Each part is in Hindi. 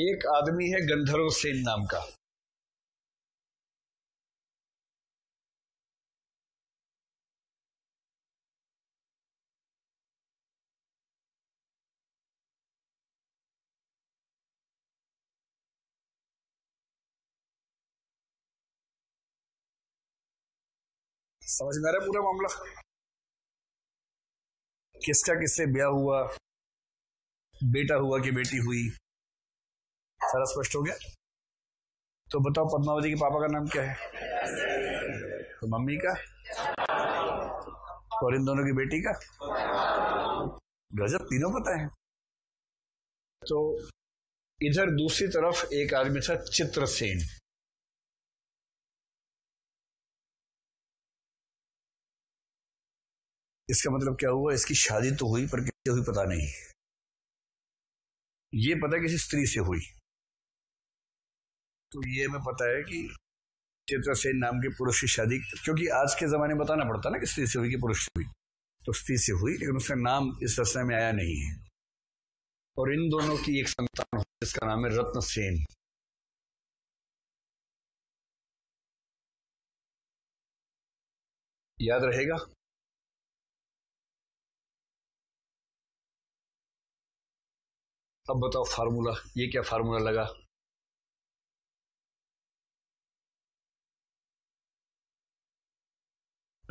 एक आदमी है गंधर्व सेन नाम का समझ में आ रहा है पूरा मामला किसका किससे ब्याह हुआ बेटा हुआ कि बेटी हुई सारा स्पष्ट हो गया तो बताओ पद्मावती के पापा का नाम क्या है तो मम्मी का और इन दोनों की बेटी का गजब तीनों पता है तो इधर दूसरी तरफ एक आदमी था चित्रसेन इसका मतलब क्या हुआ इसकी शादी तो हुई पर कैसे हुई पता नहीं ये पता किसी स्त्री से हुई तो ये हमें पता है कि चित्रा सेन नाम के पुरुष की शादी क्योंकि आज के ज़माने में बताना पड़ता ना कि स्त्री से हुई कि पुरुष से हुई तो स्त्री से हुई लेकिन उसका नाम इस रस्ते में आया नहीं है और इन दोनों की एक संतान जिसका नाम है रत्न सेन याद रहेगा अब बताओ फार्मूला ये क्या फार्मूला लगा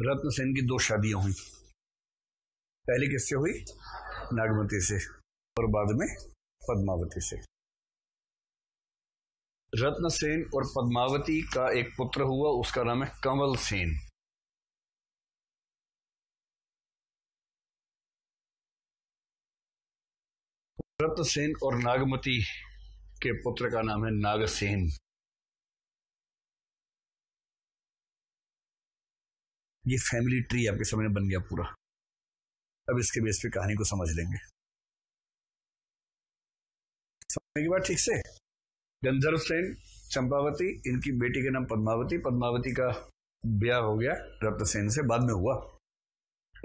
रत्न सेन की दो शादियां हुई पहले किससे हुई नागमती से और बाद में पद्मावती से रत्न सेन और पद्मावती का एक पुत्र हुआ उसका नाम है कंवल सेन रत्नसेन और नागमती के पुत्र का नाम है नागसेन ये फैमिली ट्री आपके सामने बन गया पूरा अब इसके बेस पे कहानी को समझ लेंगे समझने की बात ठीक से गंधर्व सेन चंपावती इनकी बेटी के नाम पद्मावती पद्मावती का ब्याह हो गया रत्नसेन से बाद में हुआ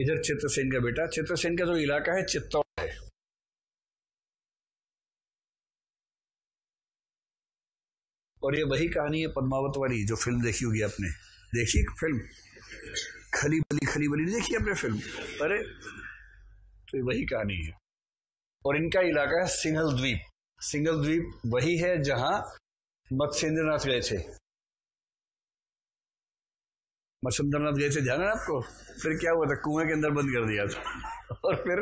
इधर चित्रसेन का बेटा चित्रसेन का जो इलाका है चित्तौड़ है और ये वही कहानी है पद्मावत वाली जो फिल्म देखी होगी आपने देखी फिल्म खली बली खली बली देखी अपने फिल्म अरे तो वही कहानी है और इनका इलाका है सिंगल द्वीप सिंगल द्वीप वही है जहां मत्स्येंद्रनाथ गए थे मत्स्येंद्रनाथ गए थे ध्यान है आपको फिर क्या हुआ था कुएं के अंदर बंद कर दिया था और फिर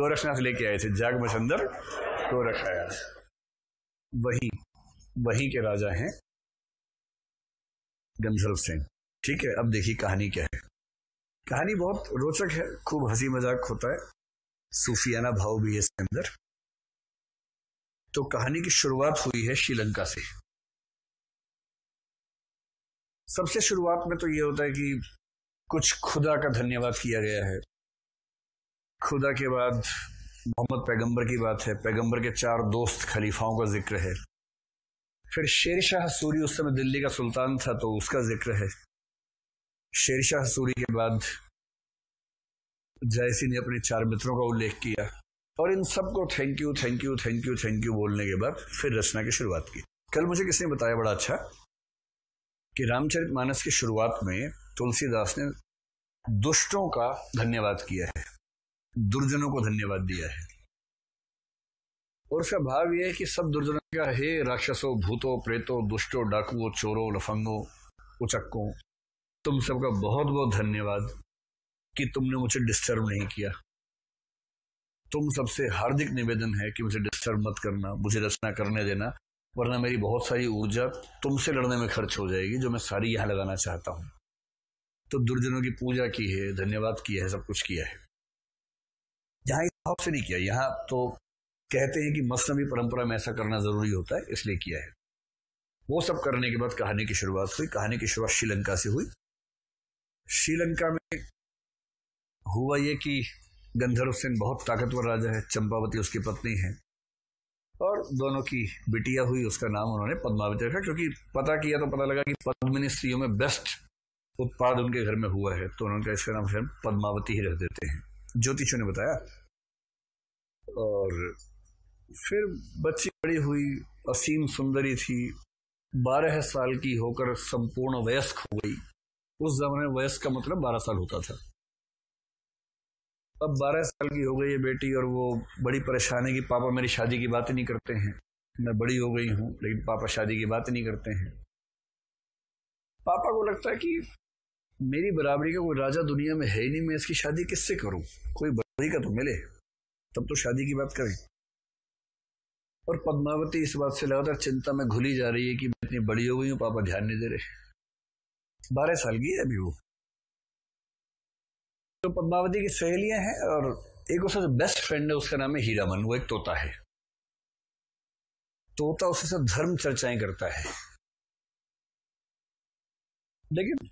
गोरखनाथ लेके आए थे जाग मछंदर गोरख आया वही वही के राजा हैं गंधर्व सिंह ठीक है अब देखिए कहानी क्या है कहानी बहुत रोचक है खूब हंसी मजाक होता है सूफियाना भाव भी है इसके अंदर तो कहानी की शुरुआत हुई है श्रीलंका से सबसे शुरुआत में तो ये होता है कि कुछ खुदा का धन्यवाद किया गया है खुदा के बाद मोहम्मद पैगंबर की बात है पैगंबर के चार दोस्त खलीफाओं का जिक्र है फिर शेर शाह सूरी उस समय दिल्ली का सुल्तान था तो उसका जिक्र है शेरशाह सूरी के बाद जयसी ने अपने चार मित्रों का उल्लेख किया और इन सबको thank you thank you thank you thank you बोलने के बाद फिर रचना की शुरुआत की कल मुझे किसी ने बताया बड़ा अच्छा कि रामचरित मानस की शुरुआत में तुलसीदास ने दुष्टों का धन्यवाद किया है दुर्जनों को धन्यवाद दिया है और उसका भाव यह है कि सब दुर्जनों का हे राक्षसों भूतों प्रेतों दुष्टों डाकुओं चोरों लफंगों उचक्कों तुम सबका बहुत बहुत धन्यवाद कि तुमने मुझे डिस्टर्ब नहीं किया तुम सबसे हार्दिक निवेदन है कि मुझे डिस्टर्ब मत करना मुझे रचना करने देना वरना मेरी बहुत सारी ऊर्जा तुमसे लड़ने में खर्च हो जाएगी जो मैं सारी यहाँ लगाना चाहता हूँ तो दुर्जनों की पूजा की है धन्यवाद किया है सब कुछ किया है यहाँ इस भाव से नहीं किया यहाँ तो कहते हैं कि मसनवी परंपरा में ऐसा करना जरूरी होता है इसलिए किया है वो सब करने के बाद कहानी की शुरुआत हुई कहानी की शुरुआत श्रीलंका से हुई श्रीलंका में हुआ ये कि गंधर्व सेन बहुत ताकतवर राजा है चंपावती उसकी पत्नी है और दोनों की बिटिया हुई उसका नाम उन्होंने पद्मावती रखा क्योंकि पता किया तो पता लगा कि पद्मिनी स्त्रियों में बेस्ट उत्पाद उनके घर में हुआ है तो उन्होंने इसका नाम फिर पद्मावती ही रख देते हैं ज्योतिषों ने बताया और फिर बच्ची बड़ी हुई असीम सुंदरी थी बारह साल की होकर संपूर्ण वयस्क हो गई उस जमाने में वयस का मतलब बारह साल होता था अब बारह साल की हो गई है बेटी और वो बड़ी परेशान है कि पापा मेरी शादी की बात ही नहीं करते हैं मैं बड़ी हो गई हूँ लेकिन पापा शादी की बात नहीं करते हैं पापा को लगता है कि मेरी बराबरी का कोई राजा दुनिया में है ही नहीं मैं इसकी शादी किससे करूं कोई बराबरी का तो मिले तब तो शादी की बात करें और पद्मावती इस बात से लगातार चिंता में घुली जा रही है कि मैं इतनी बड़ी हो गई हूँ पापा ध्यान नहीं दे रहे बारह साल की है अभी वो तो पद्मावती की सहेलियां हैं और एक उसका जो बेस्ट फ्रेंड है उसका नाम है हीरामन वो एक तोता है तोता उसके साथ धर्म चर्चाएं करता है लेकिन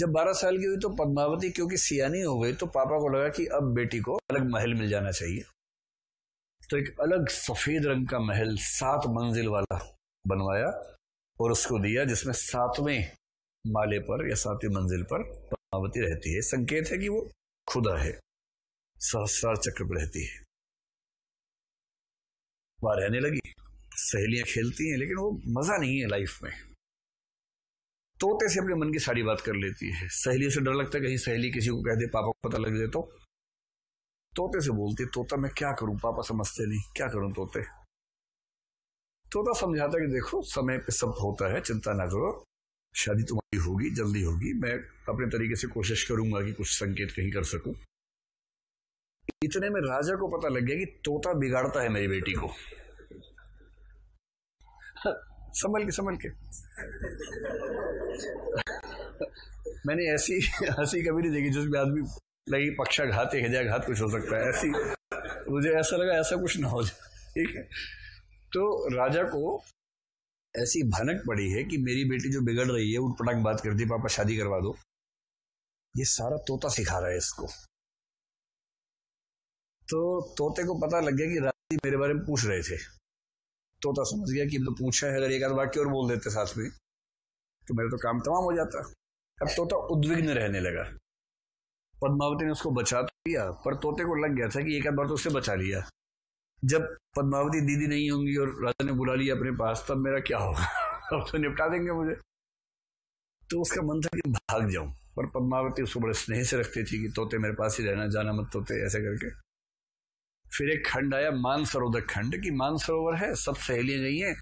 जब 12 साल की हुई तो पद्मावती क्योंकि सियानी हो गई तो पापा को लगा कि अब बेटी को अलग महल मिल जाना चाहिए तो एक अलग सफेद रंग का महल सात मंजिल वाला बनवाया और उसको दिया जिसमें सातवें माले पर या सातवीं मंजिल पर पद्मावती रहती है संकेत है कि वो खुदा है सहस्रार चक्र पर रहती है वहां रहने लगी सहेलियां खेलती हैं लेकिन वो मजा नहीं है लाइफ में तोते से अपने मन की सारी बात कर लेती है सहेलियों से डर लगता है कहीं सहेली किसी को कह दे पापा को पता लग जाए तो तोते से बोलती तोता मैं क्या करूं पापा समझते नहीं क्या करूं तोते तोता समझाता कि देखो समय पे सब होता है चिंता ना करो शादी तुम्हारी होगी जल्दी होगी मैं अपने तरीके से कोशिश करूंगा कि कुछ संकेत कहीं कर सकूं इतने में राजा को पता लग गया कि तोता बिगाड़ता है मेरी बेटी को संभल के संभल के मैंने ऐसी हंसी कभी नहीं देखी जिसमें आदमी लगी पक्षाघात एक घात कुछ हो सकता है ऐसी मुझे ऐसा लगा ऐसा कुछ ना हो जाए ठीक है तो राजा को ऐसी भनक पड़ी है कि मेरी बेटी जो बिगड़ रही है उठ पटक बात करती है पापा शादी करवा दो ये सारा तोता सिखा रहा है इसको तो तोते को पता लग गया कि राजी मेरे बारे में पूछ रहे थे तोता समझ गया कि तो पूछा है अगर एक आध वाक्य और बोल देते साथ में तो मेरा तो काम तमाम हो जाता अब तोता उद्विग्न रहने लगा पद्मावती ने उसको बचा तो लिया पर तोते को लग गया था कि एक आध बार तो उससे बचा लिया जब पद्मावती दीदी नहीं होंगी और राजा ने बुला लिया अपने पास तब मेरा क्या होगा अब तो निपटा देंगे मुझे तो उसका मन था कि भाग जाऊं पर पद्मावती उसको बड़े स्नेह से रखती थी कि तोते मेरे पास ही रहना जाना मत तोते ऐसे करके फिर एक खंड आया मानसरोवर खंड की मानसरोवर है सब सहेलियां गई हैं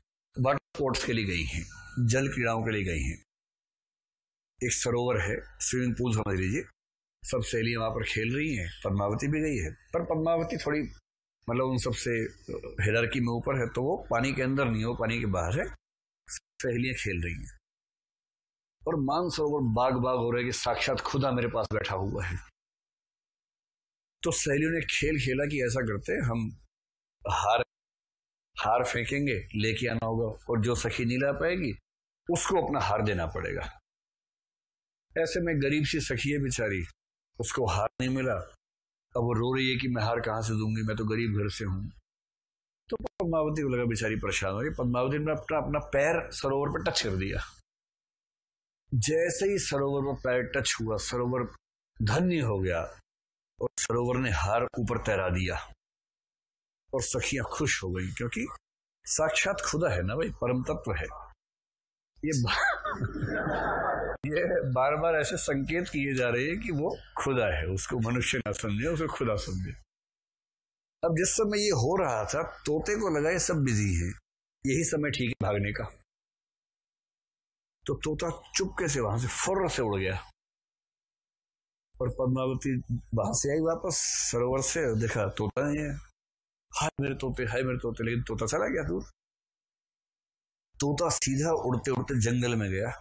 वाटर स्पोर्ट्स के लिए गई हैं जल क्रीड़ाओं के लिए गई हैं एक सरोवर है स्विमिंग पूल समझ लीजिए सब सहेलियां वहां पर खेल रही हैं पद्मावती भी गई है पर पद्मावती थोड़ी मतलब उन सबसे हेडरकी में ऊपर है तो वो पानी के अंदर नहीं हो पानी के बाहर है सहेलियां खेल रही हैं और मानसरोवर बाग बाग हो रहे कि साक्षात खुदा मेरे पास बैठा हुआ है तो सहेलियों ने खेल खेला कि ऐसा करते हम हार हार फेंकेंगे लेके आना होगा और जो सखी नहीं ला पाएगी उसको अपना हार देना पड़ेगा ऐसे में गरीब सी सखी है बेचारी उसको हार नहीं मिला अब वो रो रही है कि मैं हार कहाँ से दूंगी मैं तो गरीब घर से हूँ तो पद्मावती को लगा बेचारी परेशान हो रही पद्मावती ने अपना अपना पैर सरोवर पर टच कर दिया जैसे ही सरोवर पर पैर टच हुआ सरोवर धन्य हो गया और सरोवर ने हार ऊपर तैरा दिया और सखियां खुश हो गई क्योंकि साक्षात खुदा है ना भाई परम तत्व है ये ये बार बार ऐसे संकेत किए जा रहे हैं कि वो खुदा है उसको मनुष्य ना समझे उसको खुदा समझे अब जिस समय ये हो रहा था तोते को लगा ये सब बिजी है यही समय ठीक है भागने का तो तोता चुपके से वहां से फुर्र से उड़ गया और पद्मावती वहां से आई वापस सरोवर से देखा तोता नहीं है हाय मेरे तोते हाय मेरे तोते लेकिन तोता चला गया दूर तोता सीधा उड़ते उड़ते जंगल में गया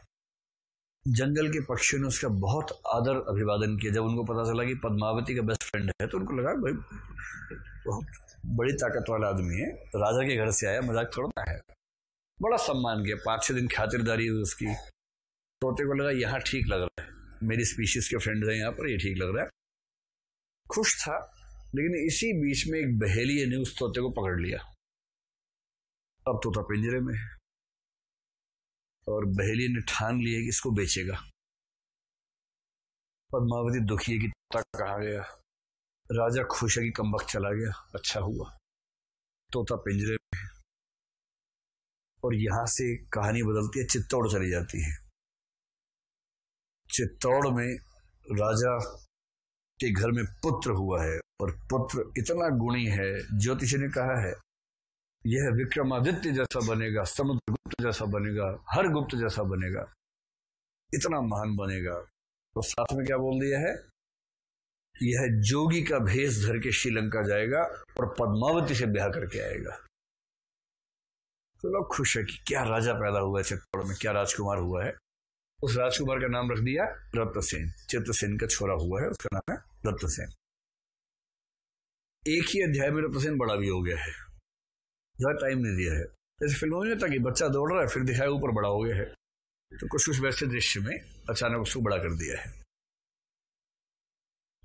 जंगल के पक्षियों ने उसका बहुत आदर अभिवादन किया जब उनको पता चला कि पद्मावती का बेस्ट फ्रेंड है तो उनको लगा भाई बहुत बड़ी ताकत वाला आदमी है राजा के घर से आया मजाक थोड़ा है बड़ा सम्मान किया पाँच छः दिन खातिरदारी हुई उसकी तोते को लगा यहाँ ठीक लग रहा है मेरी स्पीशीज के फ्रेंड हैं यहाँ पर ये ठीक लग रहा है खुश था लेकिन इसी बीच में एक बहेली ने उस तोते को पकड़ लिया अब तोता पिंजरे में है और बहेली ने ठान लिया कि इसको बेचेगा पदमावती दुखी है कि तक कहा गया राजा खुश है कि कम वक्त चला गया अच्छा हुआ तोता पिंजरे में और यहां से कहानी बदलती है चित्तौड़ चली जाती है चित्तौड़ में राजा के घर में पुत्र हुआ है और पुत्र इतना गुणी है ज्योतिषी ने कहा है यह विक्रमादित्य जैसा बनेगा समुद्र गुप्त जैसा बनेगा हर गुप्त जैसा बनेगा इतना महान बनेगा तो साथ में क्या बोल दिया है यह जोगी का भेष धर के श्रीलंका जाएगा और पद्मावती से ब्याह करके आएगा तो लोग खुश है कि क्या राजा पैदा हुआ है चित्तौड़ में क्या राजकुमार हुआ है उस राजकुमार का नाम रख दिया रत्नसेन चित्रसेन का छोरा हुआ है उसका नाम है रत्नसेन एक ही अध्याय में रत्नसेन बड़ा भी हो गया है ज्यादा टाइम नहीं दिया है जैसे फिल्मों में होता कि बच्चा दौड़ रहा है फिर दिखाया ऊपर बड़ा हो गया है तो कुछ कुछ वैसे दृश्य में अचानक उसको बड़ा कर दिया है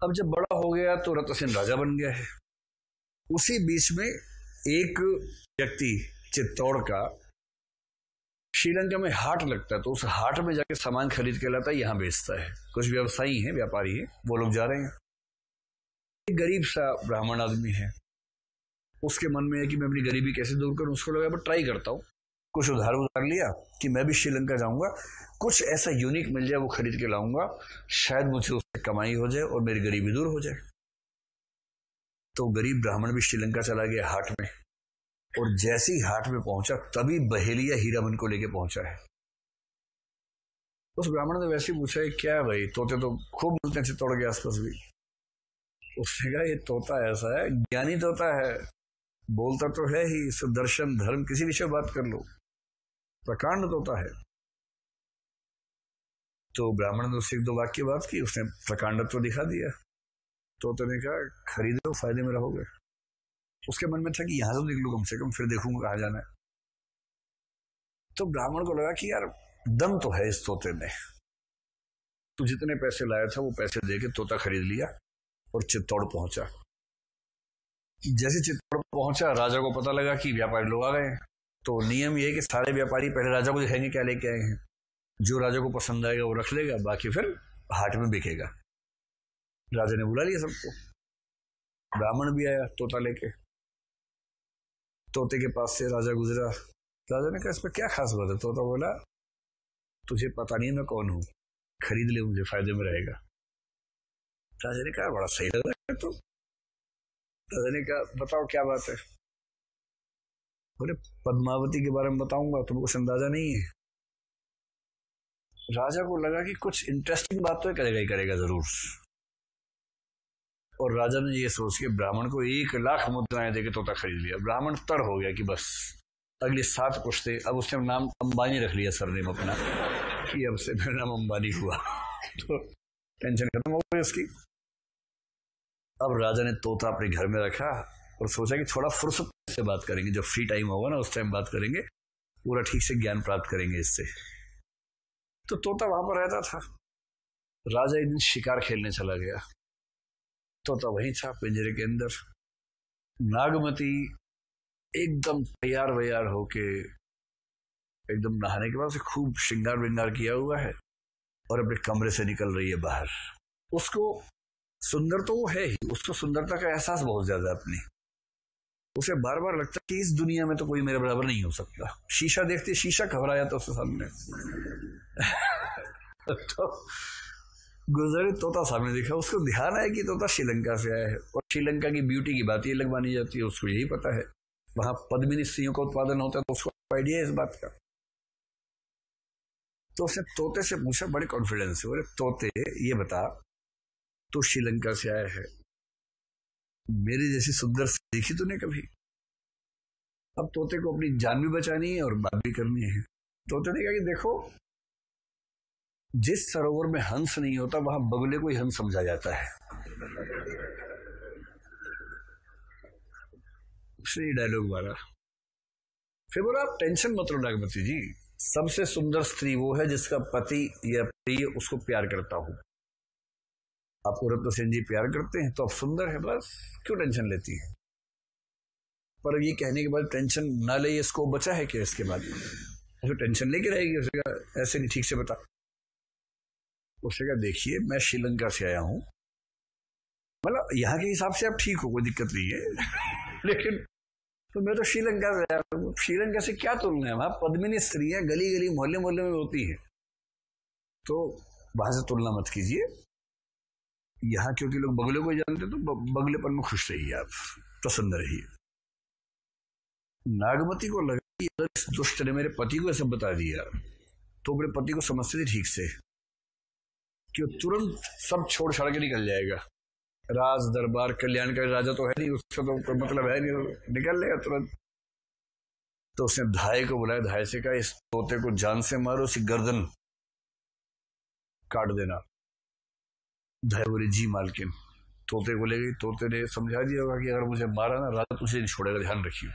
अब जब बड़ा हो गया तो रत्न राजा बन गया है उसी बीच में एक व्यक्ति चित्तौड़ का श्रीलंका में हाट लगता है तो उस हाट में जाके सामान खरीद के लाता है यहाँ बेचता है कुछ व्यवसायी हैं व्यापारी हैं वो लोग जा रहे हैं एक गरीब सा ब्राह्मण आदमी है उसके मन में है कि मैं अपनी गरीबी कैसे दूर करूँ उसको लगा मैं ट्राई करता हूँ कुछ उधार उधार लिया कि मैं भी श्रीलंका जाऊँगा कुछ ऐसा यूनिक मिल जाए वो खरीद के लाऊंगा शायद मुझे उससे कमाई हो जाए और मेरी गरीबी दूर हो जाए तो गरीब ब्राह्मण भी श्रीलंका चला गया हाट में और जैसे ही हाट में पहुंचा तभी बहेलिया मन को लेके पहुंचा है उस ब्राह्मण ने वैसे ही पूछा है क्या है भाई तोते तो खूब मिलते हैं चित्तौड़ के आसपास भी उसने कहा ये तोता ऐसा है ज्ञानी तोता है बोलता तो है ही सुदर्शन दर्शन धर्म किसी विषय बात कर लो प्रकांड तो होता है तो ब्राह्मण ने उससे एक दो वाक्य बात की उसने प्रकांडत्व तो दिखा दिया तोते ने कहा खरीदो फायदे में रहोगे उसके मन में था कि यहां से निकलू कम से कम फिर देखूंगा कहा जाना है तो ब्राह्मण को लगा कि यार दम तो है इस तोते में तो जितने पैसे लाया था वो पैसे देके तोता खरीद लिया और चित्तौड़ पहुंचा जैसे चित्तौड़ पहुंचा राजा को पता लगा कि व्यापारी लोग आ गए तो नियम यह है कि सारे व्यापारी पहले राजा को दिखाएंगे क्या लेके आए हैं जो राजा को पसंद आएगा वो रख लेगा बाकी फिर हाट में बिकेगा राजा ने बुला लिया सबको ब्राह्मण भी आया तोता लेके तोते के पास से राजा गुजरा राजा ने कहा इसमें क्या खास बात है तोता बोला तुझे पता नहीं मैं कौन हूं खरीद ले मुझे फायदे में रहेगा राजा ने कहा बड़ा सही लग रहा है तो राजा ने कहा बताओ क्या बात है बोले पद्मावती के बारे में बताऊंगा तुमको कुछ अंदाजा नहीं है राजा को लगा कि कुछ इंटरेस्टिंग बात तो करेगा ही करेगा जरूर और राजा ने ये सोच के ब्राह्मण को एक लाख मुद्राएं देकर तोता खरीद लिया ब्राह्मण तड़ हो गया कि बस अगले सात पुश्ते अब उसने नाम अंबानी रख लिया सरनेम अपना कि अब से मेरा नाम अंबानी हुआ तो टेंशन खत्म हो गई उसकी अब राजा ने तोता अपने घर में रखा और सोचा कि थोड़ा फुर्सत से बात करेंगे जब फ्री टाइम होगा ना उस टाइम बात करेंगे पूरा ठीक से ज्ञान प्राप्त करेंगे इससे तो तोता वहां पर रहता था राजा एक दिन शिकार खेलने चला गया तोता वहीं था पिंजरे के अंदर नागमती एकदम तैयार व्यार होके एकदम नहाने के बाद उसे खूब श्रृंगार विंगार किया हुआ है और अपने कमरे से निकल रही है बाहर उसको सुंदर तो वो है ही उसको सुंदरता का एहसास बहुत ज्यादा अपने उसे बार बार लगता है कि इस दुनिया में तो कोई मेरे बराबर नहीं हो सकता शीशा देखते शीशा घबराया था उसके सामने तो गुजरे तोता सामने देखा उसको ध्यान आया कि तोता श्रीलंका से आया है और श्रीलंका की ब्यूटी की बात ये अलग मानी जाती है उसको यही पता है वहां पद्मिनी सिंह का उत्पादन होता है तो उसको आइडिया है इस बात का तो उसने तोते से पूछा बड़े कॉन्फिडेंस से बोले तोते ये बता तो श्रीलंका से आया है मेरे जैसी सुंदर देखी तूने कभी अब तोते को अपनी जान भी बचानी है और बात भी करनी है तोते ने कहा कि देखो जिस सरोवर में हंस नहीं होता वहां बगले को ही हंस समझा जाता है डायलॉग वाला फिर बोला आप टेंशन मत लो नागमती जी सबसे सुंदर स्त्री वो है जिसका पति या प्रिय उसको प्यार करता हूं आपको रत्न सेन जी प्यार करते हैं तो आप सुंदर है बस क्यों टेंशन लेती है पर ये कहने के बाद टेंशन ना ले इसको बचा है क्या इसके बाद उसको टेंशन लेके रहेगी उसने ऐसे नहीं ठीक से बता उसने कहा देखिए मैं श्रीलंका से आया हूं मतलब यहाँ के हिसाब से आप ठीक हो कोई दिक्कत नहीं है लेकिन तो मैं तो श्रीलंका से आया हूँ श्रीलंका से क्या तुलना है वहां पद्मिनी स्त्रियां गली गली मोहल्ले मोहल्ले में होती हैं तो वहां से तुलना मत कीजिए यहाँ क्योंकि लोग बगले को जानते तो बगलेपन में खुश रहिए आप प्रसन्न रहिए नागमती को लगा कि अगर इस दुष्ट ने मेरे पति को ऐसा बता दिया तो मेरे पति को समझते थे ठीक से कि तुरंत सब छोड़ छाड़ के निकल जाएगा राज दरबार कल्याण का राजा तो है नहीं उसका तो कोई मतलब है नहीं निकल लेगा तुरंत तो उसने धाय को बुलाया धाय से कहा इस तोते को जान से मारो उसकी गर्दन काट देना धैवरी जी मालकिन तोते को ले गई तोते ने समझा दिया होगा कि अगर मुझे मारा ना रात तो उसे नहीं छोड़ेगा ध्यान रखिए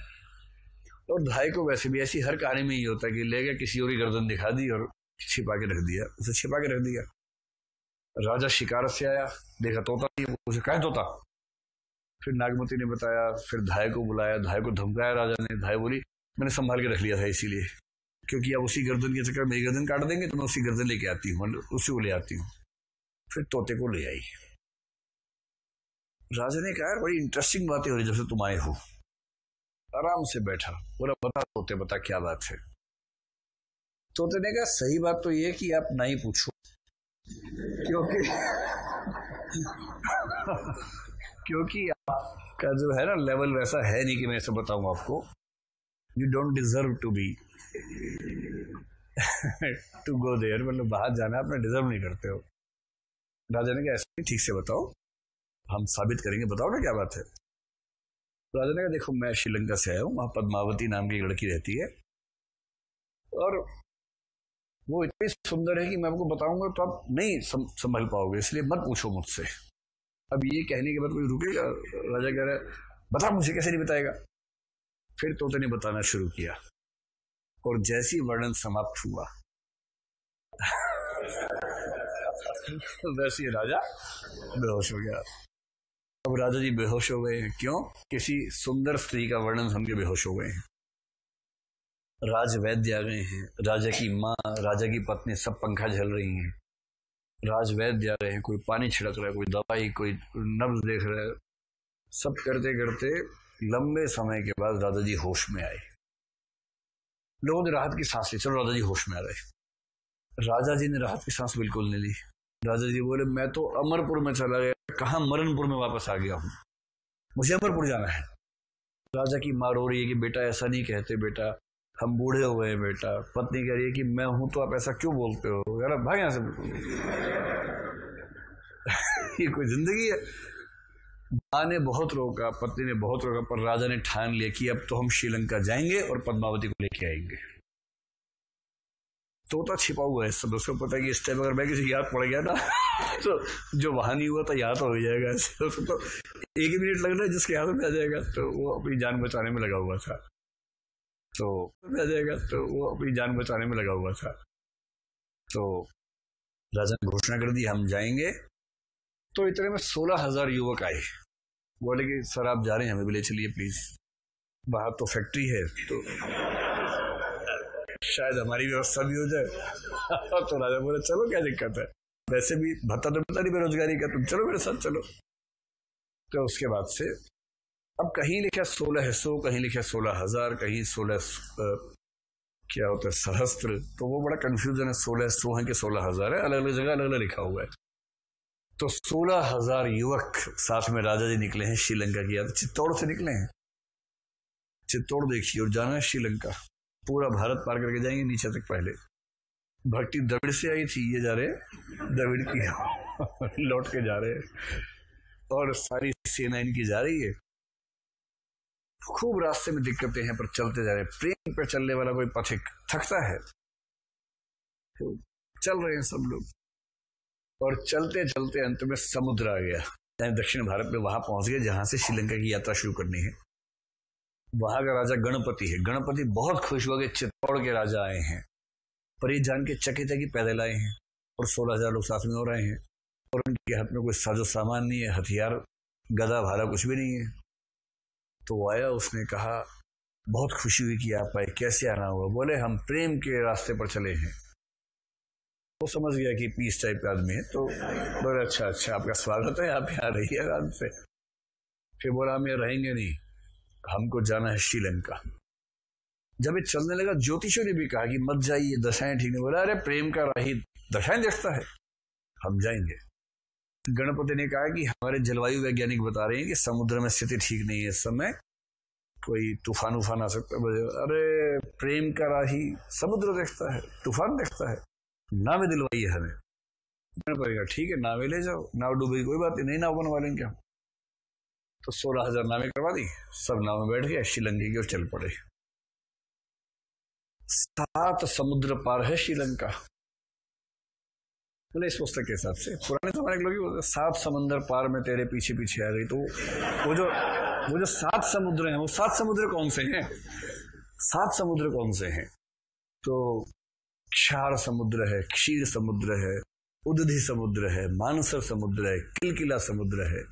और धाई को वैसे भी ऐसी हर कहानी में ही होता है कि ले गया किसी और ही गर्दन दिखा दी और छिपा के रख दिया उसे छिपा के रख दिया राजा शिकार से आया देखा तोता नहीं उसे कहा तोता फिर नागमती ने बताया फिर धाय को बुलाया धाय को धमकाया राजा ने धाय बोली मैंने संभाल के रख लिया था इसीलिए क्योंकि अब उसी गर्दन के चक्कर मेरी गर्दन काट देंगे तो मैं उसी गर्दन लेके आती हूँ मतलब उसी को ले आती हूँ फिर तोते को ले आई राजा ने कहा बड़ी इंटरेस्टिंग बातें हो रही जब से तुम आए हो आराम से बैठा बोला बता तोते बता क्या बात है तोते ने कहा सही बात तो ये कि आप नहीं पूछो क्योंकि क्योंकि आपका जो है ना लेवल वैसा है नहीं कि मैं सब बताऊं आपको you don't deserve to be to go there मतलब बाहर जाना आप डिजर्व नहीं करते हो राजा ने कहा ऐसा ठीक से बताओ हम साबित करेंगे बताओ ना क्या बात है राजा ने कहा देखो मैं श्रीलंका से आया हूँ वहाँ पद्मावती नाम की लड़की रहती है और वो इतनी सुंदर है कि मैं आपको बताऊंगा तो आप नहीं संभल पाओगे इसलिए मत पूछो मुझसे अब ये कहने के बाद कोई रुकेगा राजा कह रहा है बता मुझे कैसे नहीं बताएगा फिर तोते ने बताना शुरू किया और जैसी वर्णन समाप्त हुआ वैसे राजा बेहोश हो गया अब राजा जी बेहोश हो गए हैं क्यों किसी सुंदर स्त्री का वर्णन सुन के बेहोश हो गए हैं राज वैद्य आ गए हैं राजा की माँ राजा की पत्नी सब पंखा झल रही हैं राज वैद्य आ रहे हैं कोई पानी छिड़क रहा है कोई दवाई कोई नब्ज देख रहा है सब करते करते लंबे समय के बाद राजा जी होश में आए लोगों ने राहत की सांस ली चलो राजा जी होश में आ रहे राजा जी ने राहत की सांस बिल्कुल नहीं ली राजा जी बोले मैं तो अमरपुर में चला गया कहा मरनपुर में वापस आ गया हूँ मुझे अमरपुर जाना है राजा की माँ रो रही है कि बेटा ऐसा नहीं कहते बेटा हम बूढ़े हुए हैं बेटा पत्नी कह रही है कि मैं हूं तो आप ऐसा क्यों बोलते हो यार भाग यहां से ये कोई जिंदगी है माँ ने बहुत रोका पत्नी ने बहुत रोका पर राजा ने ठान लिया कि अब तो हम श्रीलंका जाएंगे और पद्मावती को लेके आएंगे तोता छिपा हुआ है इस समय उसको पता है कि इस टाइम अगर मैं किसी याद पड़ गया ना तो जो वहाँ नहीं हुआ था तो याद तो हो जाएगा तो, तो एक ही मिनट रहा है जिसके याद में आ जाएगा तो वो अपनी जान बचाने में लगा हुआ था तो आ जाएगा तो वो अपनी जान बचाने में लगा हुआ था तो राजा ने घोषणा कर दी हम जाएंगे तो इतने में सोलह हजार युवक आए बोले कि सर आप जा रहे हैं हमें भी ले चलिए प्लीज बाहर तो फैक्ट्री है तो शायद हमारी व्यवस्था भी हो जाए तो राजा बोले चलो क्या दिक्कत है वैसे भी भत्ता तो पता नहीं बेरोजगारी का तुम तो चलो मेरे साथ चलो तो उसके बाद से अब कहीं लिखा सोलह सौ कहीं लिखा सोलह हजार कहीं सोलह क्या होता है सहस्त्र तो वो बड़ा कंफ्यूजन है सोलह सौ है कि सोलह हजार है अलग अलग जगह अलग अलग लिखा हुआ है तो सोलह हजार युवक साथ में राजा जी निकले हैं श्रीलंका की यात्रा चित्तौड़ से निकले हैं चित्तौड़ देखिए और जाना है श्रीलंका पूरा भारत पार करके जाएंगे नीचे तक पहले भक्ति दविड़ से आई थी ये जा रहे दविड़ की लौट के जा रहे और सारी सेना इनकी जा रही है खूब रास्ते में दिक्कतें हैं पर चलते जा रहे हैं प्रेम पर चलने वाला कोई पथिक थकता है तो चल रहे हैं सब लोग और चलते चलते अंत में समुद्र आ गया यानी दक्षिण भारत में वहां पहुंच गए जहां से श्रीलंका की यात्रा शुरू करनी है वहां का राजा गणपति है गणपति बहुत खुश हुआ कि चित्तौड़ के राजा आए हैं पर ये जान के चकित है कि पैदल आए हैं और सोलह हजार लोग साथ में हो रहे हैं और उनके हाथ में कोई साजो सामान नहीं है हथियार गदा भाला कुछ भी नहीं है तो आया उसने कहा बहुत खुशी हुई कि आप आए कैसे आना हुआ बोले हम प्रेम के रास्ते पर चले हैं वो समझ गया कि पीस टाइप का आदमी है तो बोले अच्छा अच्छा आपका स्वागत है आप यहाँ रहिए आराम से फिर बोला हम यहाँ रहेंगे नहीं हमको जाना है श्रीलंका जब ये चलने लगा ज्योतिषों ने भी कहा कि मत जाइए दशाएं ठीक नहीं बोला अरे प्रेम का राही दशाएं देखता है हम जाएंगे गणपति ने कहा कि हमारे जलवायु वैज्ञानिक बता रहे हैं कि समुद्र में स्थिति ठीक नहीं है इस समय कोई तूफान उफान आ सकता है अरे प्रेम का राही समुद्र देखता है तूफान देखता है नावे दिलवाइए हमें गणपति का ठीक है नावे ले जाओ नाव डूबेगी कोई बात नहीं नाव बनवा लेंगे हम तो सोलह हजार नामे करवा दी सब नाव में बैठ गए श्रीलंका की ओर चल पड़े सात समुद्र पार है श्रीलंका बोले इस पुस्तक के हिसाब से पुराने जमाने के लोग बोलते सात समुद्र पार में तेरे पीछे पीछे आ गई तो वो जो वो जो सात समुद्र हैं वो सात समुद्र कौन से हैं सात समुद्र कौन से हैं तो क्षार समुद्र है क्षीर समुद्र है उदधि समुद्र है मानसर समुद्र है किलकिला समुद्र है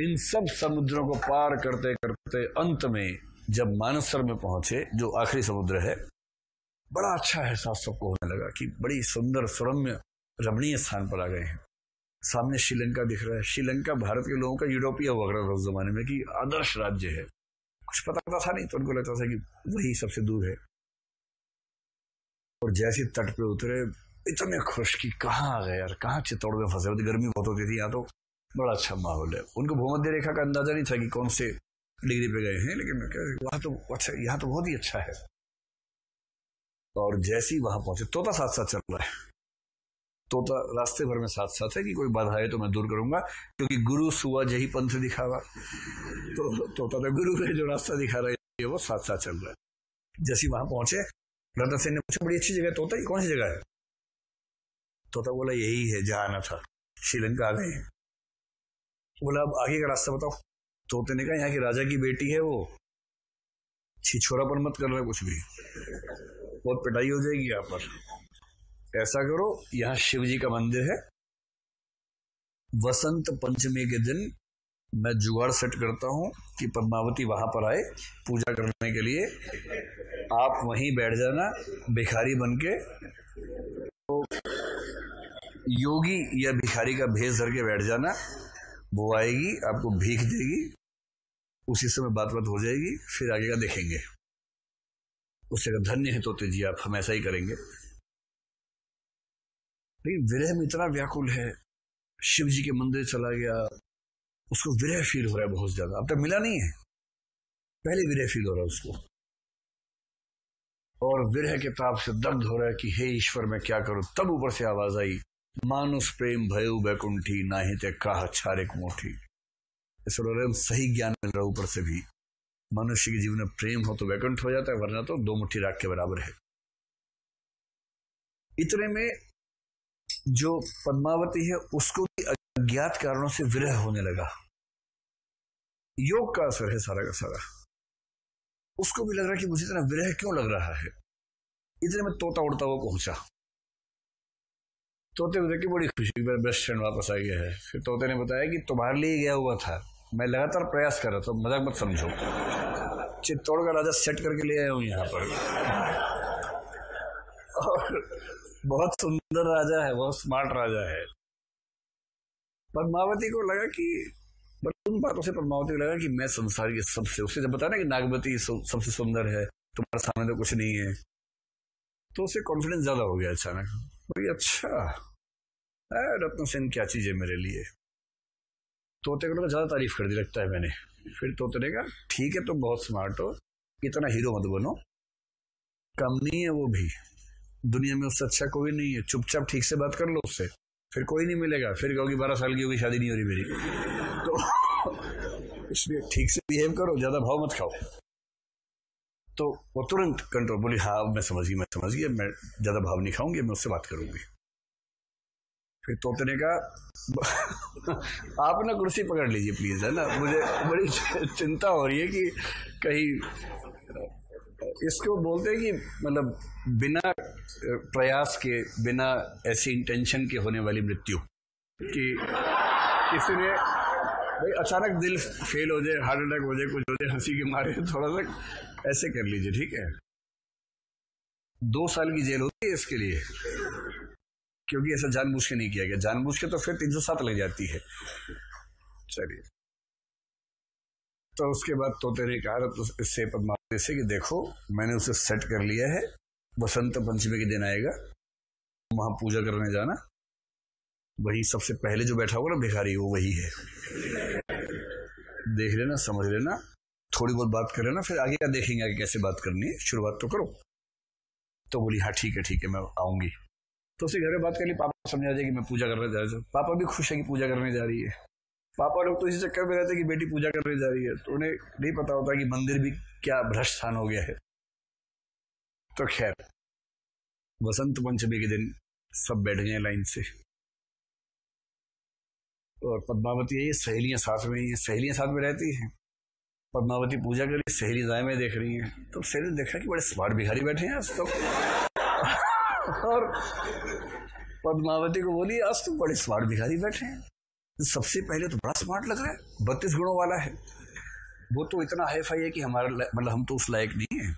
इन सब समुद्रों को पार करते करते अंत में जब मानसर में पहुंचे जो आखिरी समुद्र है बड़ा अच्छा एहसास सबको होने लगा कि बड़ी सुंदर सुरम्य रमणीय स्थान पर आ गए हैं सामने श्रीलंका दिख रहा है श्रीलंका भारत के लोगों का यूरोपीय हुआ करता था उस जमाने में कि आदर्श राज्य है कुछ पता था नहीं तो उनको लगता था कि वही सबसे दूर है और जैसे तट पे उतरे इतने खुश कि कहाँ आ गए यार कहाँ चित्तौड़ में फंसे होते गर्मी बहुत होती थी यहाँ तो बड़ा अच्छा माहौल है उनको भूमध्य रेखा का अंदाजा नहीं था कि कौन से डिग्री पे गए हैं लेकिन वहां तो अच्छा यहाँ तो बहुत ही अच्छा है और जैसे ही वहां पहुंचे तोता साथ साथ चल रहा है तोता रास्ते भर में साथ साथ है कि कोई बाधा है तो मैं दूर करूंगा क्योंकि गुरु सुबह जही पंथ दिखावा तो तोता तो गुरु ने जो रास्ता दिखा रहा है वो साथ साथ चल रहा है जैसे वहां पहुंचे रतन सिंह ने पूछा बड़ी अच्छी जगह तोता ही कौन सी जगह है तोता बोला यही है जहां आना था श्रीलंका आ गए बोला अब आगे का रास्ता बताओ तोते ने कहा यहाँ की राजा की बेटी है वो छिछोरा पर मत करना कुछ भी बहुत पिटाई हो जाएगी यहाँ पर ऐसा करो यहाँ शिव जी का मंदिर है वसंत पंचमी के दिन मैं जुगाड़ सेट करता हूं कि पद्मावती वहां पर आए पूजा करने के लिए आप वहीं बैठ जाना भिखारी बन के तो योगी या भिखारी का भेज धर के बैठ जाना वो आएगी आपको भीख देगी उसी समय बात बात हो जाएगी फिर आगे का देखेंगे उससे अगर धन्य है तोते तो जी आप हम ऐसा ही करेंगे लेकिन विरह में इतना व्याकुल है शिव जी के मंदिर चला गया उसको विरह फील हो रहा है बहुत ज्यादा अब तक मिला नहीं है पहले विरह फील हो रहा है उसको और विरह के ताप से दग्ध हो रहा है कि हे ईश्वर मैं क्या करूं तब ऊपर से आवाज आई मानुष प्रेम भयु वैकुंठी ना ही ते काह छारिक मोठी इस सही ज्ञान मिल रहा ऊपर से भी मनुष्य के जीवन में प्रेम हो तो वैकुंठ हो जाता है वरना तो दो मुठ्ठी राख के बराबर है इतने में जो पद्मावती है उसको भी अज्ञात कारणों से विरह होने लगा योग का असर है सारा का सारा उसको भी लग रहा है कि मुझे इतना विरह क्यों लग रहा है इतने में तोता उड़ता हुआ पहुंचा तोते को देख के बड़ी खुशी मेरा बेस्ट फ्रेंड वापस आ गया है फिर तोते ने बताया कि तुम्हारे लिए गया हुआ था मैं लगातार प्रयास कर रहा था मजाक मत समझो चित्तौड़ का राजा सेट करके ले आया हूँ यहाँ पर और बहुत सुंदर राजा है बहुत स्मार्ट राजा है पद्मावती को लगा कि उन बातों से पद्मावती को लगा कि मैं संसार की सबसे उसे जब बताया ना कि नागवती सबसे सुंदर है तुम्हारे सामने तो कुछ नहीं है तो उसे कॉन्फिडेंस ज्यादा हो गया अचानक बोली अच्छा है डॉक्टर सिंह क्या चीज़ है मेरे लिए तोते को तो ज़्यादा तारीफ कर दी लगता है मैंने फिर तोते ने कहा ठीक है तुम तो बहुत स्मार्ट हो इतना हीरो मत बनो कम नहीं है वो भी दुनिया में उससे अच्छा कोई नहीं है चुपचाप ठीक से बात कर लो उससे फिर कोई नहीं मिलेगा फिर कहोगी बारह साल की होगी शादी नहीं हो रही मेरी तो इसलिए ठीक से बिहेव करो ज़्यादा भाव मत खाओ तो वो तुरंत कंट्रोल बोली हाँ मैं समझ गई मैं समझ गई मैं ज़्यादा भाव नहीं खाऊंगी मैं उससे बात करूंगी फिर तोते ने कहा आप ना कुर्सी पकड़ लीजिए प्लीज़ है ना मुझे बड़ी चिंता हो रही है कि कहीं इसको बोलते हैं कि मतलब बिना प्रयास के बिना ऐसी इंटेंशन के होने वाली मृत्यु कि किसी ने भाई अचानक दिल फेल हो जाए हार्ट अटैक हो जाए कुछ हो जाए हंसी के मारे थोड़ा सा ऐसे कर लीजिए ठीक है दो साल की जेल होती है इसके लिए क्योंकि ऐसा जानबूझ के नहीं किया गया जानबूझ के तो फिर तीन सौ सात लग जाती है चलिए तो उसके बाद तोते ने कहा तो इससे पदमा से कि देखो मैंने उसे सेट कर लिया है बसंत पंचमी के दिन आएगा वहां पूजा करने जाना वही सबसे पहले जो बैठा होगा ना भिखारी वो वही है देख लेना समझ लेना थोड़ी बहुत बात करें ना फिर आगे क्या देखेंगे आगे कैसे बात करनी है शुरुआत तो करो तो बोली हाँ ठीक है ठीक है मैं आऊंगी तो उसी घर में बात कर ली पापा समझा जाए कि मैं पूजा करने जा रही हूँ पापा भी खुश है कि पूजा करने जा रही है पापा लोग तो इसी चक्कर में रहते हैं कि बेटी पूजा करने जा रही है तो उन्हें नहीं पता होता कि मंदिर भी क्या भ्रष्ट स्थान हो गया है तो खैर वसंत पंचमी के दिन सब बैठ गए लाइन से और पद्मावती है सहेलियां साथ में ही सहेलियां साथ में रहती हैं पद्मावती पूजा करी सहेली में देख रही है तो सहेली देखा कि बड़े स्मार्ट भिखारी बैठे हैं आज तो और पद्मावती को बोली आज तो बड़े स्मार्ट भिखारी बैठे हैं सबसे पहले तो बड़ा स्मार्ट लग रहा है बत्तीस गुणों वाला है वो तो इतना हाई फाई है कि हमारा मतलब हम तो उस लायक नहीं है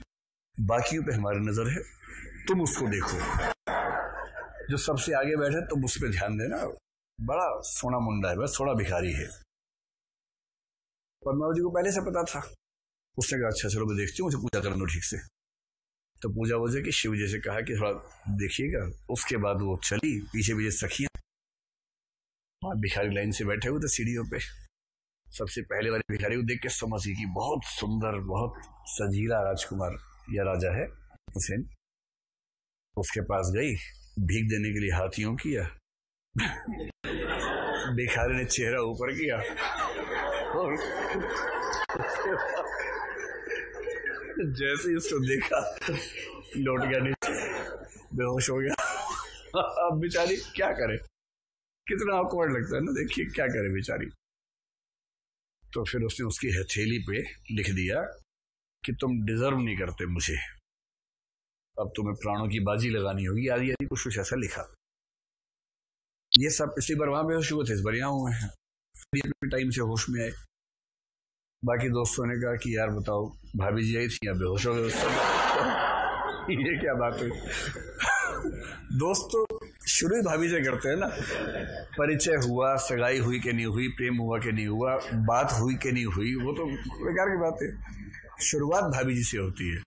बाकियों पे हमारी नज़र है तुम उसको देखो जो सबसे आगे बैठे तुम उस पर ध्यान देना बड़ा सोना मुंडा है बस थोड़ा भिखारी है पदमावत जी को पहले से पता था उसने कहा अच्छा चलो मैं देखती हूँ मुझे पूजा करना ठीक से तो पूजा वजह कि शिव जी से कहा कि थोड़ा देखिएगा उसके बाद वो चली पीछे पीछे सखियां आप भिखारी लाइन से बैठे हुए थे सीढ़ियों पे सबसे पहले वाले भिखारी को देख के समझ गई कि बहुत सुंदर बहुत सजीला राजकुमार या राजा है हुसैन उसके पास गई भीख देने के लिए हाथियों किया भिखारी ने चेहरा ऊपर किया जैसे ही उसको देखा लौट गया नीचे बेहोश हो गया अब बेचारी क्या करे कितना ऑकवर्ड लगता है ना देखिए क्या करे बेचारी तो फिर उसने उसकी हथेली पे लिख दिया कि तुम डिजर्व नहीं करते मुझे अब तुम्हें प्राणों की बाजी लगानी होगी आदि आदि कुछ कुछ ऐसा लिखा ये सब पिछली बार वहां बेहोश हुए थे इस बार यहां हुए हैं फिर टाइम से होश में आए बाकी दोस्तों ने कहा कि यार बताओ भाभी जी आई थी या बेहोश हो गए ये क्या बात है दोस्तों शुरू ही भाभी से करते हैं ना परिचय हुआ सगाई हुई कि नहीं हुई प्रेम हुआ कि नहीं हुआ बात हुई कि नहीं हुई वो तो बेकार की बात है शुरुआत भाभी जी से होती है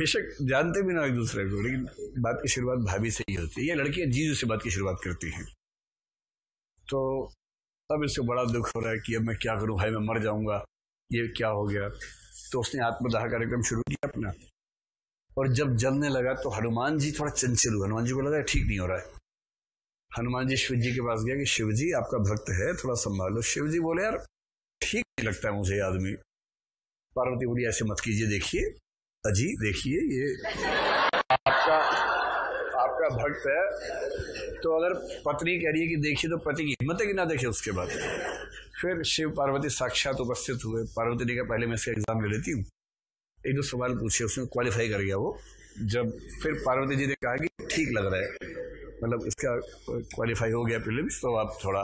बेशक जानते भी ना एक दूसरे को लेकिन बात की शुरुआत भाभी से ही होती है या लड़कियां जीजू से बात की शुरुआत करती हैं तो तब इसको बड़ा दुख हो रहा है कि अब मैं क्या करूं भाई मैं मर जाऊंगा ये क्या हो गया तो उसने आत्मदाह कार्यक्रम शुरू किया अपना और जब जलने लगा तो हनुमान जी थोड़ा चंचल हुए हनुमान जी को लगा ठीक नहीं हो रहा है हनुमान जी शिव जी के पास गया कि शिव जी आपका भक्त है थोड़ा संभालो शिव जी बोले यार ठीक नहीं लगता है मुझे आदमी पार्वती बोली ऐसे मत कीजिए देखिए अजी देखिए ये आपका का भक्त है तो अगर पत्नी कह रही है कि देखिए तो पति की हिम्मत है कि ना देखे उसके बाद फिर शिव पार्वती साक्षात उपस्थित हुए पार्वती ने कहा पहले मैं इसका एग्जाम ले लेती हूँ एक दो सवाल पूछे उसमें क्वालिफाई कर गया वो जब फिर पार्वती जी ने कहा कि ठीक लग रहा है मतलब इसका क्वालिफाई हो गया प्रिलिम्स तो आप थोड़ा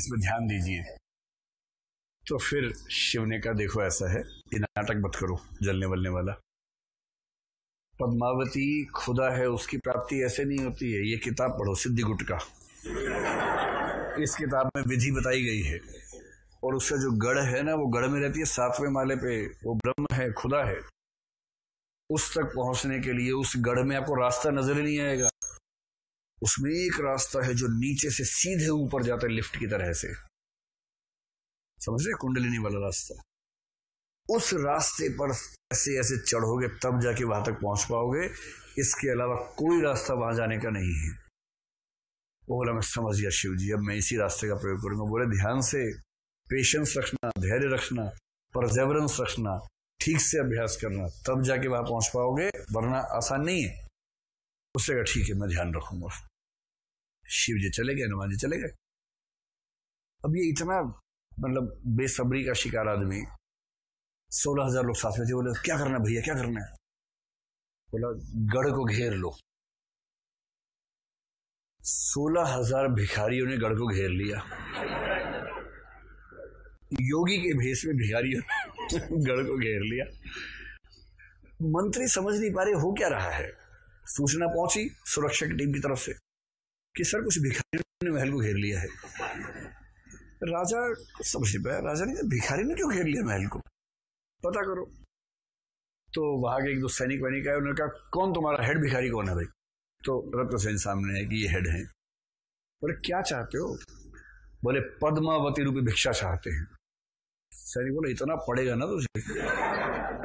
इसमें ध्यान दीजिए तो फिर शिव ने कहा देखो ऐसा है ये नाटक मत करो जलने वलने वाला पद्मावती खुदा है उसकी प्राप्ति ऐसे नहीं होती है ये किताब पढ़ो सिद्धि गुटका इस किताब में विधि बताई गई है और उसका जो गढ़ है ना वो गढ़ में रहती है सातवें माले पे वो ब्रह्म है खुदा है उस तक पहुंचने के लिए उस गढ़ में आपको रास्ता नजर नहीं आएगा उसमें एक रास्ता है जो नीचे से सीधे ऊपर जाता है लिफ्ट की तरह से समझ रहे कुंडलिनी वाला रास्ता उस रास्ते पर ऐसे ऐसे चढ़ोगे तब जाके वहां तक पहुंच पाओगे इसके अलावा कोई रास्ता वहां जाने का नहीं है वो बोला मैं समझ गया शिव जी अब मैं इसी रास्ते का प्रयोग करूंगा बोले ध्यान से पेशेंस रखना धैर्य रखना परजेवरेंस रखना ठीक से अभ्यास करना तब जाके वहां पहुंच पाओगे वरना आसान नहीं है उससे कहा ठीक है मैं ध्यान रखूंगा शिव जी चले गए हनुमान जी चले गए अब ये इतना मतलब बेसब्री का शिकार आदमी सोलह हजार लोग साथ में थे बोले क्या करना भैया क्या करना है बोला गढ़ को घेर लो सोलह हजार भिखारियों ने गढ़ को घेर लिया योगी के भेष में भिखारियों ने गढ़ को घेर लिया मंत्री समझ नहीं पा रहे हो क्या रहा है सूचना पहुंची सुरक्षा की टीम की तरफ से कि सर कुछ भिखारियों ने महल को घेर लिया है राजा समझ नहीं पाया राजा ने भिखारी ने क्यों घेर लिया महल को पता करो तो वहां के एक दो सैनिक वैनिक आए उन्होंने कहा कौन तुम्हारा हेड भिखारी कौन है भाई तो रत्न सेन सामने है कि ये हेड है बोले क्या चाहते हो बोले पद्मावती रूपी भिक्षा चाहते हैं सैनिक बोले इतना पड़ेगा ना तुझे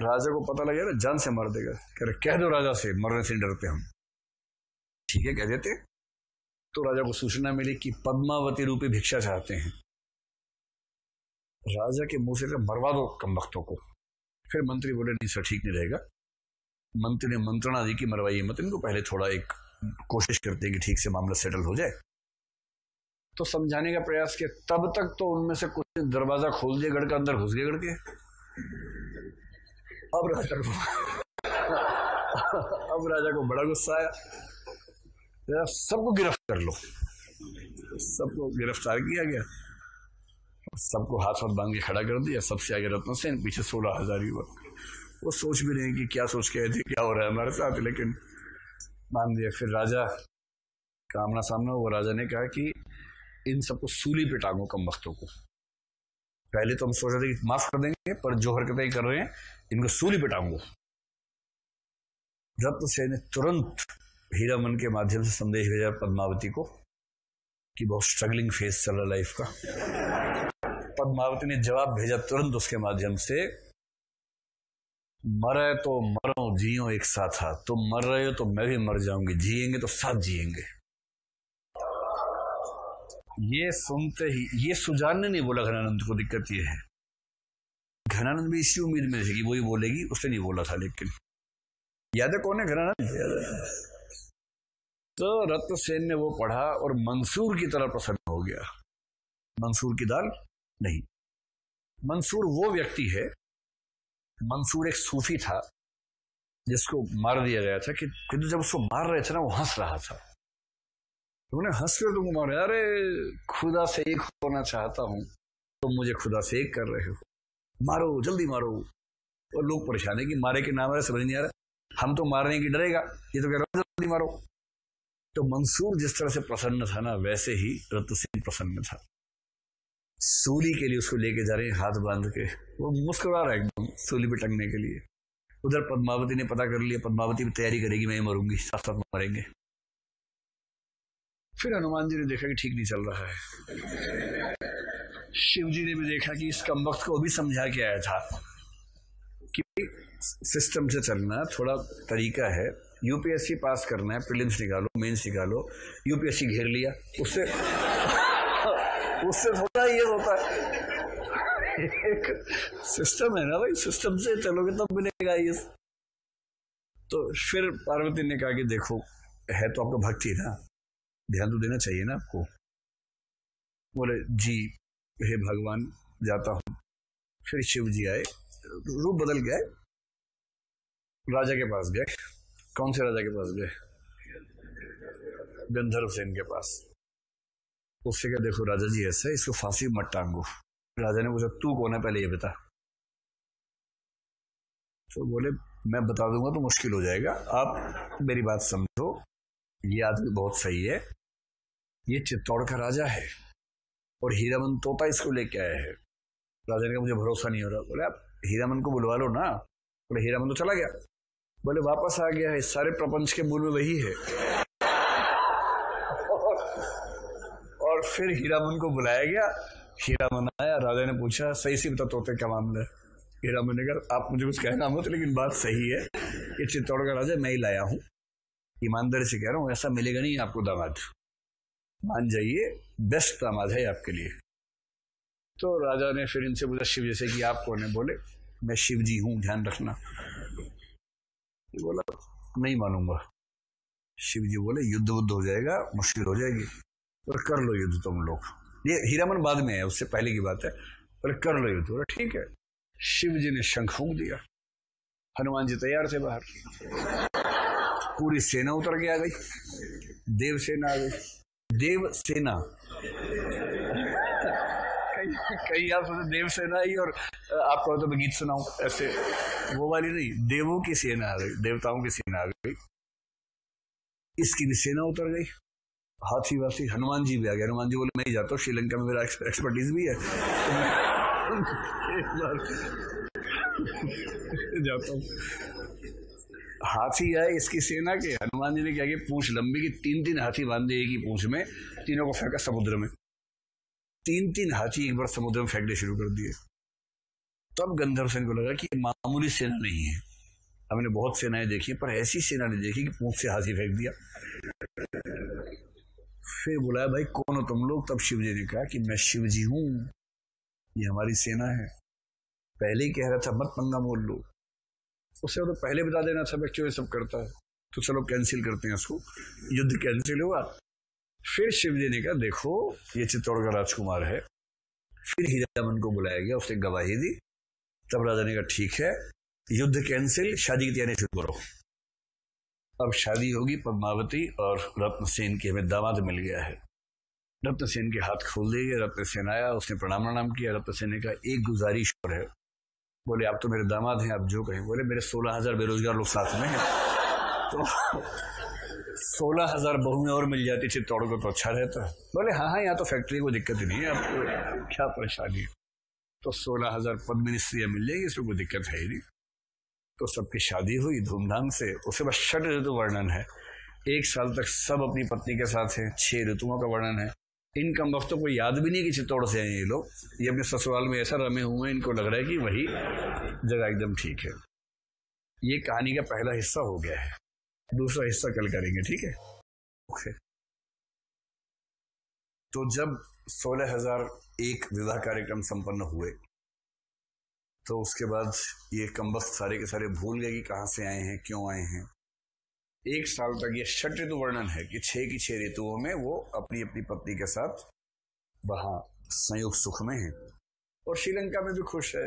राजा को पता लगेगा ना जान से मर देगा कह रहे कह दो राजा से मरने से डरते हम ठीक है कह देते तो राजा को सूचना मिली कि पद्मावती रूपी भिक्षा चाहते हैं राजा के मुंह से मरवा दो कम वक्तों को फिर मंत्री बोले नहीं सर ठीक नहीं रहेगा मंत्री ने मंत्रणा दी कि मरवाइए मत इनको पहले थोड़ा एक कोशिश करते हैं कि ठीक से मामला सेटल हो जाए तो समझाने का प्रयास किया तब तक तो उनमें से कुछ दरवाजा खोल दिया गढ़ का अंदर घुस गए गढ़ के अब राजा को अब राजा को बड़ा गुस्सा आया सबको गिरफ्त कर लो सबको गिरफ्तार किया गया सबको हाथ हाथ बांध के खड़ा कर दिया सबसे आगे रत्न सेन पीछे सोलह हजार युवक वो सोच भी रहे हैं कि क्या सोच के आए थे क्या हो रहा है हमारे साथ लेकिन मान दिया फिर राजा का आमना सामना वो राजा ने कहा कि इन सबको सूली पे टांगो कम वक्तों को पहले तो हम सोच रहे थे माफ कर देंगे पर जो हरकतें कर रहे हैं इनको सूली पे टांगो रत्न सेन ने तुरंत हीरा मन के माध्यम से संदेश भेजा पद्मावती को कि बहुत स्ट्रगलिंग फेज चल रहा लाइफ का पद्मावती ने जवाब भेजा तुरंत उसके माध्यम से मरे तो मरो जियो एक साथ हा तुम मर रहे हो तो मैं भी मर जाऊंगी जियेंगे तो साथ जियेंगे ये सुनते ही ये सुजान ने नहीं बोला घनानंद को दिक्कत ये है घनानंद भी इसी उम्मीद में थी ही बोलेगी उसने नहीं बोला था लेकिन याद है कौन है घनानंद तो रत्न सेन ने वो पढ़ा और मंसूर की तरह प्रसन्न हो गया मंसूर की दाल नहीं मंसूर वो व्यक्ति है मंसूर एक सूफी था जिसको मार दिया गया था कि किंतु जब उसको मार रहे थे ना वो हंस रहा था उन्हें तो हंस कर तुमको मारे अरे खुदा से एक होना चाहता हूं तुम तो मुझे खुदा से एक कर रहे हो मारो जल्दी मारो और लोग परेशान है कि मारे के नाम आ रहे समझ नहीं आ रहा हम तो मारने की डरेगा ये तो कह रहा जल्दी मारो तो मंसूर जिस तरह से प्रसन्न था ना वैसे ही रत्न सिंह प्रसन्न था सूली के लिए उसको लेके जा रहे हैं हाथ बांध के वो मुस्कुरा रहा है एकदम सूली पे टंगने के लिए उधर पद्मावती ने पता कर लिया पद्मावती भी तैयारी करेगी मैं मरूंगी साथ साथ मरेंगे फिर हनुमान जी ने देखा कि ठीक नहीं चल रहा है शिव जी ने भी देखा कि इस कम वक्त को भी समझा के आया था कि सिस्टम से चलना थोड़ा तरीका है यूपीएससी पास करना है प्रिलिम्स निकालो मेंस निकालो यूपीएससी घेर लिया उससे उससे होता ही ये होता है एक सिस्टम है ना भाई सिस्टम से चलोगे तब तो मिलेगा ये तो फिर पार्वती ने कहा कि देखो है तो आपका भक्ति ना ध्यान तो देना चाहिए ना आपको बोले जी हे भगवान जाता हूं फिर शिव जी आए रूप बदल गए राजा के पास गए कौन से राजा के पास गए गंधर्व सेन के पास उससे क्या देखो राजा जी ऐसा इसको फांसी मत टांगो राजा ने पूछा तू कौन है पहले ये बता तो बोले मैं बता दूंगा तो मुश्किल हो जाएगा आप मेरी बात समझो ये आदमी बहुत सही है ये चित्तौड़ का राजा है और हीरामन तोता इसको लेके आया है राजा ने कहा मुझे भरोसा नहीं हो रहा बोले आप हीरामन को बुलवा लो ना बोले हीरामन तो चला गया बोले वापस आ गया है सारे प्रपंच के मूल में वही है और फिर हीरामन को बुलाया गया हीरामन आया राजा ने पूछा सही सी बता तोते क्या मामला है हीरामन ने कहा आप मुझे कुछ कहना मत लेकिन बात सही है ये चित्तौड़ का राजा मैं ही लाया हूँ ईमानदारी से कह रहा हूँ ऐसा मिलेगा नहीं आपको दामाद मान जाइए बेस्ट दामाद है आपके लिए तो राजा ने फिर इनसे पूछा शिव जैसे कि आप कौन है बोले मैं शिव जी हूँ ध्यान रखना बोला नहीं मानूंगा शिव जी बोले युद्ध बुद्ध हो जाएगा मुश्किल हो जाएगी और कर लो युद्ध तुम लोग ये हीरामन बाद में है उससे पहले की बात है बोले कर लो युद्ध ठीक है शिव जी ने शंख फूक दिया हनुमान जी तैयार थे बाहर पूरी सेना उतर के आ गई देव सेना आ गई देव सेना कहीं कहीं आप सोचे देव सेना आई और आपको तो मैं गीत सुनाऊं ऐसे वो वाली नहीं देवों की सेना आ गई देवताओं की सेना आ गई इसकी भी सेना उतर गई हाथी वासी हनुमान जी भी आ गए हनुमान जी बोले मैं ही जाता हूँ श्रीलंका में मेरा एक्सपर्टीज भी है तो जाता हूँ हाथी आए इसकी सेना के हनुमान जी ने क्या किया पूछ लंबी की तीन तीन हाथी बांध एक ही पूछ में तीनों को फेंका समुद्र में तीन तीन हाथी एक बार समुद्र में फेंकने शुरू कर दिए तब गंधर्व सेन को लगा कि मामूली सेना नहीं है हमने बहुत सेनाएं देखी पर ऐसी सेना ने देखी कि पूछ से हाथी फेंक दिया फिर बुलाया भाई कौन हो तुम लोग तब शिव जी ने कहा कि मैं शिव जी हूं ये हमारी सेना है पहले ही कह रहा था मत पंगा मोल लो उसे तो पहले बता देना था बच्चों ये सब करता है तो चलो कैंसिल करते हैं उसको युद्ध कैंसिल हुआ फिर शिव जी ने कहा देखो ये चित्तौड़ का राजकुमार है फिर हीरामन को बुलाया गया उसने गवाही दी तब राजा ने कहा ठीक है युद्ध कैंसिल शादी की तैयारी शुरू करो अब शादी होगी पद्मावती और रत्न सेन की हमें दामाद मिल गया है रत्न सेन के हाथ खोल दिए गए रत्न सेन आया उसने प्रणाम प्रणाम किया रत्न सेन एक गुजारिश और है बोले आप तो मेरे दामाद हैं आप जो कहें बोले मेरे सोलह हजार बेरोजगार लोग साथ में हैं तो सोलह हजार बहुएं और मिल जाती चित्तौड़ को तो अच्छा रहता है बोले हाँ हाँ यहाँ तो फैक्ट्री को दिक्कत ही नहीं है आपको क्या परेशानी है तो सोलह हजार पद मिल जाएगी इसमें कोई दिक्कत है ही नहीं तो सबकी शादी हुई धूमधाम से उसके बाद षट ऋतु वर्णन है एक साल तक सब अपनी पत्नी के साथ हैं छह ऋतुओं का वर्णन है इन कम वक्तों को याद भी नहीं कि चित्तौड़ से आए ये लोग ये अपने ससुराल में ऐसा रमे हुए हैं इनको लग रहा है कि वही जगह एकदम ठीक है ये कहानी का पहला हिस्सा हो गया है दूसरा हिस्सा कल करेंगे ठीक है ओके तो जब सोलह हजार एक विवाह कार्यक्रम संपन्न हुए तो उसके बाद ये कम्बस सारे के सारे भूल गए कि कहाँ से आए हैं क्यों आए हैं एक साल तक ये षट ऋतु वर्णन है कि छह की छह ऋतुओं में वो अपनी अपनी पत्नी के साथ वहां संयुक्त सुख में है और श्रीलंका में भी खुश है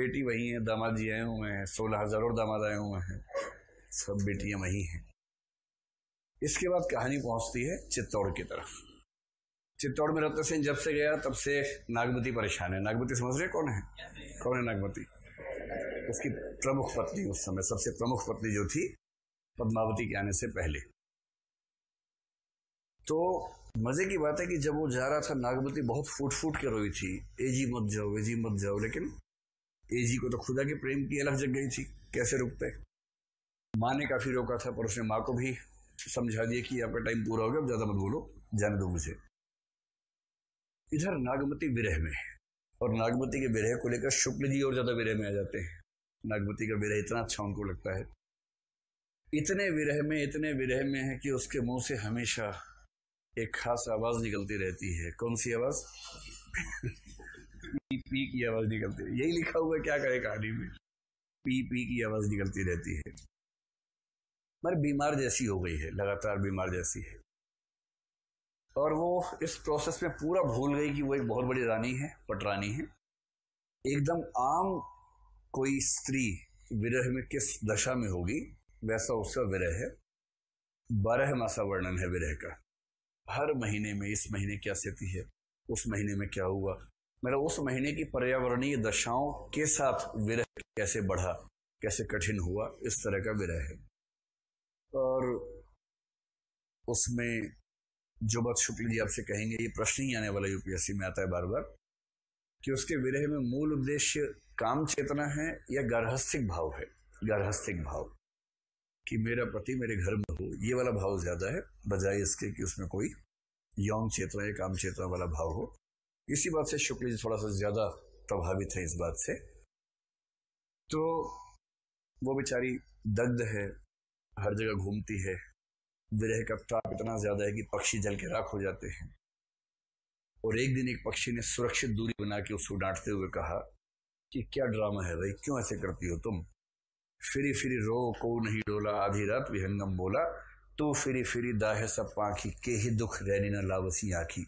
बेटी वही है दामाद जी आए हुए हैं सोलह हजार और दामाद आए हुए हैं सब बेटियां वही हैं इसके बाद कहानी पहुंचती है चित्तौड़ की तरफ चित्तौड़ में रत्न सिंह जब से गया तब से नागमती परेशान है नागमती समझ रहे कौन है कौन नागवती उसकी प्रमुख पत्नी उस समय सबसे प्रमुख पत्नी जो थी पद्मावती के आने से पहले तो मजे की बात है कि जब वो जा रहा था नागवती बहुत फूट फूट के रोई थी एजी मत जाओ एजी मत जाओ लेकिन एजी को तो खुदा के प्रेम की अलग जग गई थी कैसे रुकते माँ ने काफी रोका था पर उसने माँ को भी समझा दिया कि आपका टाइम पूरा हो गया अब ज्यादा मत बोलो जाने दो मुझे इधर नागमती विरह में है और नागमती के विरह को लेकर शुक्ल जी और ज़्यादा विरह में आ जाते हैं नागमती का विरह इतना अच्छा उनको लगता है इतने विरह में इतने विरह में है कि उसके मुंह से हमेशा एक खास आवाज निकलती रहती है कौन सी आवाज पी पी की आवाज निकलती है यही लिखा हुआ क्या करे कहानी में पी पी की आवाज निकलती रहती है मगर बीमार जैसी हो गई है लगातार बीमार जैसी है और वो इस प्रोसेस में पूरा भूल गई कि वो एक बहुत बड़ी रानी है पटरानी है एकदम आम कोई स्त्री विरह में किस दशा में होगी वैसा उसका विरह है बारह मासा वर्णन है विरह का हर महीने में इस महीने क्या स्थिति है उस महीने में क्या हुआ मेरा मतलब उस महीने की पर्यावरणीय दशाओं के साथ विरह कैसे बढ़ा कैसे कठिन हुआ इस तरह का विरह है और उसमें जो बात शुक्ल जी आपसे कहेंगे ये प्रश्न ही आने वाला यूपीएससी में आता है बार बार कि उसके विरह में मूल उद्देश्य काम चेतना है या गर्हस्थिक भाव है गर्हस्थिक भाव कि मेरा पति मेरे घर में हो ये वाला भाव ज्यादा है बजाय इसके कि उसमें कोई यौन चेतना या काम चेतना वाला भाव हो इसी बात से शुक्ल जी थोड़ा सा ज्यादा प्रभावित है इस बात से तो वो बेचारी दग्ध है हर जगह घूमती है विरह का ताप इतना ज्यादा है कि पक्षी जल के राख हो जाते हैं और एक दिन एक पक्षी ने सुरक्षित दूरी बना के उसको डांटते हुए कहा कि क्या ड्रामा है भाई क्यों ऐसे करती हो तुम फिरी फिरी रो को नहीं डोला आधी रात विहंगम बोला तो फिरी फिरी दाहे सब पाखी के ही दुख रहनी न लावसी आखी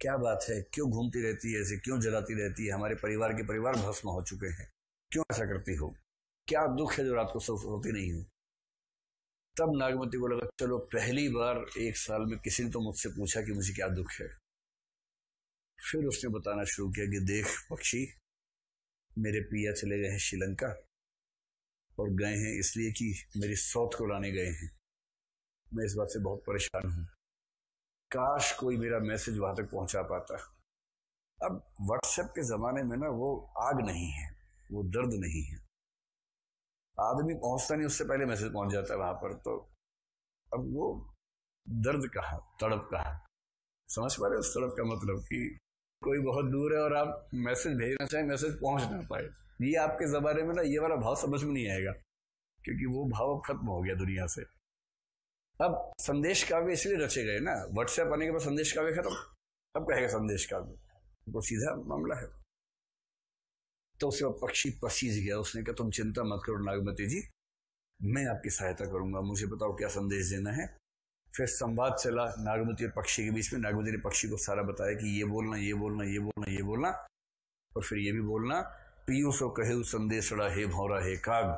क्या बात है क्यों घूमती रहती है ऐसे क्यों जलाती रहती है हमारे परिवार के परिवार भस्म हो चुके हैं क्यों ऐसा करती हो क्या दुख है जो रात को सोती नहीं हो तब नागमती को लगा चलो पहली बार एक साल में किसी ने तो मुझसे पूछा कि मुझे क्या दुख है फिर उसने बताना शुरू किया कि देख पक्षी मेरे पिया चले गए हैं श्रीलंका और गए हैं इसलिए कि मेरी सौत को लाने गए हैं मैं इस बात से बहुत परेशान हूं काश कोई मेरा मैसेज वहां तक पहुंचा पाता अब व्हाट्सएप के जमाने में ना वो आग नहीं है वो दर्द नहीं है आदमी पहुंचता नहीं उससे पहले मैसेज पहुंच जाता है वहां पर तो अब वो दर्द कहा तड़प कहा समझ पा रहे उस तड़प का मतलब कि कोई बहुत दूर है और आप मैसेज भेजना चाहें मैसेज पहुंच ना पाए ये आपके जमाने में ना ये वाला भाव समझ में नहीं आएगा क्योंकि वो भाव अब खत्म हो गया दुनिया से अब संदेश काव्य इसलिए रचे गए ना व्हाट्सएप आने के बाद संदेश काव्य खत्म अब कहेगा संदेश काव्य तो सीधा मामला है तो उसे बाद पक्षी पसीज गया उसने कहा तुम चिंता मत करो नागमती जी मैं आपकी सहायता करूंगा मुझे बताओ क्या संदेश देना है फिर संवाद चला नागमती और पक्षी के बीच में नागमती ने पक्षी को सारा बताया कि ये बोलना ये बोलना ये बोलना ये बोलना और फिर ये भी बोलना पीयू सो कहे संदेश सड़ा हे भौरा हे काग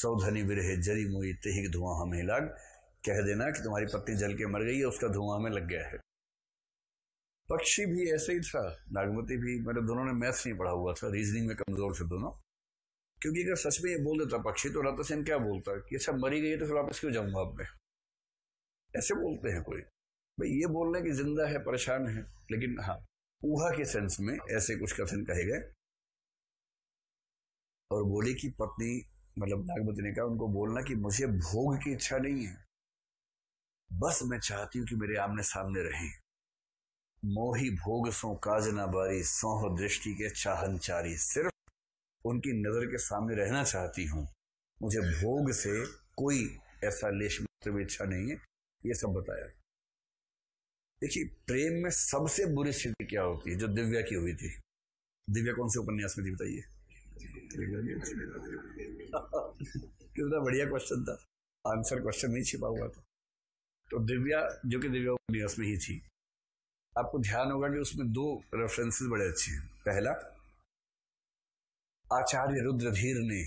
सौधनी विरहे जरी मोई तेहिक धुआं हमें लाग कह देना कि तुम्हारी पत्नी जल के मर गई है उसका धुआं हमें लग गया है पक्षी भी ऐसे ही था नागमती भी मेरे मतलब दोनों ने मैथ्स नहीं पढ़ा हुआ था रीजनिंग में कमजोर थे दोनों क्योंकि अगर सच में ये बोल देता तो पक्षी तो रत्न सेन क्या बोलता कि अच्छा मरी गई तो फिर वापस क्यों जाऊंगा आप में ऐसे बोलते हैं कोई भाई ये बोलने की जिंदा है परेशान है लेकिन हाँ ऊहा के सेंस में ऐसे कुछ कथन कहे गए और बोले कि पत्नी मतलब नागमती ने कहा उनको बोलना कि मुझे भोग की इच्छा नहीं है बस मैं चाहती हूं कि मेरे आमने सामने रहें मोही भोग सो काज ना बारी सोह दृष्टि के चाहनचारी सिर्फ उनकी नजर के सामने रहना चाहती हूँ मुझे भोग से कोई ऐसा लेश मात्र भी इच्छा नहीं है ये सब बताया देखिए प्रेम में सबसे बुरी स्थिति क्या होती है जो दिव्या की हुई थी दिव्या कौन से उपन्यास में थी बताइए कितना बढ़िया क्वेश्चन था आंसर क्वेश्चन नहीं छिपा हुआ था तो दिव्या जो कि दिव्या उपन्यास में ही थी आपको ध्यान होगा कि उसमें दो रेफरेंसेस बड़े अच्छे हैं पहला आचार्य रुद्रधीर ने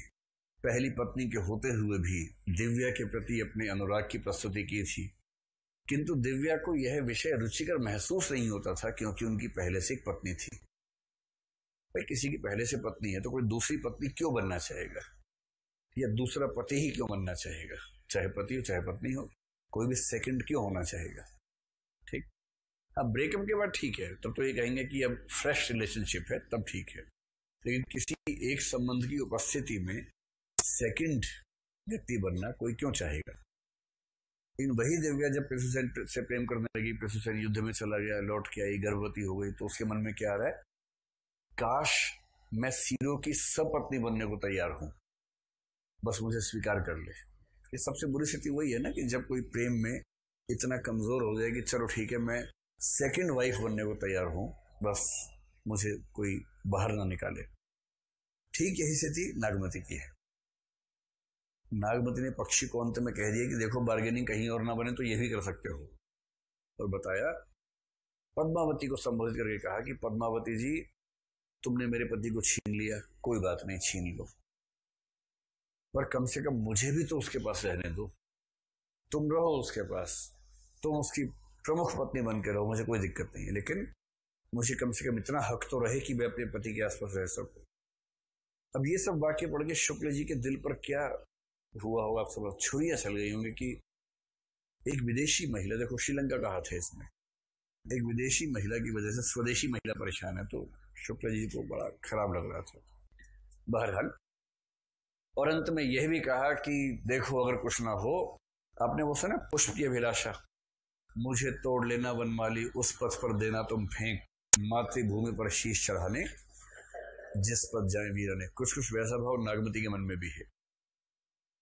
पहली पत्नी के होते हुए भी दिव्या के प्रति अपने अनुराग की प्रस्तुति की थी किंतु दिव्या को यह विषय रुचिकर महसूस नहीं होता था क्योंकि उनकी पहले से एक पत्नी थी भाई किसी की पहले से पत्नी है तो कोई दूसरी पत्नी क्यों बनना चाहेगा या दूसरा पति ही क्यों बनना चाहेगा चाहे पति हो चाहे पत्नी हो कोई भी सेकंड क्यों होना चाहेगा ठीक अब ब्रेकअप के बाद ठीक है तब तो ये कहेंगे कि अब फ्रेश रिलेशनशिप है तब ठीक है लेकिन किसी एक संबंध की उपस्थिति में सेकंड व्यक्ति बनना कोई क्यों चाहेगा लेकिन वही दिव्या जब प्रसुसैन से प्रेम करने लगी प्रसुसैन युद्ध में चला गया लौट के आई गर्भवती हो गई तो उसके मन में क्या आ रहा है काश मैं सीरो की सपत्नी बनने को तैयार हूं बस मुझे स्वीकार कर ले ये सबसे बुरी स्थिति वही है ना कि जब कोई प्रेम में इतना कमजोर हो जाए कि चलो ठीक है मैं सेकंड वाइफ बनने को तैयार हूँ बस मुझे कोई बाहर ना निकाले ठीक यही स्थिति नागमती की है नागमती ने पक्षी को अंत में कह दिया कि देखो बार्गेनिंग कहीं और ना बने तो ये भी कर सकते हो और बताया पद्मावती को संबोधित करके कहा कि पद्मावती जी तुमने मेरे पति को छीन लिया कोई बात नहीं छीन लो पर कम से कम मुझे भी तो उसके पास रहने दो तुम रहो उसके पास तुम उसकी प्रमुख पत्नी बन के रहो मुझे कोई दिक्कत नहीं है लेकिन मुझे कम से कम इतना हक तो रहे कि मैं अपने पति के आसपास रह सकूं अब ये सब वाक्य पढ़ के शुक्ल जी के दिल पर क्या हुआ होगा आप समझ छुरियाँ चल गई होंगी कि एक विदेशी महिला देखो श्रीलंका का हाथ है इसमें एक विदेशी महिला की वजह से स्वदेशी महिला परेशान है तो शुक्ल जी को बड़ा खराब लग रहा था बहरहाल और अंत में यह भी कहा कि देखो अगर कुछ ना हो आपने वो सुना पुष्प की अभिलाषा मुझे तोड़ लेना वनमाली उस पथ पर देना तुम फेंक मातृभूमि पर शीश चढ़ाने जिस पद जाए वीरा ने कुछ कुछ वैसा भाव नागमती के मन में भी है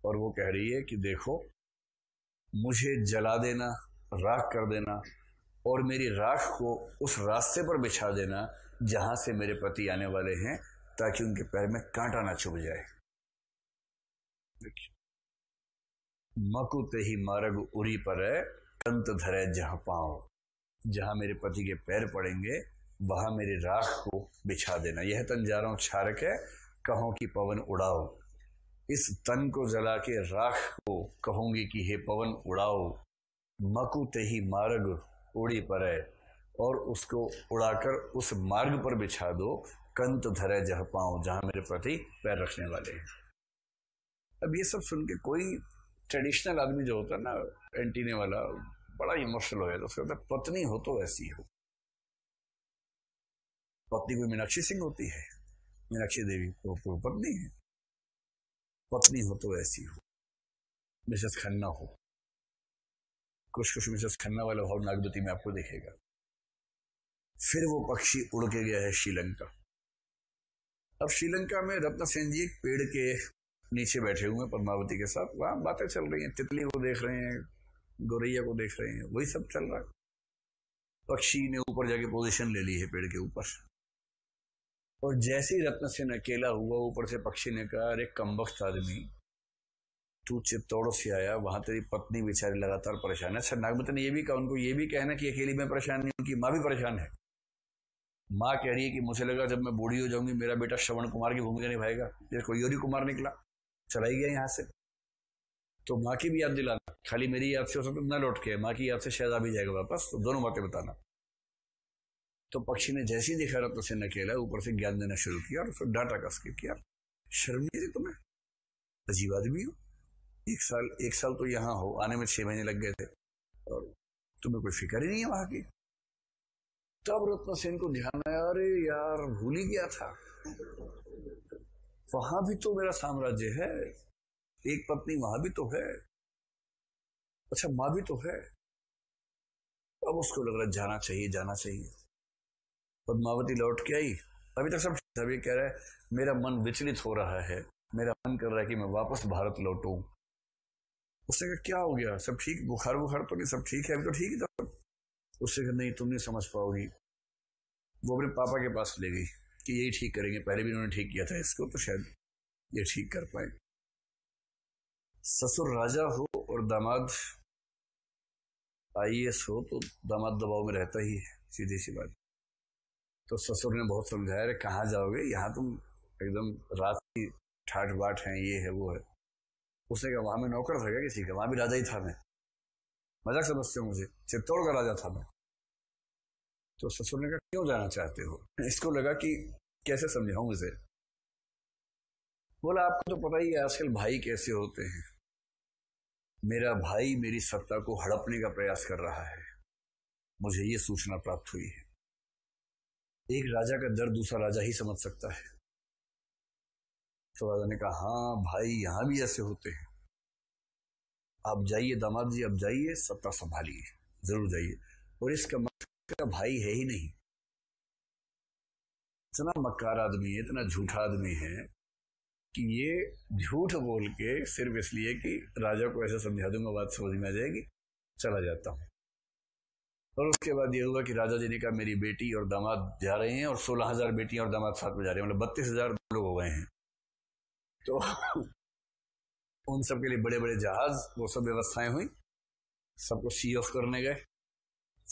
और वो कह रही है कि देखो मुझे जला देना राख कर देना और मेरी राख को उस रास्ते पर बिछा देना जहां से मेरे पति आने वाले हैं ताकि उनके पैर में कांटा ना चुभ जाए मकुते ही मारग उरी पर है संत धरे जह पाओ जहां मेरे पति के पैर पड़ेंगे वहां मेरी राख को बिछा देना यह तन जा रहा हूं कहो कि पवन उड़ाओ इस तन को जला के राख को कहूंगी कि हे पवन उड़ाओ मकु ही मार्ग उड़ी पर और उसको उड़ाकर उस मार्ग पर बिछा दो कंत धरे जह पाओ जहां मेरे पति पैर रखने वाले हैं अब ये सब सुन के कोई ट्रेडिशनल आदमी जो होता है ना एंटीने वाला बड़ा इमोशनल हो गया उसके अंदर पत्नी हो तो ऐसी हो पत्नी कोई मीनाक्षी सिंह होती है मीनाक्षी देवी को पूर्व तो पत्नी है पत्नी हो तो ऐसी हो मिसेस खन्ना हो कुछ कुछ मिसेस खन्ना वाले भाव नागदुति में आपको देखेगा फिर वो पक्षी उड़ के गया है श्रीलंका अब श्रीलंका में रत्न सेन जी पेड़ के नीचे बैठे हुए हैं पद्मावती के साथ वहां बातें चल रही हैं तितली को देख रहे हैं गोरैया को देख रहे हैं वही सब चल रहा है पक्षी ने ऊपर जाके पोजीशन ले ली है पेड़ के ऊपर और जैसे ही रत्न सेन अकेला हुआ ऊपर से पक्षी ने कहा अरे कमबख्त आदमी तू चित्तौड़ से आया वहां तेरी पत्नी बेचारी लगातार परेशान है अच्छा नागमता ने यह भी कहा उनको ये भी कहना कि अकेली मैं परेशान नहीं उनकी माँ भी परेशान है माँ कह रही है कि मुझे लगा जब मैं बूढ़ी हो जाऊंगी मेरा बेटा श्रवण कुमार की भूमिका निभाएगा जैसे कोई कुमार निकला चला ही गया यहाँ से तो माँ की भी याद दिलाना खाली मेरी याद से हो सकता ना लौट के माँ की याद से शायद आ भी जाएगा वापस तो दोनों बातें बताना तो पक्षी ने जैसी देखा रत्न से नकेला ऊपर से ज्ञान देना शुरू किया और उसको डाटा का स्किप किया शर्म नहीं थी तुम्हें अजीब आदमी हो एक साल एक साल तो यहाँ हो आने में छह महीने लग गए थे और तुम्हें कोई फिक्र ही नहीं है वहां की तब रत्न सेन को ध्यान आया अरे यार भूल ही गया था वहां भी तो मेरा साम्राज्य है एक पत्नी वहां भी तो है अच्छा मां भी तो है अब उसको लग रहा जाना चाहिए जाना चाहिए पदमावती लौट के आई अभी तक सब सभी कह रहा है मेरा मन विचलित हो रहा है मेरा मन कर रहा है कि मैं वापस भारत लौटू उसने कहा क्या हो गया सब ठीक बुखार बुखार तो नहीं सब ठीक है अभी तो ठीक ही था उससे कहा नहीं तुम नहीं समझ पाओगी वो अपने पापा के पास ले गई कि यही ठीक करेंगे पहले भी उन्होंने ठीक किया था इसको तो शायद ये ठीक कर पाएंगे ससुर राजा हो और दामाद आई हो तो दामाद दबाव में रहता ही है सीधी सी बात तो ससुर ने बहुत समझाया अरे कहाँ जाओगे यहाँ तुम एकदम रात की ठाट बाट है ये है वो है उसने कहा वहां में नौकर था क्या किसी का वहां भी राजा ही था मैं मजाक समझते हो मुझे चित्तौड़ का राजा था मैं तो ससुर ने कहा क्यों जाना चाहते हो इसको लगा कि कैसे समझाऊं उसे बोला आपको तो पता ही है आजकल भाई कैसे होते हैं मेरा भाई मेरी सत्ता को हड़पने का प्रयास कर रहा है मुझे ये सूचना प्राप्त हुई है एक राजा का दर्द दूसरा राजा ही समझ सकता है तो राजा ने कहा हाँ भाई यहां भी ऐसे होते हैं आप जाइए दामाद जी आप जाइए सत्ता संभालिए जरूर जाइए और इसका का भाई है ही नहीं इतना मक्कार आदमी है इतना झूठा आदमी है कि ये झूठ बोल के सिर्फ इसलिए कि राजा को ऐसा समझा दूंगा बात समझ में आ जाएगी चला जाता हूँ और उसके बाद ये हुआ कि राजा जी ने कहा मेरी बेटी और दामाद जा रहे हैं और सोलह हजार बेटियां और दामाद साथ में जा रहे हैं मतलब बत्तीस हजार लोग हो गए हैं तो उन सब के लिए बड़े बड़े जहाज वो सब व्यवस्थाएं हुई सबको सी ऑफ करने गए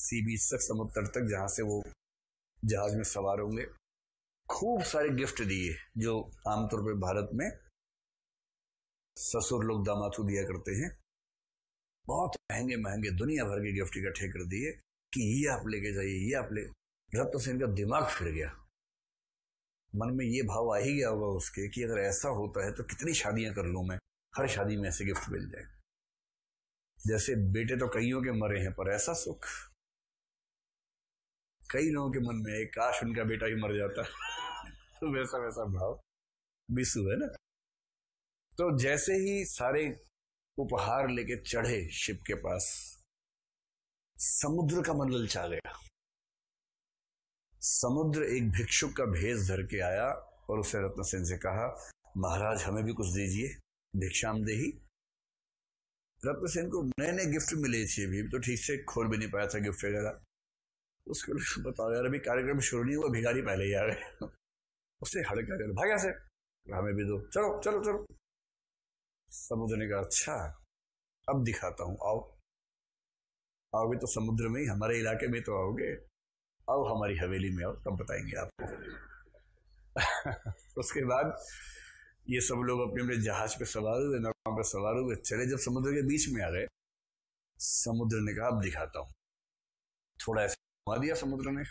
सी बीच तक समुद्र तट तक जहां से वो जहाज में सवार होंगे खूब सारे गिफ्ट दिए जो आमतौर पर भारत में ससुर लोग दामाथू दिया करते हैं बहुत महंगे महंगे दुनिया भर के गिफ्ट इकट्ठे कर दिए कि ये आप लेके जाइए ये आप ले रत्न तो सेन का दिमाग फिर गया मन में ये भाव आ ही गया होगा उसके कि अगर ऐसा होता है तो कितनी शादियां कर लूं मैं हर शादी में ऐसे गिफ्ट मिल जाए जैसे बेटे तो कईयों के मरे हैं पर ऐसा सुख कई लोगों के मन में काश उनका बेटा ही मर जाता तो वैसा वैसा भाव विशु है ना तो जैसे ही सारे उपहार लेके चढ़े शिव के पास समुद्र का मन ललचा गया समुद्र एक भिक्षुक का भेष धर के आया और उसने रत्न सेन से कहा महाराज हमें भी कुछ दीजिए भिक्षाम दे रत्न सेन को नए नए गिफ्ट मिले थे भी तो ठीक से खोल भी नहीं पाया था गिफ्ट वगैरह लिए बताओ यार अभी कार्यक्रम शुरू नहीं हुआ भिगारी पहले ही आ गए उसने हड़का कर भाग से हमें भी दो चलो चलो चलो समुद्र ने कहा अच्छा अब दिखाता हूँ आओ आओगे तो समुद्र में ही हमारे इलाके में तो आओगे आओ हमारी हवेली में आओ तब बताएंगे आपको उसके बाद ये सब लोग अपने अपने जहाज पे सवार हुए नौका पे सवार हुए चले जब समुद्र के बीच में आ गए समुद्र ने कहा अब दिखाता हूँ थोड़ा ऐसा घुमा दिया समुद्र ने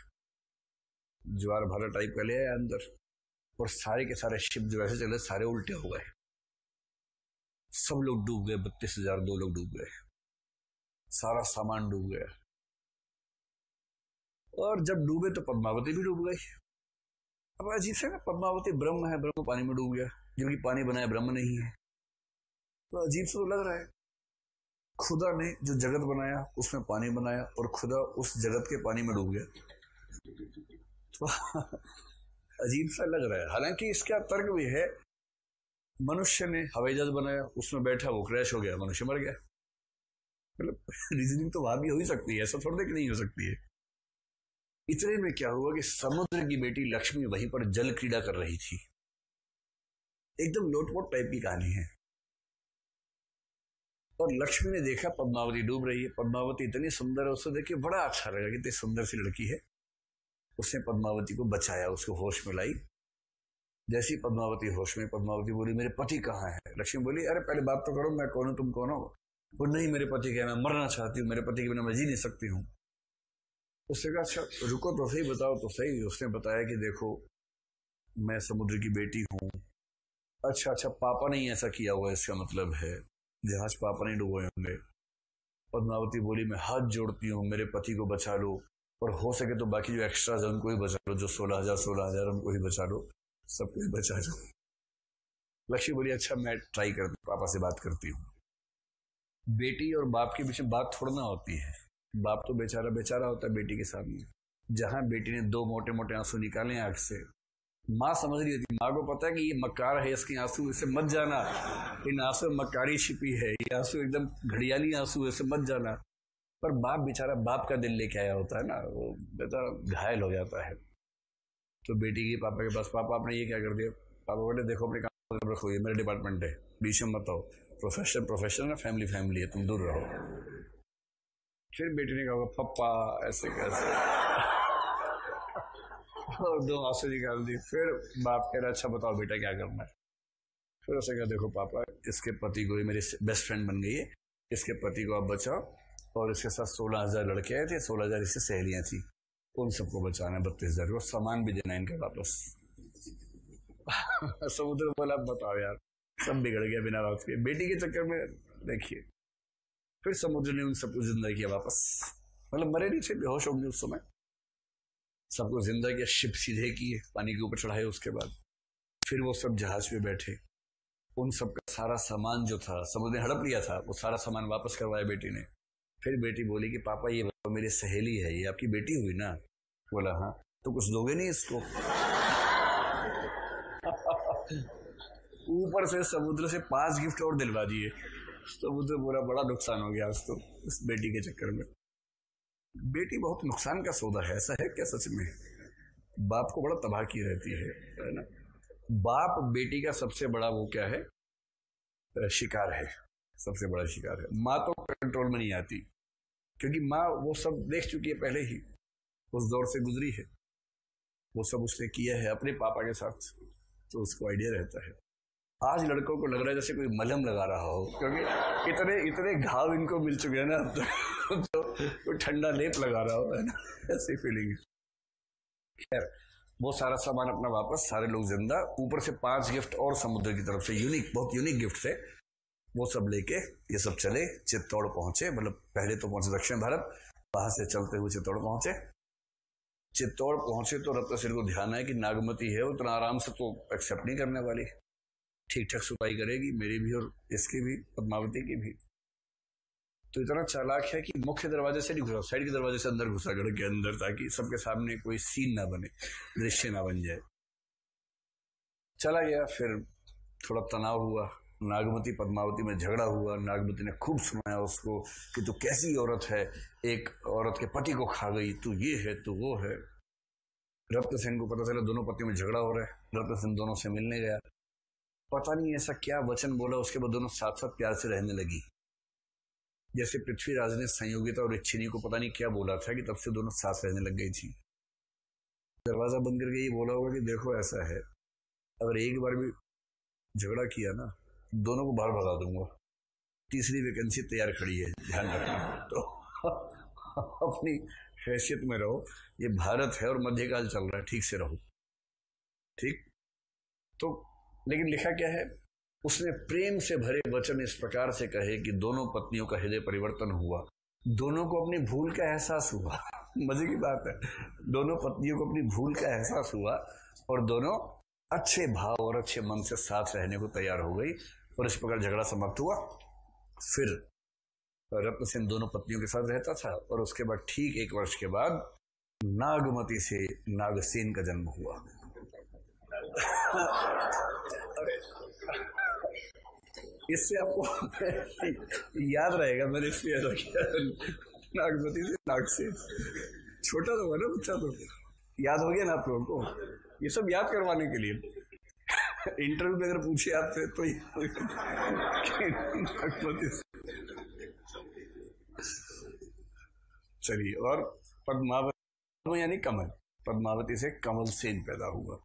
ज्वार भाला टाइप का ले आया अंदर और सारे के सारे शिप जो ऐसे चले सारे उल्टे हो गए सब लोग डूब गए बत्तीस हजार दो लोग डूब गए सारा सामान डूब गया और जब डूबे तो पद्मावती भी डूब गई अब अजीब से ना पद्मावती ब्रह्म है ब्रह्म पानी में डूब गया जो कि पानी बनाया ब्रह्म नहीं है तो अजीब से तो लग रहा है खुदा ने जो जगत बनाया उसमें पानी बनाया और खुदा उस जगत के पानी में डूब गया तो अजीब सा लग रहा है हालांकि इसका तर्क भी है मनुष्य ने हवाई जहाज बनाया उसमें बैठा वो क्रैश हो गया मनुष्य मर गया मतलब रीजनिंग तो वहां भी हो ही सकती है ऐसा थोड़ी देख नहीं हो सकती है इतने में क्या हुआ कि समुद्र की बेटी लक्ष्मी वहीं पर जल क्रीड़ा कर रही थी एकदम लोटपोट टाइप की कहानी है और लक्ष्मी ने देखा पद्मावती डूब रही है पद्मावती इतनी सुंदर है उसको देख के बड़ा अच्छा लगा कि इतनी सुंदर सी लड़की है उसने पद्मावती को बचाया उसको होश में लाई जैसी पद्मावती होश में पद्मावती बोली मेरे पति कहाँ है लक्ष्मी बोली अरे पहले बात तो करो मैं कौन हूँ तुम कौन हो वो नहीं मेरे पति कह मैं मरना चाहती हूँ मेरे पति के बिना मैं जी नहीं सकती हूँ उसने कहा अच्छा रुको तो सही बताओ तो सही उसने बताया कि देखो मैं समुद्र की बेटी हूँ अच्छा अच्छा पापा ने ऐसा किया हुआ इसका मतलब है जहाज पापा नहीं डूबे होंगे पद्मावती बोली मैं हाथ जोड़ती हूँ मेरे पति को बचा लो और हो सके तो बाकी जो एक्स्ट्रा है उनको ही बचा लो जो सोलह हजार सोलह हजार उनको ही बचा लो सबको ही बचा लो लक्ष्मी बोली अच्छा मैं ट्राई कर पापा से बात करती हूँ बेटी और बाप के पीछे बात थोड़ना होती है बाप तो बेचारा बेचारा होता है बेटी के सामने जहां बेटी ने दो मोटे मोटे आंसू निकाले आंख से माँ समझ रही होती माँ को पता है कि ये मकार है इसके आंसू इसे मत जाना इन आंसू मकारी छिपी है ये आंसू एकदम घड़ियाली आंसू इसे मत जाना पर बाप बेचारा बाप का दिल लेके आया होता है ना वो बेटा घायल हो जाता है तो बेटी की पापा के पास पापा आपने ये क्या कर दिया पापा बेटे देखो अपने काम रखो ये मेरा डिपार्टमेंट है बीच में मत आओ प्रोफेशन प्रोफेशन है फैमिली फैमिली है तुम दूर रहो फिर बेटी ने कहा पप्पा ऐसे कैसे और दो आंसू निकाल दी फिर बाप कह रहा अच्छा बताओ बेटा क्या करना है फिर उसने कहा देखो पापा इसके पति को ही मेरी बेस्ट फ्रेंड बन गई है इसके पति को आप बचाओ और इसके साथ सोलह हजार लड़के आए थे सोलह हजार इससे सहेलियां थी उन सबको बचाना है बत्तीस हजार को सामान भी देना इनके वापस समुद्र बोला बताओ यार सब बिगड़ गया बिना बात के बेटी के चक्कर में देखिए फिर समुद्र ने उन सबको जिंदा किया वापस मतलब मरे नहीं थे बेहोश होंगे उस समय सबको जिंदा किया शिप सीधे किए पानी के ऊपर चढ़ाए उसके बाद फिर वो सब जहाज पे बैठे उन सबका सारा सामान जो था समुद्र ने हड़प लिया था वो सारा सामान वापस करवाया बेटी ने फिर बेटी बोली कि पापा ये बताओ मेरी सहेली है ये आपकी बेटी हुई ना बोला हाँ तो कुछ दोगे नहीं इसको ऊपर से समुद्र से पांच गिफ्ट और दिलवा दिए समुद्र पूरा बड़ा नुकसान हो गया उसको तो, उस बेटी के चक्कर में बेटी बहुत नुकसान का सौदा है ऐसा है क्या सच में बाप को बड़ा तबाह की रहती है है ना बाप बेटी का सबसे बड़ा वो क्या है शिकार है सबसे बड़ा शिकार है माँ तो कंट्रोल में नहीं आती क्योंकि माँ वो सब देख चुकी है पहले ही उस दौर से गुजरी है वो सब उसने किया है अपने पापा के साथ तो उसको आइडिया रहता है आज लड़कों को लग रहा है जैसे कोई मलहम लगा रहा हो क्योंकि इतने इतने घाव इनको मिल चुके हैं ना अब तो तो ठंडा लेप लगा रहा हो है ना ऐसी फीलिंग खैर वो सारा सामान अपना वापस सारे लोग जिंदा ऊपर से पांच गिफ्ट और समुद्र की तरफ से यूनिक बहुत यूनिक गिफ्ट थे वो सब लेके ये सब चले चित्तौड़ पहुंचे मतलब पहले तो पहुंचे दक्षिण भारत वहां से चलते हुए चित्तौड़ पहुंचे चित्तौड़ पहुंचे तो रत्नसिर को ध्यान है कि नागमती है उतना आराम से तो एक्सेप्ट नहीं करने वाली ठीक ठाक सुपाई करेगी मेरी भी और इसकी भी पदमावती की भी तो इतना चालाक है कि मुख्य दरवाजे से नहीं घुसा साइड के दरवाजे से अंदर घुसा घर के अंदर ताकि सबके सामने कोई सीन ना बने दृश्य ना बन जाए चला गया फिर थोड़ा तनाव हुआ नागमती पद्मावती में झगड़ा हुआ नागमती ने खूब सुनाया उसको कि तू कैसी औरत है एक औरत के पति को खा गई तू ये है तू वो है रत्न सिंह को पता चला दोनों पति में झगड़ा हो रहा है रत्न सिंह दोनों से मिलने गया पता नहीं ऐसा क्या वचन बोला उसके बाद दोनों साथ साथ प्यार से रहने लगी जैसे पृथ्वीराज ने संयोगिता और इच्छिनी को पता नहीं क्या बोला था कि तब से दोनों साथ रहने लग गई थी दरवाजा बंद करके ये बोला होगा कि देखो ऐसा है अगर एक बार भी झगड़ा किया ना दोनों को बाहर भगा दूंगा तीसरी वैकेंसी तैयार खड़ी है ध्यान रखना तो अपनी हैसियत में रहो ये भारत है और मध्यकाल चल रहा है ठीक से रहो ठीक तो लेकिन लिखा क्या है उसने प्रेम से भरे वचन इस प्रकार से कहे कि दोनों पत्नियों का हृदय परिवर्तन हुआ दोनों को अपनी भूल का एहसास हुआ मजे की बात है दोनों पत्नियों को अपनी भूल का एहसास हुआ और दोनों अच्छे भाव और अच्छे मन से साथ रहने को तैयार हो गई और इस प्रकार झगड़ा समाप्त हुआ फिर रत्न सिंह दोनों पत्नियों के साथ रहता था और उसके बाद ठीक एक वर्ष के बाद नागमती से नागसेन का जन्म हुआ इससे आपको याद रहेगा मैंने फेयर नागपति से नाग से छोटा तो हुआ ना बच्चा तो याद हो गया ना आप लोगों को ये सब याद करवाने के लिए इंटरव्यू में अगर पूछे आपसे तो नागपति चलिए और पद्मावती यानी कमल पद्मावती से कमल सेन पैदा हुआ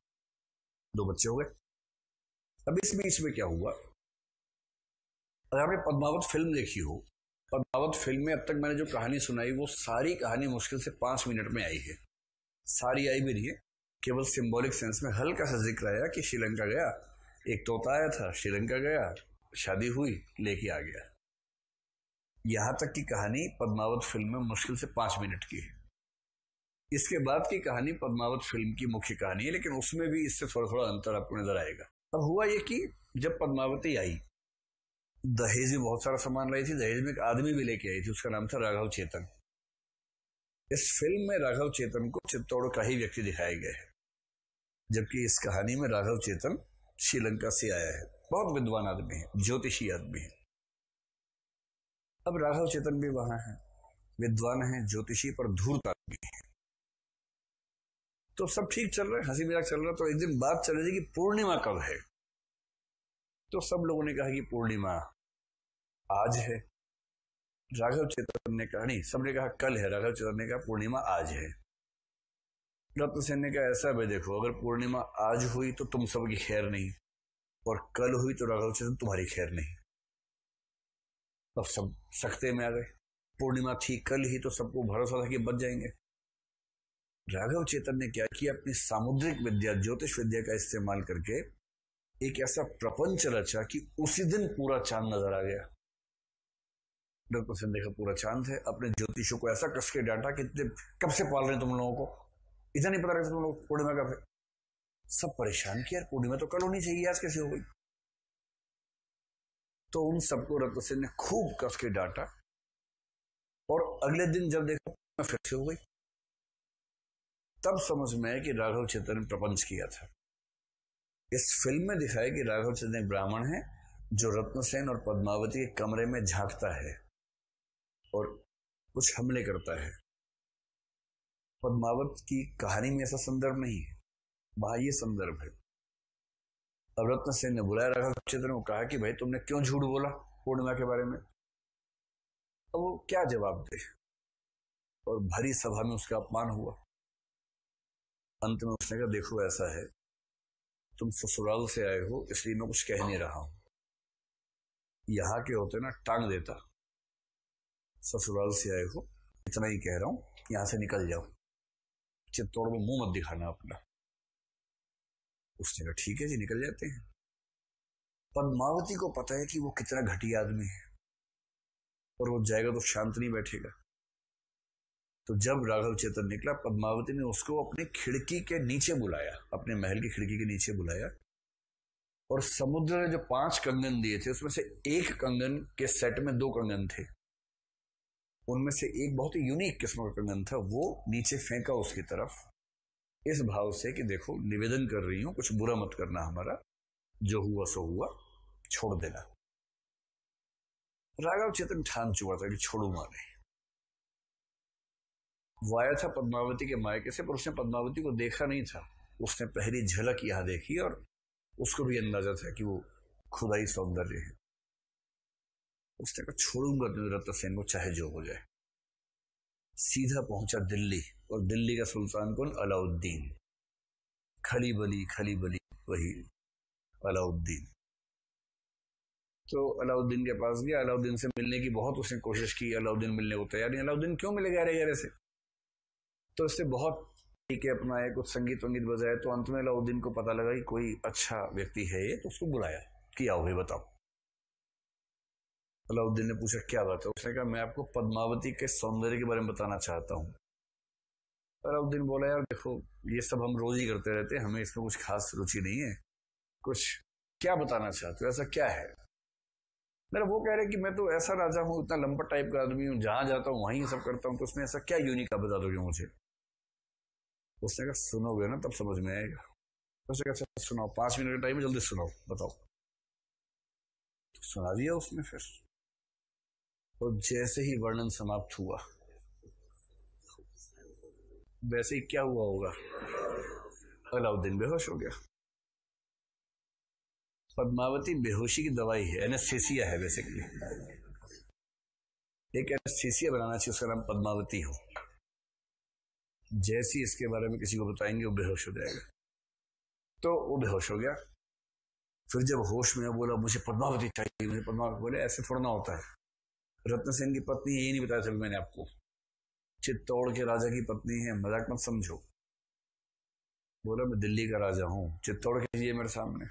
दो बच्चे हो गए अब इस बीच में क्या हुआ अगर आपने पद्मावत फिल्म देखी हो पद्मावत फिल्म में अब तक मैंने जो कहानी सुनाई वो सारी कहानी मुश्किल से पांच मिनट में आई है सारी आई भी नहीं है केवल सिंबॉलिक सेंस में हल्का सा जिक्र आया कि श्रीलंका गया एक तोता आया था श्रीलंका गया शादी हुई लेके आ गया यहां तक की कहानी पद्मावत फिल्म में मुश्किल से पांच मिनट की है इसके बाद की कहानी पद्मावत फिल्म की मुख्य कहानी है लेकिन उसमें भी इससे थोड़ा थोड़ा अंतर आपको नजर आएगा अब तो हुआ ये कि जब पद्मावती आई दहेज में बहुत सारा सामान लाई थी दहेज में एक आदमी भी लेके आई थी उसका नाम था राघव चेतन इस फिल्म में राघव चेतन को चित्तौड़ का ही व्यक्ति दिखाया गया है जबकि इस कहानी में राघव चेतन श्रीलंका से आया है बहुत विद्वान आदमी है ज्योतिषी आदमी है अब राघव चेतन भी वहां है विद्वान है ज्योतिषी पर धूर्त आदमी है तो सब ठीक चल रहा है हंसी मजाक चल रहा है तो एक दिन बात चल रही कि पूर्णिमा कब है तो सब लोगों ने कहा कि पूर्णिमा आज है राघव चेतन ने कहा नहीं सबने कहा कल है राघव चेतन ने कहा पूर्णिमा आज है रत्न सेन ने कहा ऐसा भाई देखो अगर पूर्णिमा आज हुई तो तुम सबकी खैर नहीं और कल हुई तो राघव चेतन तुम्हारी खैर नहीं अब सब सख्ते में आ गए पूर्णिमा थी कल ही तो सबको भरोसा था कि बच जाएंगे राघव चेतन ने क्या किया अपनी सामुद्रिक विद्या ज्योतिष विद्या का इस्तेमाल करके एक ऐसा प्रपंच रचा कि उसी दिन पूरा चांद नजर आ गया डॉक्टर सिंह देखा पूरा चांद है अपने ज्योतिषों को ऐसा कस के डांटा कि कब से पाल रहे हैं तुम लोगों को इतना नहीं पता रहे तुम लोग पूर्णिमा कब है सब परेशान किया पूर्णिमा तो कल होनी चाहिए आज कैसे हो गई तो उन सबको रत्न सिंह ने खूब कस के डांटा और अगले दिन जब देखा फिर से हो गई तब समझ में आया कि राघव चेतन ने प्रपंच किया था इस फिल्म में दिखाया कि राघव चेतन एक ब्राह्मण है जो रत्नसेन और पद्मावती के कमरे में झांकता है और कुछ हमले करता है पद्मावत की कहानी में ऐसा संदर्भ नहीं है बाह्य संदर्भ है अब रत्न सेन ने बुलाया राघव चेतन को कहा कि भाई तुमने क्यों झूठ बोला पूर्णिमा के बारे में अब वो क्या जवाब दे और भरी सभा में उसका अपमान हुआ अंत में उसने कहा देखो ऐसा है तुम ससुराल से आए हो इसलिए मैं कुछ कह नहीं रहा हूं यहां के होते ना टांग देता ससुराल से आए हो इतना ही कह रहा हूं यहां से निकल जाओ चित्तौड़ में मुंह मत दिखाना अपना उसने कहा ठीक है जी निकल जाते हैं पद्मावती को पता है कि वो कितना घटिया आदमी है और वो जाएगा तो शांत नहीं बैठेगा तो जब राघव चेतन निकला पद्मावती ने उसको अपनी खिड़की के नीचे बुलाया अपने महल की खिड़की के नीचे बुलाया और समुद्र ने जो पांच कंगन दिए थे उसमें से एक कंगन के सेट में दो कंगन थे उनमें से एक बहुत ही यूनिक किस्म का कंगन था वो नीचे फेंका उसकी तरफ इस भाव से कि देखो निवेदन कर रही हूं कुछ बुरा मत करना हमारा जो हुआ सो हुआ छोड़ देना राघव चेतन ठान चुका था कि छोड़ूंगा नहीं आया था पद्मावती के मायके से पर उसने पद्मावती को देखा नहीं था उसने पहली झलक यहाँ देखी और उसको भी अंदाजा था कि वो खुदाई सौंदर्य है उसने कहा छोड़ूंगा तो रत्न तो सेन को चाहे जो हो जाए सीधा पहुंचा दिल्ली और दिल्ली का सुल्तान कौन अलाउद्दीन खली बली खली बली वही अलाउद्दीन तो अलाउद्दीन के पास गया अलाउद्दीन से मिलने की बहुत उसने कोशिश की अलाउद्दीन मिलने को तैयार नहीं अलाउद्दीन क्यों मिलेगा रे यारे से तो इससे बहुत टीके अपनाए कुछ संगीत वंगीत बजाए तो अंत में अलाउद्दीन को पता लगा कि कोई अच्छा व्यक्ति है ये तो उसको बुलाया कि आओ भाई बताओ अलाउद्दीन ने पूछा क्या बात है उसने कहा मैं आपको पद्मावती के सौंदर्य के बारे में बताना चाहता हूँ अलाउद्दीन बोला यार देखो ये सब हम रोज ही करते रहते हैं हमें इसमें कुछ खास रुचि नहीं है कुछ क्या बताना चाहते हो ऐसा क्या है मेरा वो कह रहे कि मैं तो ऐसा राजा हूँ इतना लंबा टाइप का आदमी हूँ जहां जाता हूँ वहीं सब करता हूँ तो उसमें ऐसा क्या यूनिक आप बता दोगे मुझे उसने कहा सुनोगे ना तब समझ में आएगा उसने कहा अच्छा सुनाओ पांच मिनट का टाइम है जल्दी सुनाओ बताओ तो सुना दिया उसने फिर तो जैसे ही वर्णन समाप्त हुआ वैसे ही क्या हुआ होगा अलाउद्दीन बेहोश हो गया पद्मावती बेहोशी की दवाई है एनेस्थेसिया है बेसिकली एक एनेस्थेसिया बनाना चाहिए उसका नाम पद्मावती हो जैसी इसके बारे में किसी को बताएंगे वो बेहोश हो जाएगा तो वो बेहोश हो गया फिर जब होश में बोला मुझे पद्मावती चाहिए मुझे पद्मावती बोले ऐसे फोड़ना होता है रत्न सेन की पत्नी यही नहीं बताया था मैंने आपको चित्तौड़ के राजा की पत्नी है मजाक मत समझो बोला मैं दिल्ली का राजा हूं चित्तौड़ के लिए मेरे सामने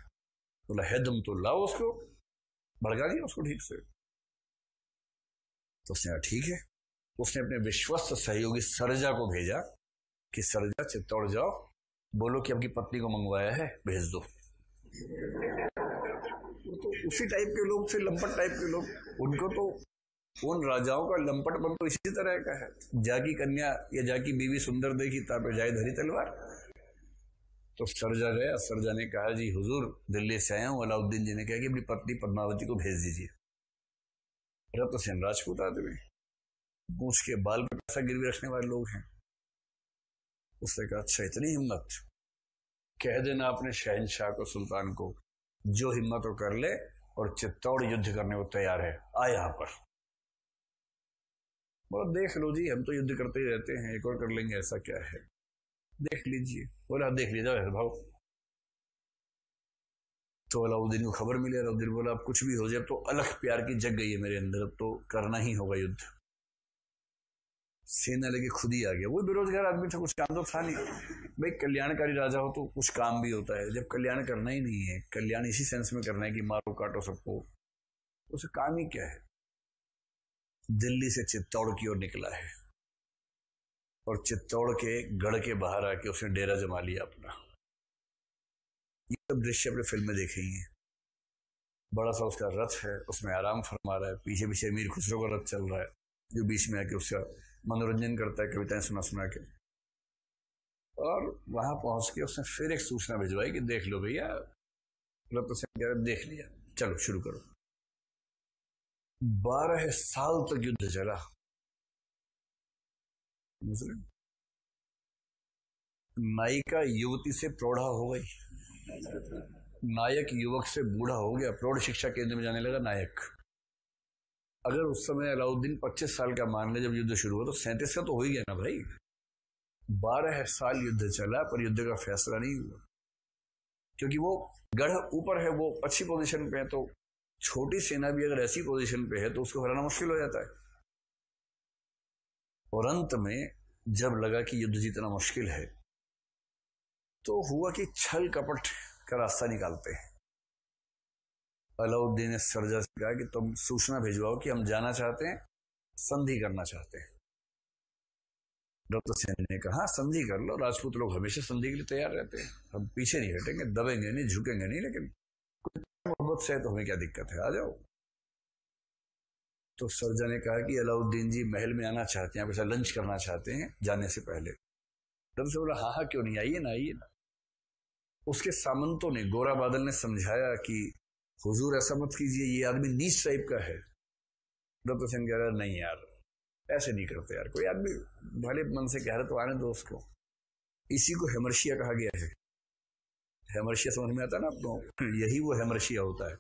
बोला है दम तो लाओ उसको भड़का दिया उसको ठीक से तो उसने कहा ठीक है उसने अपने विश्वस्त सहयोगी सरजा को भेजा कि सरजा चित्तौड़ जाओ बोलो कि आपकी पत्नी को मंगवाया है भेज दो तो उसी टाइप के लोग थे लंपट टाइप के लोग उनको तो उन राजाओं का बन तो इसी तरह का है जाकी कन्या या जाकी बीवी सुंदर देखी तापे जाए धरी तलवार तो सरजा गया सरजा ने कहा जी हुजूर दिल्ली से आया हूँ अलाउद्दीन जी ने कहा कि अपनी पत्नी पद्मावती को भेज दीजिए रत्न सेन राजपूत आदमी पूछ के बाल पर पैसा गिरवी रखने वाले लोग हैं उसने कहा अच्छा इतनी हिम्मत कह देना अपने शहनशाह को सुल्तान को जो हिम्मत हो कर ले और चित्तौड़ युद्ध करने को तैयार है आ यहां पर बोला देख लो जी हम तो युद्ध करते ही रहते हैं एक और कर लेंगे ऐसा क्या है देख लीजिए बोला देख लीजिए भाव तो अलाउद्दीन को खबर मिली अलाउद्दीन बोला अब कुछ भी हो जाए तो अलग प्यार की जग गई है मेरे अंदर अब तो करना ही होगा युद्ध सेना लेके खुद ही आ गया वो बेरोजगार आदमी था कुछ काम तो था नहीं भाई कल्याणकारी राजा हो तो कुछ काम भी होता है जब कल्याण करना ही नहीं है कल्याण इसी सेंस में करना है कि मारो काटो सबको उसे काम ही क्या है दिल्ली से चित्तौड़ की ओर निकला है और चित्तौड़ के गढ़ के बाहर आके उसने डेरा जमा लिया अपना ये सब दृश्य अपने फिल्म में है बड़ा सा उसका रथ है उसमें आराम फरमा रहा है पीछे पीछे अमीर खुसरो का रथ चल रहा है जो बीच में आके उसका मनोरंजन करता है कविताएं सुना सुना के और वहां पहुंच के उसने फिर एक सूचना भिजवाई कि देख लो भैया रत्न सिंह देख लिया चलो शुरू करो बारह साल तक युद्ध चला नायिका युवती से प्रौढ़ा हो गई नायक युवक से बूढ़ा हो गया प्रौढ़ शिक्षा केंद्र में जाने लगा नायक अगर उस समय अलाउद्दीन पच्चीस साल का मान ले जब युद्ध शुरू हुआ तो सैंतीस का तो हो ही गया ना भाई बारह साल युद्ध चला पर युद्ध का फैसला नहीं हुआ क्योंकि वो गढ़ ऊपर है वो अच्छी पोजीशन पे है तो छोटी सेना भी अगर ऐसी पोजीशन पे है तो उसको हराना मुश्किल हो जाता है और अंत में जब लगा कि युद्ध जीतना मुश्किल है तो हुआ कि छल कपट का रास्ता निकालते हैं अलाउद्दीन ने सरजा से कहा कि तुम सूचना भिजवाओ कि हम जाना चाहते हैं संधि करना चाहते हैं डॉक्टर सेन ने कहा हाँ, संधि कर लो राजपूत लोग हमेशा संधि के लिए तैयार रहते हैं हम पीछे नहीं हटेंगे दबेंगे नहीं झुकेंगे नहीं लेकिन मोहब्बत से तो हमें क्या दिक्कत है आ जाओ तो सरजा ने कहा कि अलाउद्दीन जी महल में आना चाहते हैं आप लंच करना चाहते हैं जाने से पहले डॉक्टर से बोला हाँ हाँ क्यों नहीं आइए ना आइए ना उसके सामंतों ने गोरा बादल ने समझाया कि हुजूर ऐसा मत कीजिए ये आदमी नीच टाइप का है डॉक्टर सिंह कह रहा नहीं यार ऐसे नहीं करते यार कोई आदमी भले मन से कह रहे तो आने दो उसको इसी को हेमरशिया कहा गया है हेमरशिया समझ में आता ना आपको यही वो हेमरशिया होता है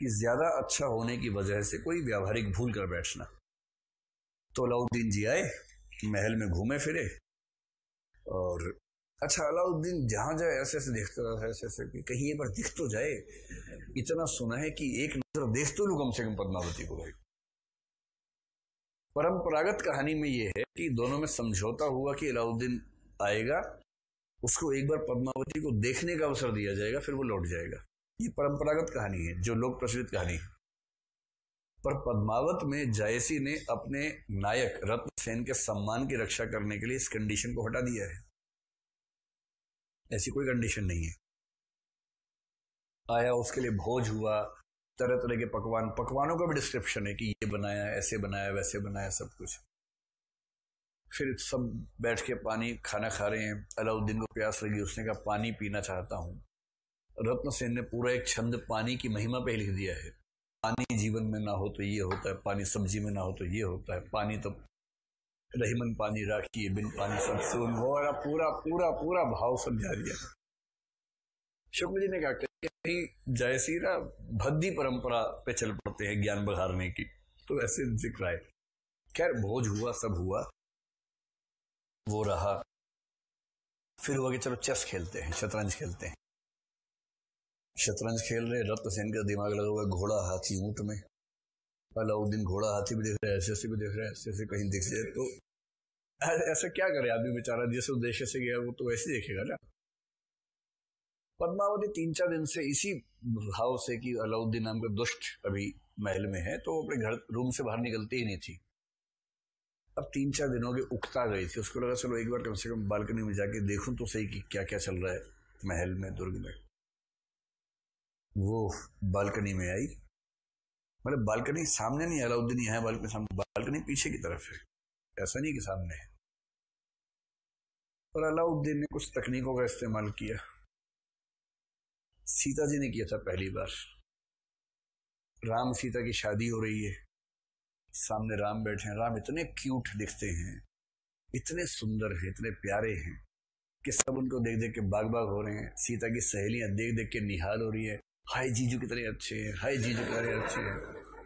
कि ज्यादा अच्छा होने की वजह से कोई व्यावहारिक भूल कर बैठना तो अलाउद्दीन जी आए महल में घूमे फिरे और अच्छा अलाउद्दीन जहाँ जाए ऐसे ऐसे देखता रहा ऐसे ऐसे कि कहीं एक बार दिख तो जाए इतना सुना है कि एक नजर देख तो लू कम से कम पद्मावती को भाई परंपरागत कहानी में यह है कि दोनों में समझौता हुआ कि अलाउद्दीन आएगा उसको एक बार पद्मावती को देखने का अवसर दिया जाएगा फिर वो लौट जाएगा ये परंपरागत कहानी है जो लोक प्रचलित कहानी है पर पद्मावत में जायसी ने अपने नायक रत्न सेन के सम्मान की रक्षा करने के लिए इस कंडीशन को हटा दिया है ऐसी कोई कंडीशन नहीं है आया उसके लिए भोज हुआ तरह तरह के पकवान पकवानों का भी डिस्क्रिप्शन है कि ये बनाया ऐसे बनाया वैसे बनाया सब कुछ फिर सब बैठ के पानी खाना खा रहे हैं अलाउद्दीन को प्यास लगी उसने कहा पानी पीना चाहता हूँ रत्न सेन ने पूरा एक छंद पानी की महिमा पे लिख दिया है पानी जीवन में ना हो तो ये होता है पानी सब्जी में ना हो तो ये होता है पानी तो रहीमन पानी राखी बिन पानी सब सुन हो और पूरा पूरा पूरा भाव समझा दिया शुक्र जी ने कहा कहीं जैसी भद्दी परंपरा पे चल पड़ते हैं ज्ञान बघारने की तो ऐसे जिक्र आए खैर भोज हुआ सब हुआ वो रहा फिर हुआ कि चलो चेस खेलते हैं शतरंज खेलते हैं शतरंज खेल रहे रत्न सेन का दिमाग लगा हुआ घोड़ा हाथी ऊंट में अलाउद्दीन घोड़ा हाथी भी देख रहे हैं ऐसे भी देख रहे हैं ऐसे कहीं दिख जाए तो ऐसा क्या करे आदमी बेचारा जिस उद्देश्य से गया वो तो वैसे देखेगा ना पद्मावती तीन चार दिन से इसी भाव से कि अलाउद्दीन नाम का दुष्ट अभी महल में है तो वो अपने घर रूम से बाहर निकलती ही नहीं थी अब तीन चार दिनों के उकता गई थी उसको लगा चलो एक बार कम से कम बालकनी में जाके देखूं तो सही कि क्या क्या चल रहा है महल में दुर्ग में वो बालकनी में आई मतलब बालकनी सामने नहीं अलाउद्दीन है बालकनी सामने बालकनी पीछे की तरफ है ऐसा नहीं कि सामने है और अलाउद्दीन ने कुछ तकनीकों का इस्तेमाल किया सीता जी ने किया था पहली बार राम सीता की शादी हो रही है सामने राम बैठे हैं राम इतने क्यूट दिखते हैं इतने सुंदर हैं इतने प्यारे हैं कि सब उनको देख देख के बाग बाग हो रहे हैं सीता की सहेलियां देख देख के निहाल हो रही है हाय जीजू कितने अच्छे हैं हाय जीजू कितने अच्छे हैं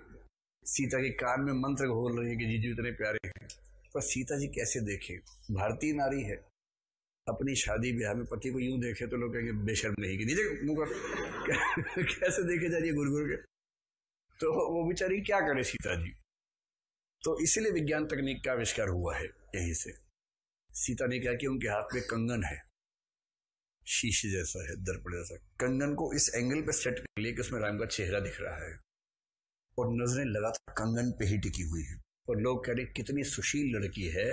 सीता के कान में मंत्र घोल रहे हैं कि जीजू इतने प्यारे हैं पर सीता जी कैसे देखे भारतीय नारी है अपनी शादी ब्याह में पति को यूं देखे तो लोग कहेंगे बेशर्म नहीं कि नीचे मुंह कर कैसे देखे जा रही है घुर के तो वो बेचारी क्या करे सीता जी तो इसीलिए विज्ञान तकनीक का आविष्कार हुआ है यहीं से सीता ने कहा कि उनके हाथ में कंगन है शीशे जैसा है दर्पण जैसा कंगन को इस एंगल पे सेट कर लिया कि उसमें राम का चेहरा दिख रहा है और नजरें लगातार कंगन पे ही टिकी हुई है और लोग कह रहे कितनी सुशील लड़की है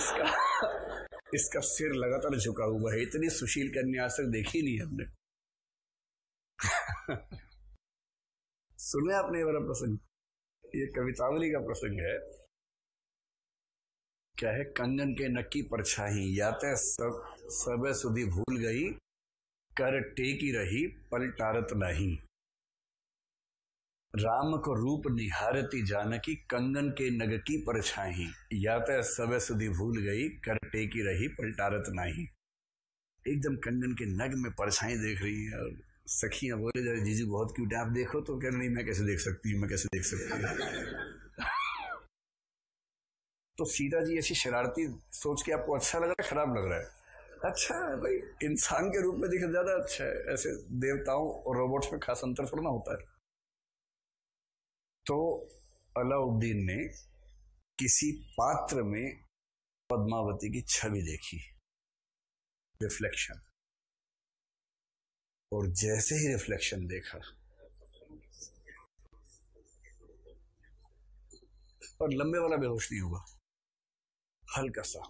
इसका इसका सिर लगातार झुका हुआ है इतनी सुशील कन्या आज तक देखी नहीं हमने सुने आपने ये प्रसंग ये कवितावली का प्रसंग है क्या है कंगन के नक्की परछाई तो सब सब सुधी भूल गई कर टेकी रही पलटारत नहीं राम को रूप निहारती जानकी कंगन के नग की परछाई तो सब सुधी भूल गई कर टेकी रही पलटारत नहीं एकदम कंगन के नग में परछाई देख रही है और सखियां बोले जा जीजू बहुत क्यूट है आप देखो तो कह रही मैं कैसे देख सकती हूँ मैं कैसे देख सकती हूँ तो सीता जी ऐसी शरारती सोच के आपको अच्छा लग रहा है खराब लग रहा है अच्छा है भाई इंसान के रूप में दिख ज्यादा अच्छा है ऐसे देवताओं और रोबोट्स में खास अंतर थोड़ा होता है तो अलाउद्दीन ने किसी पात्र में पद्मावती की छवि देखी रिफ्लेक्शन और जैसे ही रिफ्लेक्शन देखा और लंबे वाला बेहोश नहीं हुआ हल्का सा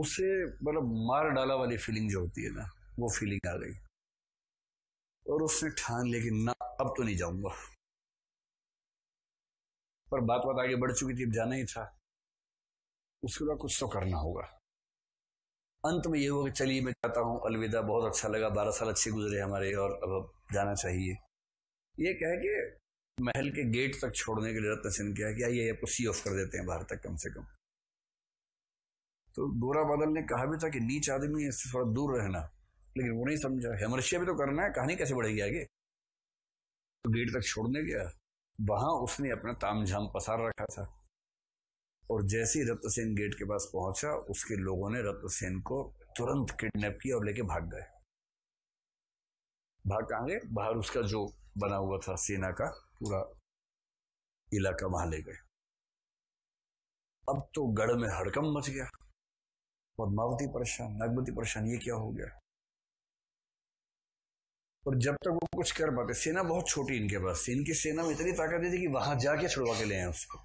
उसे मतलब मार डाला वाली फीलिंग जो होती है ना वो फीलिंग आ गई और उसने ठान लिया कि ना अब तो नहीं जाऊंगा पर बात बात आगे बढ़ चुकी थी अब जाना ही था उसके बाद कुछ तो करना होगा अंत में ये हुआ कि चलिए मैं जाता हूँ अलविदा बहुत अच्छा लगा बारह साल अच्छे गुजरे हमारे और अब अब जाना चाहिए ये कह के महल के गेट तक छोड़ने के लिए रत्न सिंह क्या कहा कि आइए आपको सी ऑफ कर देते हैं बाहर तक कम से कम तो गोरा बादल ने कहा भी था कि नीच आदमी इससे थोड़ा दूर रहना लेकिन वो नहीं समझा हेमरशिया भी तो करना है कहानी कैसे बढ़ेगी आगे तो गेट तक छोड़ने गया वहां उसने अपना तामझाम पसार रखा था और जैसे ही रत्नसेन गेट के पास पहुंचा उसके लोगों ने रत्नसेन को तुरंत किडनैप किया और लेके भाग गए भाग कहा गए बाहर उसका जो बना हुआ था सेना का पूरा इलाका वहां ले गए अब तो गढ़ में हड़कम मच गया पदमावती परेशान नागमती परेशान ये क्या हो गया और जब तक वो कुछ कर पाते सेना बहुत छोटी इनके पास इनकी सेना में इतनी ताकत थी कि वहां जाके छुड़वा के ले आए उसको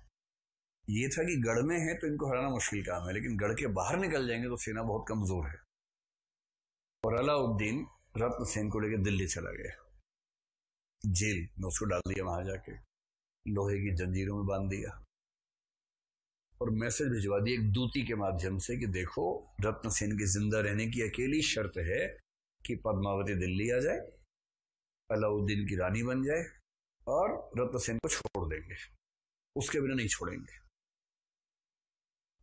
ये था कि गढ़ में है तो इनको हराना मुश्किल काम है लेकिन गढ़ के बाहर निकल जाएंगे तो सेना बहुत कमजोर है और अलाउद्दीन रत्न सेन को लेकर दिल्ली चला गया जेल में उसको डाल दिया वहां जाके लोहे की जंजीरों में बांध दिया और मैसेज भिजवा दिया एक दूती के माध्यम से कि देखो रत्न सेन के जिंदा रहने की अकेली शर्त है कि पद्मावती दिल्ली आ जाए अलाउद्दीन की रानी बन जाए और रत्न सेन को छोड़ देंगे उसके बिना नहीं छोड़ेंगे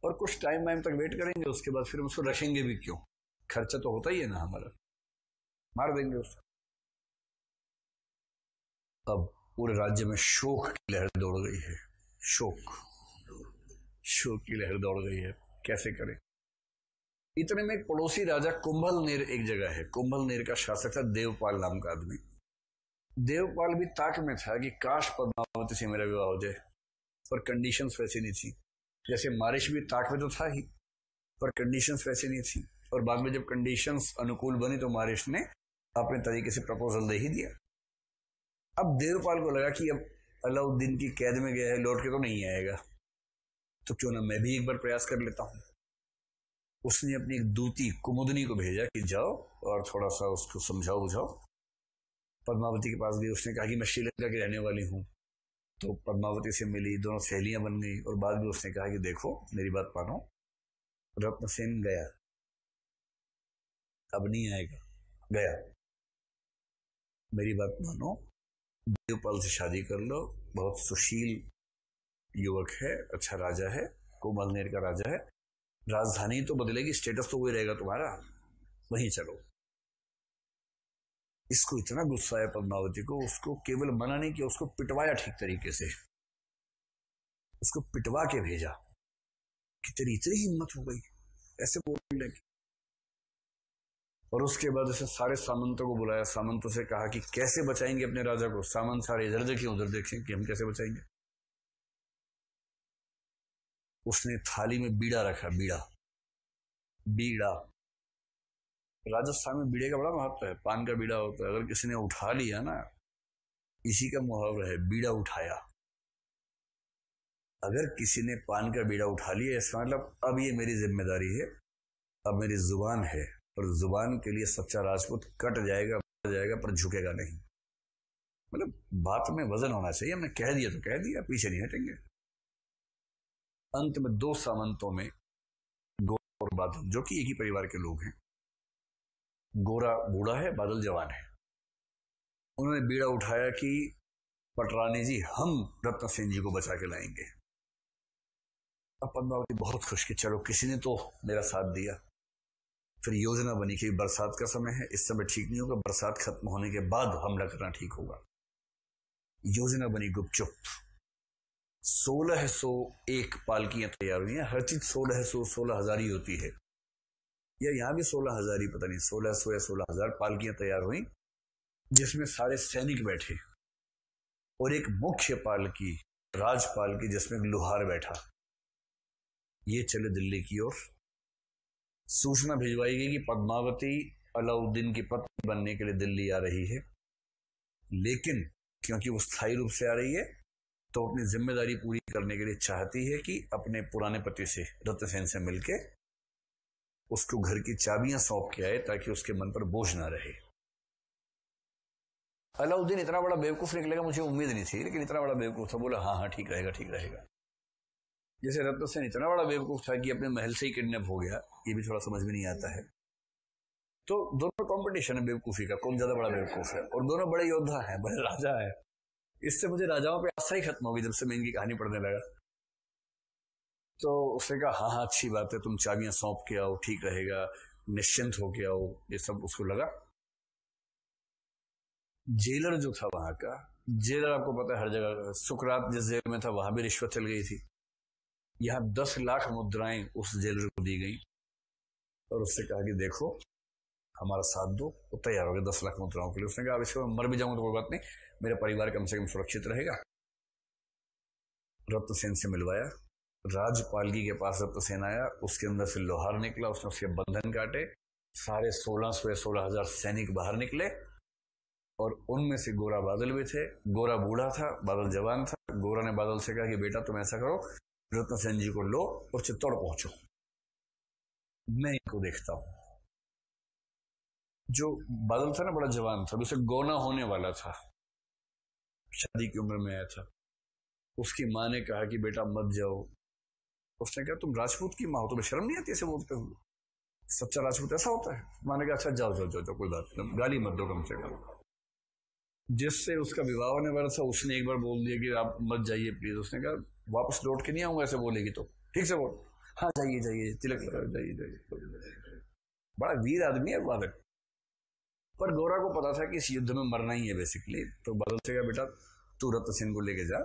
और कुछ टाइम वाइम तक वेट करेंगे उसके बाद फिर उसको रखेंगे भी क्यों खर्चा तो होता ही है ना हमारा मार देंगे उसको अब पूरे राज्य में शोक की लहर दौड़ गई है शोक शोक की लहर दौड़ गई है कैसे करें इतने में पड़ोसी राजा कुंभल नेर एक जगह है कुंभल नेर का शासक था देवपाल नाम का आदमी देवपाल भी ताक में था कि काश पद्मावती से मेरा विवाह हो जाए पर कंडीशन वैसी नहीं थी जैसे मारिश भी ताक में तो था ही पर कंडीशन वैसी नहीं थी और बाद में जब कंडीशन अनुकूल बनी तो मारिश ने अपने तरीके से प्रपोजल दे ही दिया अब देवपाल को लगा कि अब अलाउद्दीन की कैद में गया है लौट के तो नहीं आएगा तो क्यों ना मैं भी एक बार प्रयास कर लेता हूं उसने अपनी एक दूती कुमुदनी को भेजा कि जाओ और थोड़ा सा उसको समझाओ बुझाओ पद्मावती के पास गई उसने कहा कि मैं श्रीलंका की रहने वाली हूँ तो पद्मावती से मिली दोनों सहेलियां बन गई और बाद में उसने कहा कि देखो मेरी बात मानो रत्न सेन गया अब नहीं आएगा गया मेरी बात मानो देवपाल से शादी कर लो बहुत सुशील युवक है अच्छा राजा है कोमलनेर का राजा है राजधानी तो बदलेगी स्टेटस तो वही रहेगा तुम्हारा वहीं चलो इसको इतना गुस्सा है पद्मावती को उसको केवल मना नहीं किया उसको पिटवाया ठीक तरीके से उसको पिटवा के भेजा कि तेरी इतनी हिम्मत हो गई ऐसे बोलने की और उसके बाद उसे सारे सामंतों को बुलाया सामंतों से कहा कि कैसे बचाएंगे अपने राजा को सामंत सारे इधर देखें उधर देखें कि हम कैसे बचाएंगे उसने थाली में बीड़ा रखा बीड़ा बीड़ा राजस्थान में बीड़े का बड़ा महत्व है पान का बीड़ा होता है अगर किसी ने उठा लिया ना इसी का मुहावरा है बीड़ा उठाया अगर किसी ने पान का बीड़ा उठा लिया इसका मतलब अब ये मेरी जिम्मेदारी है अब मेरी जुबान है और जुबान के लिए सच्चा राजपूत कट जाएगा जाएगा पर झुकेगा नहीं मतलब बात में वजन होना चाहिए हमने कह दिया तो कह दिया पीछे नहीं हटेंगे अंत में दो सामंतों में गोरा और बादल जो कि एक ही परिवार के लोग हैं गोरा बूढ़ा है बादल जवान है उन्होंने बीड़ा उठाया कि पटरानी जी हम रत्न सेन जी को बचा के लाएंगे अब पद्मावती बहुत खुश कि चलो किसी ने तो मेरा साथ दिया फिर योजना बनी कि बरसात का समय है इस समय ठीक नहीं होगा बरसात खत्म होने के बाद हमला करना ठीक होगा योजना बनी गुपचुप सोलह सो एक पालकियां तैयार हुई हैं हर चीज सोलह सो सोलह हजार ही होती है या यहां भी सोलह हजार ही पता नहीं सोलह सो या सोलह हजार पालकियां तैयार हुई जिसमें सारे सैनिक बैठे और एक मुख्य पालकी राजपाल की जिसमें लुहार बैठा ये चले दिल्ली की ओर सूचना भिजवाई गई कि पद्मावती अलाउद्दीन की पत्नी बनने के लिए दिल्ली आ रही है लेकिन क्योंकि वो स्थायी रूप से आ रही है तो अपनी जिम्मेदारी पूरी करने के लिए चाहती है कि अपने पुराने पति से सेन से मिलके उसको घर की चाबियां सौंप के आए ताकि उसके मन पर बोझ ना रहे अलाउद्दीन इतना बड़ा बेवकूफ निकलेगा मुझे उम्मीद नहीं थी लेकिन इतना बड़ा बेवकूफ था बोला हाँ हाँ ठीक रहेगा ठीक रहेगा जैसे सेन इतना बड़ा बेवकूफ था कि अपने महल से ही किडनेप हो गया ये भी थोड़ा समझ में नहीं आता है तो दोनों कंपटीशन है बेवकूफी का कौन ज्यादा बड़ा बेवकूफ है और दोनों बड़े योद्धा है बड़े राजा है इससे मुझे राजाओं पे आस्था ही खत्म हो गई जब से मैं इनकी कहानी पढ़ने लगा तो उसने कहा हाँ हाँ अच्छी बात है तुम चाबियां सौंप के आओ ठीक रहेगा निश्चिंत हो के आओ ये सब उसको लगा जेलर जो था वहां का जेलर आपको पता है हर जगह सुकरात जिस जेल में था वहां भी रिश्वत चल गई थी यहां दस लाख मुद्राएं उस जेलर को दी गई और उससे कहा कि देखो हमारा साथ दो तैयार हो गया दस लाख मुद्राओं के लिए उसने कहा अब मर भी जाऊंगा तो कोई बात नहीं मेरा परिवार कम से कम सुरक्षित रहेगा रत्नसेन से मिलवाया राजपालगी के पास रत्नसेन आया उसके अंदर से लोहार निकला उसने उसके बंधन काटे सारे सोलह सौ सोलह हजार सैनिक बाहर निकले और उनमें से गोरा बादल भी थे गोरा बूढ़ा था बादल जवान था गोरा ने बादल से कहा कि बेटा तुम ऐसा करो रत्नसेन जी को लो और चित्तौड़ पहुंचो मैं इनको देखता हूं जो बादल था ना बड़ा जवान था उसे गोना होने वाला था शादी की उम्र में आया था उसकी माँ ने कहा कि बेटा मत जाओ उसने कहा तुम राजपूत की माँ हो तुम्हें शर्म नहीं आती ऐसे बोलते हुए सच्चा राजपूत ऐसा होता है माँ ने कहा अच्छा जाओ जाओ जाओ जाओ कोई बात नहीं गाली मत दो कम से कम जिससे उसका विवाह होने वाला था उसने एक बार बोल दिया कि आप मत जाइए प्लीज उसने कहा वापस लौट के नहीं आऊंगा ऐसे बोलेगी तो ठीक से बोल हाँ जाइए जाइए तिलक लगाओ जाइए जाइए बड़ा वीर आदमी है वादक पर गौरा को पता था कि इस युद्ध में मरना ही है बेसिकली तो बादल से कहा बेटा तू रत्न सिंह को लेके जा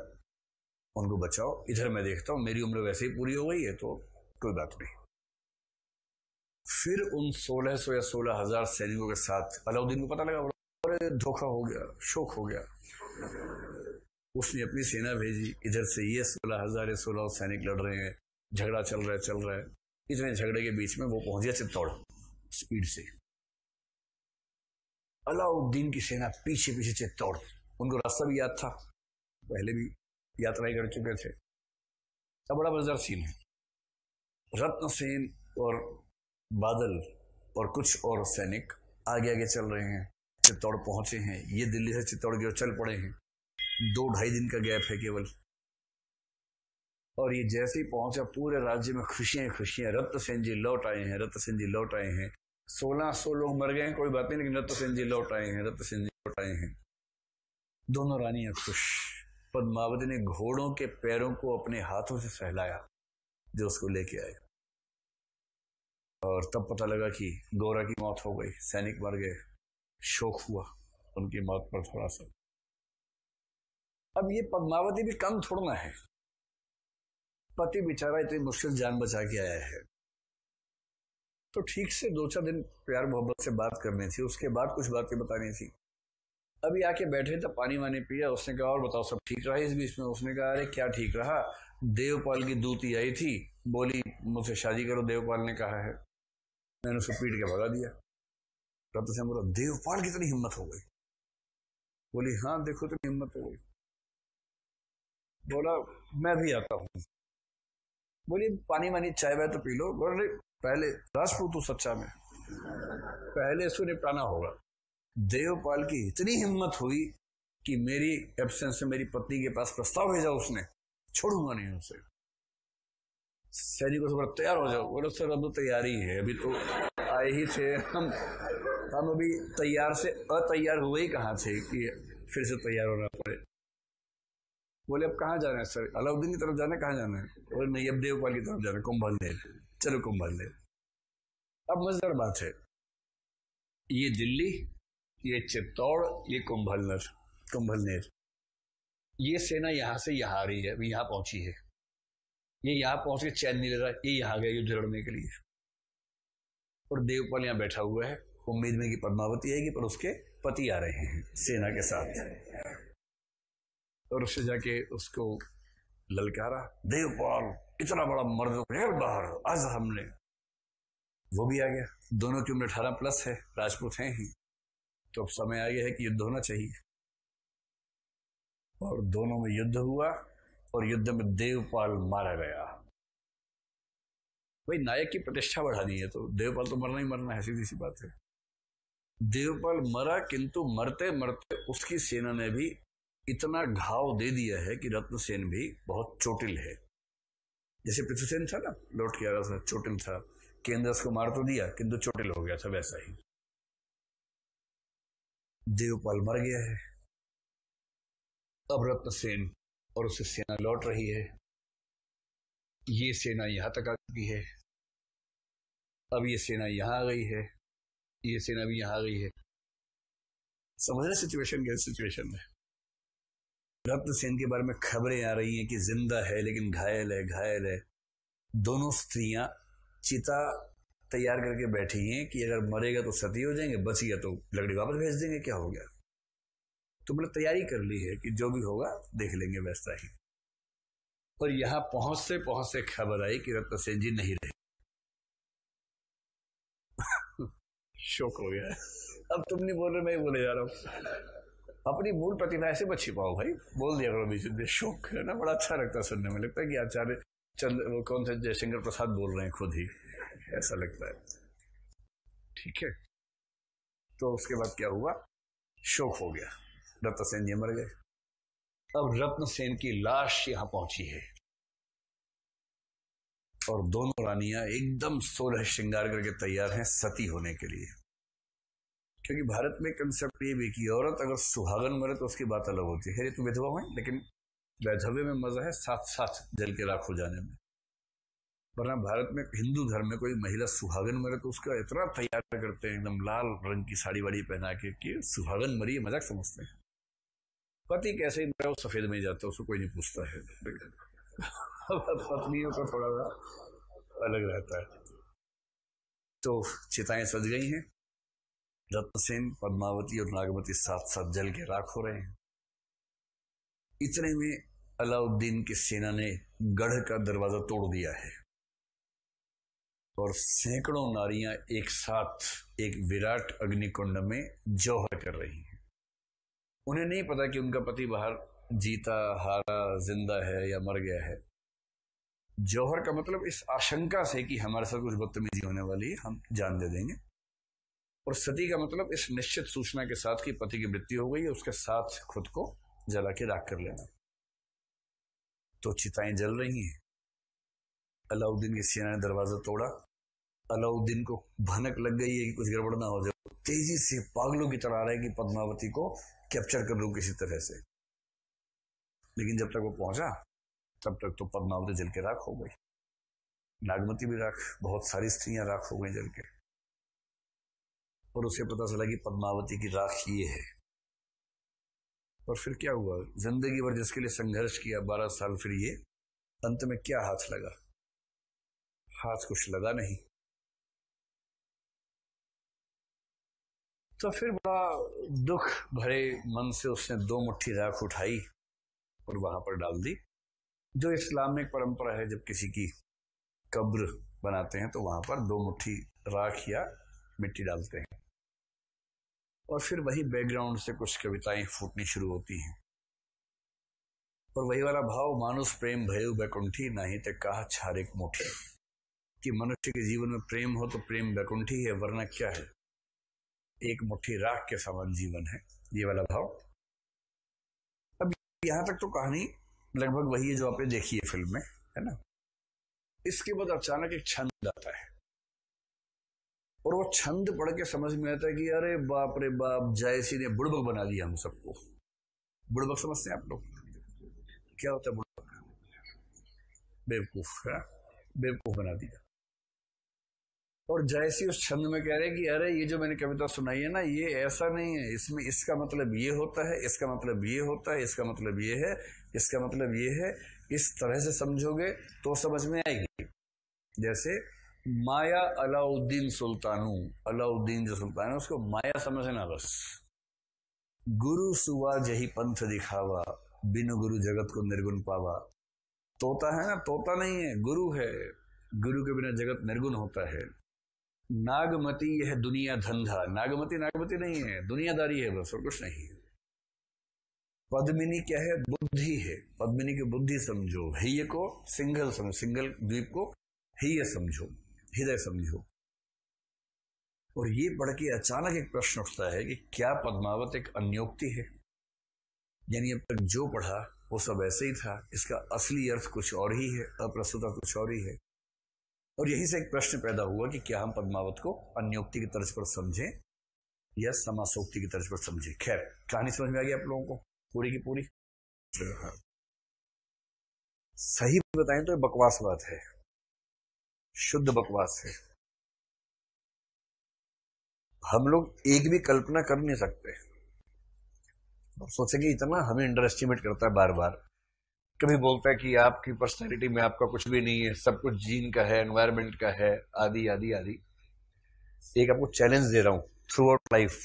उनको बचाओ इधर मैं देखता हूं मेरी उम्र वैसे ही पूरी हो गई है तो कोई बात नहीं फिर उन 1600 या सोलह हजार सैनिकों के साथ अलाउद्दीन को पता लगा और धोखा हो गया शोक हो गया उसने अपनी सेना भेजी इधर से ये सोलह हजार या सोलह सैनिक लड़ रहे हैं झगड़ा चल रहा है चल रहा है इतने झगड़े के बीच में वो पहुंच गया चित्तौड़ स्पीड से अलाउद्दीन की सेना पीछे पीछे चित्तौड़ उनको रास्ता भी याद था पहले भी यात्राएं कर चुके थे अब बड़ा मजेदार सीन है सेन और बादल और कुछ और सैनिक आगे आगे चल रहे हैं चित्तौड़ पहुंचे हैं ये दिल्ली से चित्तौड़ की ओर चल पड़े हैं दो ढाई दिन का गैप है केवल और ये जैसे ही पहुंचा पूरे राज्य में खुशियां खुशियां रत्न सेन जी लौट आए हैं रत्न सेन जी लौट आए हैं सोलह सौ लोग मर गए कोई बात नहीं लेकिन रत्न सिंह जी लौट आए हैं रत्न सिंह जी लौट आए हैं दोनों रानियां खुश पद्मावती ने घोड़ों के पैरों को अपने हाथों से सहलाया जो उसको लेके आएगा और तब पता लगा कि गौरा की मौत हो गई सैनिक मर गए शोक हुआ उनकी मौत पर थोड़ा सा अब ये पद्मावती भी कम थोड़ना है पति बेचारा इतनी मुश्किल जान बचा के आया है तो ठीक से दो चार दिन प्यार मोहब्बत से बात करनी थी उसके बाद कुछ बातें बतानी थी अभी आके बैठे तो पानी वानी पिया उसने कहा और बताओ सब ठीक रहा इस बीच में उसने कहा अरे क्या ठीक रहा देवपाल की दूती आई थी बोली मुझसे शादी करो देवपाल ने कहा है मैंने उसको पीट के भगा दिया तब तो बोला देवपाल कितनी हिम्मत हो गई बोली हाँ देखो इतनी हिम्मत हो गई बोला मैं भी आता हूँ बोलिए पानी वानी चाय वाय तो पी लो बोले पहले राजपूत सच्चा में पहले इसको निपटाना होगा देवपाल की इतनी हिम्मत हुई कि मेरी एब्सेंस में मेरी पत्नी के पास प्रस्ताव भेजा उसने छोड़ूंगा नहीं उसे सैनिकों से बड़ा तैयार हो जाओ बोले सर अब तो तैयारी है अभी तो आए ही थे हम हम अभी तैयार से अतैयार हुए ही कहाँ थे कि फिर से तैयार होना पड़े बोले अब कहाँ जाना है सर अलाउद्दीन की तरफ जाना है कहाँ जाना है बोले नहीं अब देवपाल की तरफ जाना कुंभल देव चलो कुंभल देव अब मजेदार बात है ये दिल्ली ये चित्तौड़ ये कुंभलनर कुंभलनेर ये सेना यहां से यहां आ रही है यहां पहुंची है ये यहां पहुंच के चैन नहीं ले रहा ये यहां गया युद्ध लड़ने के लिए और देवपाल यहां बैठा हुआ है उम्मीद में कि पद्मावती आएगी पर उसके पति आ रहे हैं सेना के साथ और उससे जाके उसको ललकारा देवपाल इतना बड़ा मर्द तो रेल बाहर आज हमने वो भी आ गया दोनों की उम्र अठारह प्लस है राजपूत हैं ही तो अब समय आ गया है कि युद्ध होना चाहिए और दोनों में युद्ध हुआ और युद्ध में देवपाल मारा गया भाई नायक की प्रतिष्ठा बढ़ानी है तो देवपाल तो मरना ही मरना है सीधी सी बात है देवपाल मरा किंतु मरते मरते उसकी सेना ने भी इतना घाव दे दिया है कि रत्नसेन भी बहुत चोटिल है जैसे पृथ्वीसेन था ना लौट के आ रहा था चोटिल था केंद्रस को मार तो दिया किंतु चोटिल हो गया था वैसा ही देवपाल मर गया है अब रत्नसेन और उससे सेना लौट रही है ये सेना यहां तक आ चुकी है अब ये सेना यहां आ गई है ये सेना भी यहां आ गई है समझ रहे सिचुएशन क्या सिचुएशन है रत्न सेन के बारे में खबरें आ रही हैं कि जिंदा है लेकिन घायल है घायल है दोनों स्त्रियां चिता तैयार करके बैठी हैं कि अगर मरेगा तो सती हो जाएंगे गया तो लकड़ी वापस भेज देंगे क्या हो गया तो मतलब तैयारी कर ली है कि जो भी होगा देख लेंगे वैसा ही और यहां पहुंचते पहुंचते खबर आई कि रत्न सेन जी नहीं रहे शोक हो गया अब तुम नहीं बोल रहे मैं बोले जा रहा हूं अपनी मूल प्रतिभा से बची पाओ भाई बोल दिया करो बीच में शोक है ना बड़ा अच्छा लगता है सुनने में लगता है कि आचार्य चंद्र वो कौन सा जयशंकर प्रसाद बोल रहे हैं खुद ही ऐसा लगता है ठीक है तो उसके बाद क्या हुआ शोक हो गया रत्न सेन जी मर गए अब रत्न सेन की लाश यहां पहुंची है और दोनों रानियां एकदम सोलह श्रृंगार करके तैयार हैं सती होने के लिए क्योंकि भारत में कंसेप्ट ये भी कि औरत अगर सुहागन मरे तो उसकी बात अलग होती है तो विधवा हुई लेकिन वैधव्य में मजा है साथ साथ जल के राख हो जाने में वरना भारत में हिंदू धर्म में कोई महिला सुहागन मरे तो उसका इतना तैयार करते हैं एकदम लाल रंग की साड़ी वाड़ी पहना के कि सुहागन मरी मजाक समझते हैं पति कैसे ही मरा वो सफेद में जाता है उसको कोई नहीं पूछता है पत्नियों का थोड़ा सा अलग रहता है तो चिताएं सज गई हैं दत्तसेन पद्मावती और नागवती साथ साथ जल के राख हो रहे हैं इतने में अलाउद्दीन की सेना ने गढ़ का दरवाजा तोड़ दिया है और सैकड़ों नारियां एक साथ एक विराट अग्निकुंड में जौहर कर रही हैं उन्हें नहीं पता कि उनका पति बाहर जीता हारा जिंदा है या मर गया है जौहर का मतलब इस आशंका से कि हमारे साथ कुछ बदतमीजी होने वाली है हम जान दे देंगे और सती का मतलब इस निश्चित सूचना के साथ कि पति की मृत्यु हो गई है उसके साथ खुद को जला के राख कर लेना तो चिताएं जल रही हैं अलाउद्दीन की सेना ने दरवाजा तोड़ा अलाउद्दीन को भनक लग गई है कि कुछ गड़बड़ ना हो जाए तेजी से पागलों की तरह आ रहा है कि पद्मावती को कैप्चर कर लू किसी तरह से लेकिन जब तक वो पहुंचा तब तक तो पद्मावती जल के राख हो गई नागमती भी राख बहुत सारी स्त्रियां राख हो गई जल के और उसे पता चला कि पद्मावती की राख ये है और फिर क्या हुआ जिंदगी भर जिसके लिए संघर्ष किया बारह साल फिर ये अंत में क्या हाथ लगा हाथ कुछ लगा नहीं तो फिर बड़ा दुख भरे मन से उसने दो मुट्ठी राख उठाई और वहां पर डाल दी जो इस्लामिक परंपरा है जब किसी की कब्र बनाते हैं तो वहां पर दो मुट्ठी राख या मिट्टी डालते हैं और फिर वही बैकग्राउंड से कुछ कविताएं फूटनी शुरू होती हैं और वही वाला भाव मानुष प्रेम भयो बैकुंठी ना ही ते कहा छारिक मुठी कि मनुष्य के जीवन में प्रेम हो तो प्रेम बैकुंठी है वरना क्या है एक मुठ्ठी राख के समान जीवन है ये वाला भाव अब यहां तक तो कहानी लगभग वही है जो आपने देखी है फिल्म में है ना इसके बाद अचानक एक छंद आता है और वो छंद पढ़ के समझ में आता है कि अरे बाप रे बाप जायसी ने बुड़बक बना दिया हम सबको बुड़बक समझते हैं आप लोग क्या होता है बुड़बक बेवकूफ है हाँ? बेवकूफ बना दिया और जायसी उस छंद में कह रहे कि अरे ये जो मैंने कविता सुनाई है ना ये ऐसा नहीं है इसमें इसका मतलब ये होता है इसका मतलब ये होता है इसका मतलब ये है इसका मतलब ये है इस तरह से समझोगे तो समझ में आएगी जैसे माया अलाउद्दीन सुल्तानु अलाउद्दीन जो सुल्तान है उसको माया समझना बस गुरु सुवा जही पंथ दिखावा बिनु गुरु जगत को निर्गुण पावा तोता है ना तोता नहीं है गुरु है गुरु के बिना जगत निर्गुण होता है नागमती यह दुनिया धंधा नागमती नागमती नहीं है दुनियादारी है बस और कुछ नहीं है पद्मिनी क्या है बुद्धि है पद्मिनी की बुद्धि समझो हिय को सिंगल समझो सिंगल द्वीप को हिय समझो हृदय समझो और ये पढ़ के अचानक एक प्रश्न उठता है कि क्या पद्मावत एक अन्योक्ति है यानी अब तक जो पढ़ा वो सब ऐसे ही था इसका असली अर्थ कुछ और ही है अप्रस्तुता कुछ और ही है और यहीं से एक प्रश्न पैदा हुआ कि क्या हम पद्मावत को अन्योक्ति की तर्ज पर समझें या समासोक्ति की तर्ज पर समझें खैर कहानी समझ में आ गई आप लोगों को पूरी की पूरी हाँ। सही बताएं तो ये बकवास बात है शुद्ध बकवास है हम लोग एक भी कल्पना कर नहीं सकते सोचेंगे इतना हमें अंडर एस्टिमेट करता है बार बार कभी बोलता है कि आपकी पर्सनैलिटी में आपका कुछ भी नहीं है सब कुछ जीन का है एनवायरमेंट का है आदि आदि आदि एक आपको चैलेंज दे रहा हूं थ्रू आउट लाइफ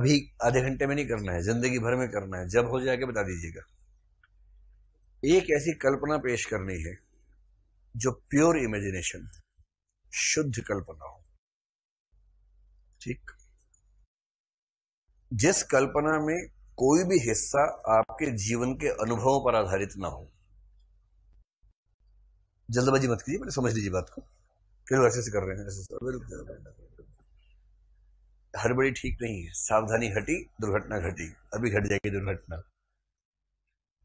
अभी आधे घंटे में नहीं करना है जिंदगी भर में करना है जब हो जाएगा बता दीजिएगा एक ऐसी कल्पना पेश करनी है जो प्योर इमेजिनेशन शुद्ध कल्पना हो ठीक जिस कल्पना में कोई भी हिस्सा आपके जीवन के अनुभवों पर आधारित ना हो जल्दबाजी मत कीजिए पहले समझ लीजिए बात को फिर ऐसे से कर रहे हैं हर बड़ी ठीक नहीं है सावधानी हटी दुर्घटना घटी अभी घट जाएगी दुर्घटना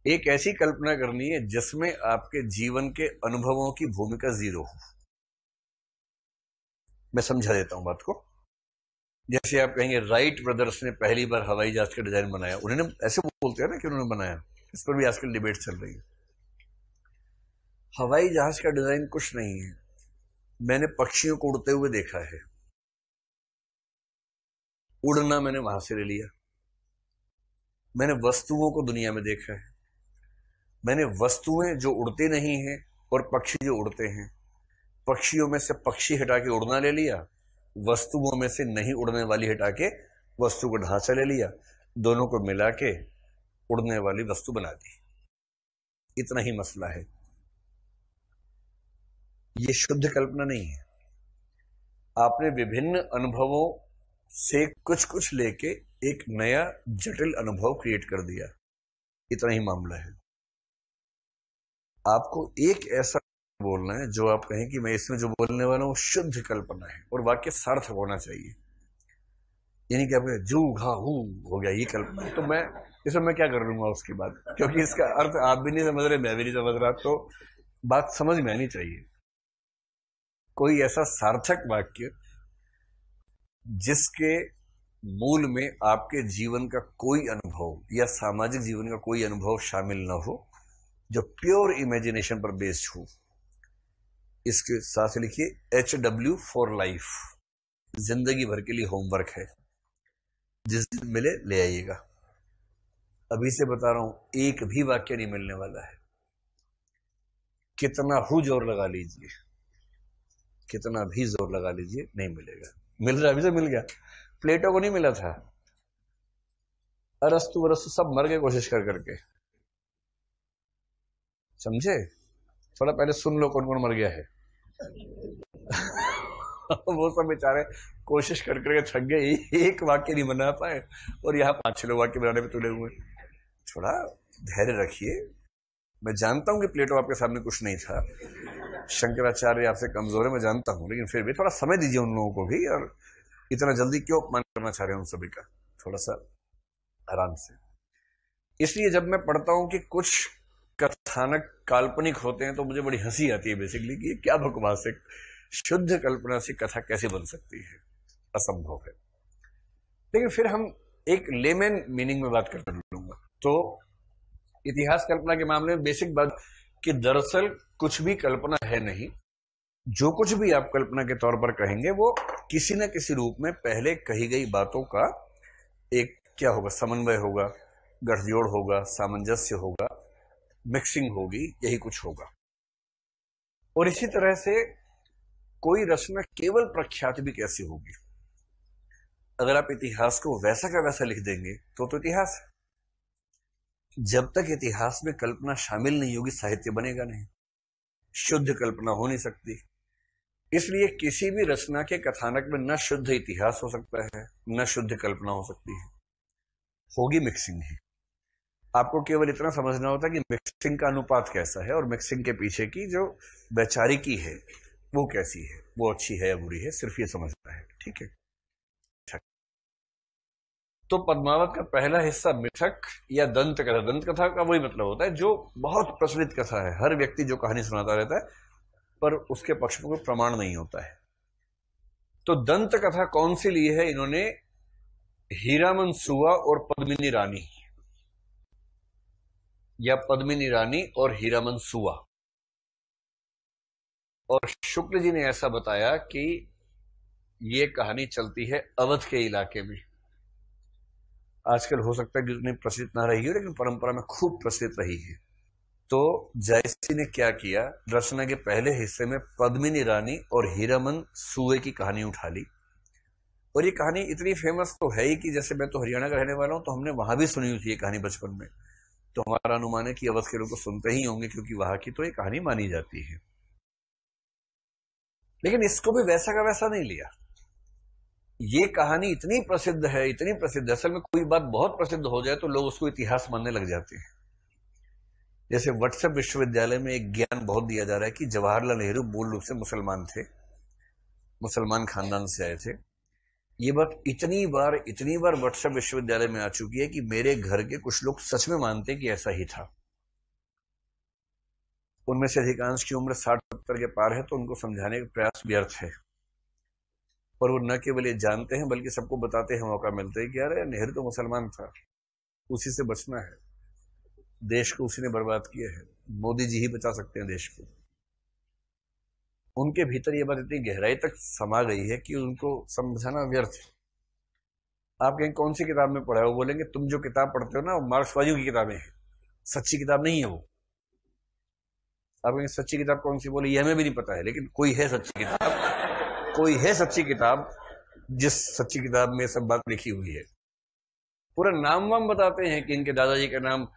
एक ऐसी कल्पना करनी है जिसमें आपके जीवन के अनुभवों की भूमिका जीरो हो मैं समझा देता हूं बात को जैसे आप कहेंगे राइट ब्रदर्स ने पहली बार हवाई जहाज का डिजाइन बनाया उन्होंने ऐसे बोलते हैं ना कि उन्होंने बनाया इस पर भी आजकल डिबेट चल रही है हवाई जहाज का डिजाइन कुछ नहीं है मैंने पक्षियों को उड़ते हुए देखा है उड़ना मैंने वहां से ले लिया मैंने वस्तुओं को दुनिया में देखा है मैंने वस्तुएं जो उड़ती नहीं हैं और पक्षी जो उड़ते हैं पक्षियों में से पक्षी हटा के उड़ना ले लिया वस्तुओं में से नहीं उड़ने वाली हटा के वस्तु को ढांचा ले लिया दोनों को मिला के उड़ने वाली वस्तु बना दी इतना ही मसला है ये शुद्ध कल्पना नहीं है आपने विभिन्न अनुभवों से कुछ कुछ लेके एक नया जटिल अनुभव क्रिएट कर दिया इतना ही मामला है आपको एक ऐसा बोलना है जो आप कहें कि मैं इसमें जो बोलने वाला हूँ शुद्ध कल्पना है और वाक्य सार्थक होना चाहिए यानी कि आपका जू घा हू हो गया ये कल्पना तो मैं इसमें मैं क्या कर लूंगा उसके बाद क्योंकि इसका अर्थ आप भी नहीं समझ रहे मैं भी नहीं समझ रहा तो बात समझ में आनी चाहिए कोई ऐसा सार्थक वाक्य जिसके मूल में आपके जीवन का कोई अनुभव या सामाजिक जीवन का कोई अनुभव शामिल ना हो जो प्योर इमेजिनेशन पर बेस्ड हो इसके साथ लिखिए एच डब्ल्यू फॉर लाइफ जिंदगी भर के लिए होमवर्क है जिस दिन मिले ले आइएगा अभी से बता रहा हूं एक भी वाक्य नहीं मिलने वाला है कितना हु जोर लगा लीजिए कितना भी जोर लगा लीजिए नहीं मिलेगा मिल रहा अभी से मिल गया प्लेटो को नहीं मिला था अरस्तु वरस्तु सब मर गए कोशिश कर करके समझे थोड़ा पहले सुन लो कौन कौन मर गया है वो सब बेचारे कोशिश कर करके थक गए एक वाक्य नहीं बना पाए और यहाँ पांच छह लोग वाक्य बनाने पर तुले हुए थोड़ा धैर्य रखिए मैं जानता हूँ कि प्लेटो आपके सामने कुछ नहीं था शंकराचार्य आपसे कमजोर है मैं जानता हूँ लेकिन फिर भी थोड़ा समय दीजिए उन लोगों को भी और इतना जल्दी क्यों अपमान करना चाह रहे हैं उन सभी का थोड़ा सा आराम से इसलिए जब मैं पढ़ता हूँ कि कुछ कथानक काल्पनिक होते हैं तो मुझे बड़ी हंसी आती है बेसिकली कि क्या बकवास है शुद्ध कल्पना से कथा कैसे बन सकती है असंभव है लेकिन फिर हम एक लेमेन मीनिंग में बात कर लूंगा तो इतिहास कल्पना के मामले में बेसिक बात कि दरअसल कुछ भी कल्पना है नहीं जो कुछ भी आप कल्पना के तौर पर कहेंगे वो किसी न किसी रूप में पहले कही गई बातों का एक क्या होगा समन्वय होगा गठजोड़ होगा सामंजस्य होगा मिक्सिंग होगी यही कुछ होगा और इसी तरह से कोई रचना केवल प्रख्यात भी कैसी होगी अगर आप इतिहास को वैसा का वैसा लिख देंगे तो तो इतिहास जब तक इतिहास में कल्पना शामिल नहीं होगी साहित्य बनेगा नहीं शुद्ध कल्पना हो नहीं सकती इसलिए किसी भी रचना के कथानक में न शुद्ध इतिहास हो सकता है न शुद्ध कल्पना हो सकती है होगी मिक्सिंग ही आपको केवल इतना समझना होता है कि मिक्सिंग का अनुपात कैसा है और मिक्सिंग के पीछे की जो वैचारिकी है वो कैसी है वो अच्छी है या बुरी है सिर्फ ये समझना है ठीक है अच्छा। तो पद्मावत का पहला हिस्सा मिथक या दंत कथा दंत कथा का वही मतलब होता है जो बहुत प्रचलित कथा है हर व्यक्ति जो कहानी सुनाता रहता है पर उसके पक्ष में कोई प्रमाण नहीं होता है तो दंत कथा कौन सी ली है इन्होंने हीरामन सुहा और पद्मिनी रानी या पद्मिनी रानी और हीरामन सुआ और शुक्ल जी ने ऐसा बताया कि ये कहानी चलती है अवध के इलाके में आजकल हो सकता है जितनी प्रसिद्ध ना रही हो लेकिन परंपरा में खूब प्रसिद्ध रही है तो जयसी ने क्या किया रचना के पहले हिस्से में पद्मिनी रानी और हीरामन सुए की कहानी उठा ली और ये कहानी इतनी फेमस तो है ही कि जैसे मैं तो हरियाणा का रहने वाला हूं तो हमने वहां भी सुनी हुई थी ये कहानी बचपन में तो हमारा अनुमान है कि अवध के लोग सुनते ही होंगे क्योंकि वहां की तो ये कहानी मानी जाती है लेकिन इसको भी वैसा का वैसा नहीं लिया ये कहानी इतनी प्रसिद्ध है इतनी प्रसिद्ध है असल में कोई बात बहुत प्रसिद्ध हो जाए तो लोग उसको इतिहास मानने लग जाते हैं जैसे व्हाट्सएप विश्वविद्यालय में एक ज्ञान बहुत दिया जा रहा है कि जवाहरलाल नेहरू मूल रूप से मुसलमान थे मुसलमान खानदान से आए थे ये बात इतनी बार इतनी बार व्हाट्सएप विश्वविद्यालय में आ चुकी है कि मेरे घर के कुछ लोग सच में मानते कि ऐसा ही था उनमें से अधिकांश की उम्र साठ सत्तर के पार है तो उनको समझाने का प्रयास व्यर्थ है पर वो न केवल ये जानते हैं बल्कि सबको बताते हैं मौका मिलते है कि अरे नेहरू तो मुसलमान था उसी से बचना है देश को उसी ने बर्बाद किया है मोदी जी ही बचा सकते हैं देश को उनके भीतर ये बात इतनी गहराई तक समा गई है कि उनको समझाना व्यर्थ है आप कहें कौन सी किताब में पढ़ा हो बोलेंगे तुम जो किताब पढ़ते हो ना वो मार्क्सवादियों की किताबें हैं सच्ची किताब नहीं है वो आप कहेंगे सच्ची किताब कौन सी बोले ये हमें भी नहीं पता है लेकिन कोई है सच्ची किताब कोई है सच्ची किताब जिस सच्ची किताब में सब बात लिखी हुई है पूरा नाम वाम बताते हैं कि इनके दादाजी का नाम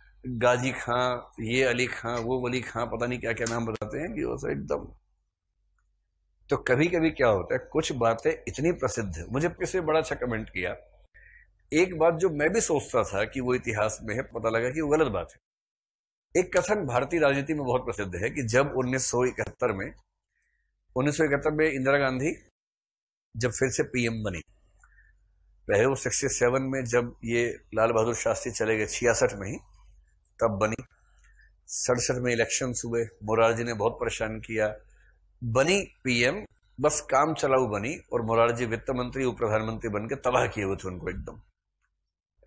गाजी खां ये अली खां वो वली खां पता नहीं क्या क्या नाम बताते हैं कि वो सर एकदम तो कभी कभी क्या होता है कुछ बातें इतनी प्रसिद्ध है मुझे किसी बड़ा अच्छा कमेंट किया एक बात जो मैं भी सोचता था कि वो इतिहास में है पता लगा कि वो गलत बात है एक कथन भारतीय राजनीति में बहुत प्रसिद्ध है कि जब उन्नीस में उन्नीस में इंदिरा गांधी जब फिर से पीएम बनी पहले वो सिक्सटी सेवन में जब ये लाल बहादुर शास्त्री चले गए छियासठ में ही तब बनी सड़सठ में इलेक्शन हुए मोरारजी ने बहुत परेशान किया बनी पीएम बस काम चलाऊ बनी और मोरारजी वित्त मंत्री उप प्रधानमंत्री बनकर तबाह किए हुए थे उनको एकदम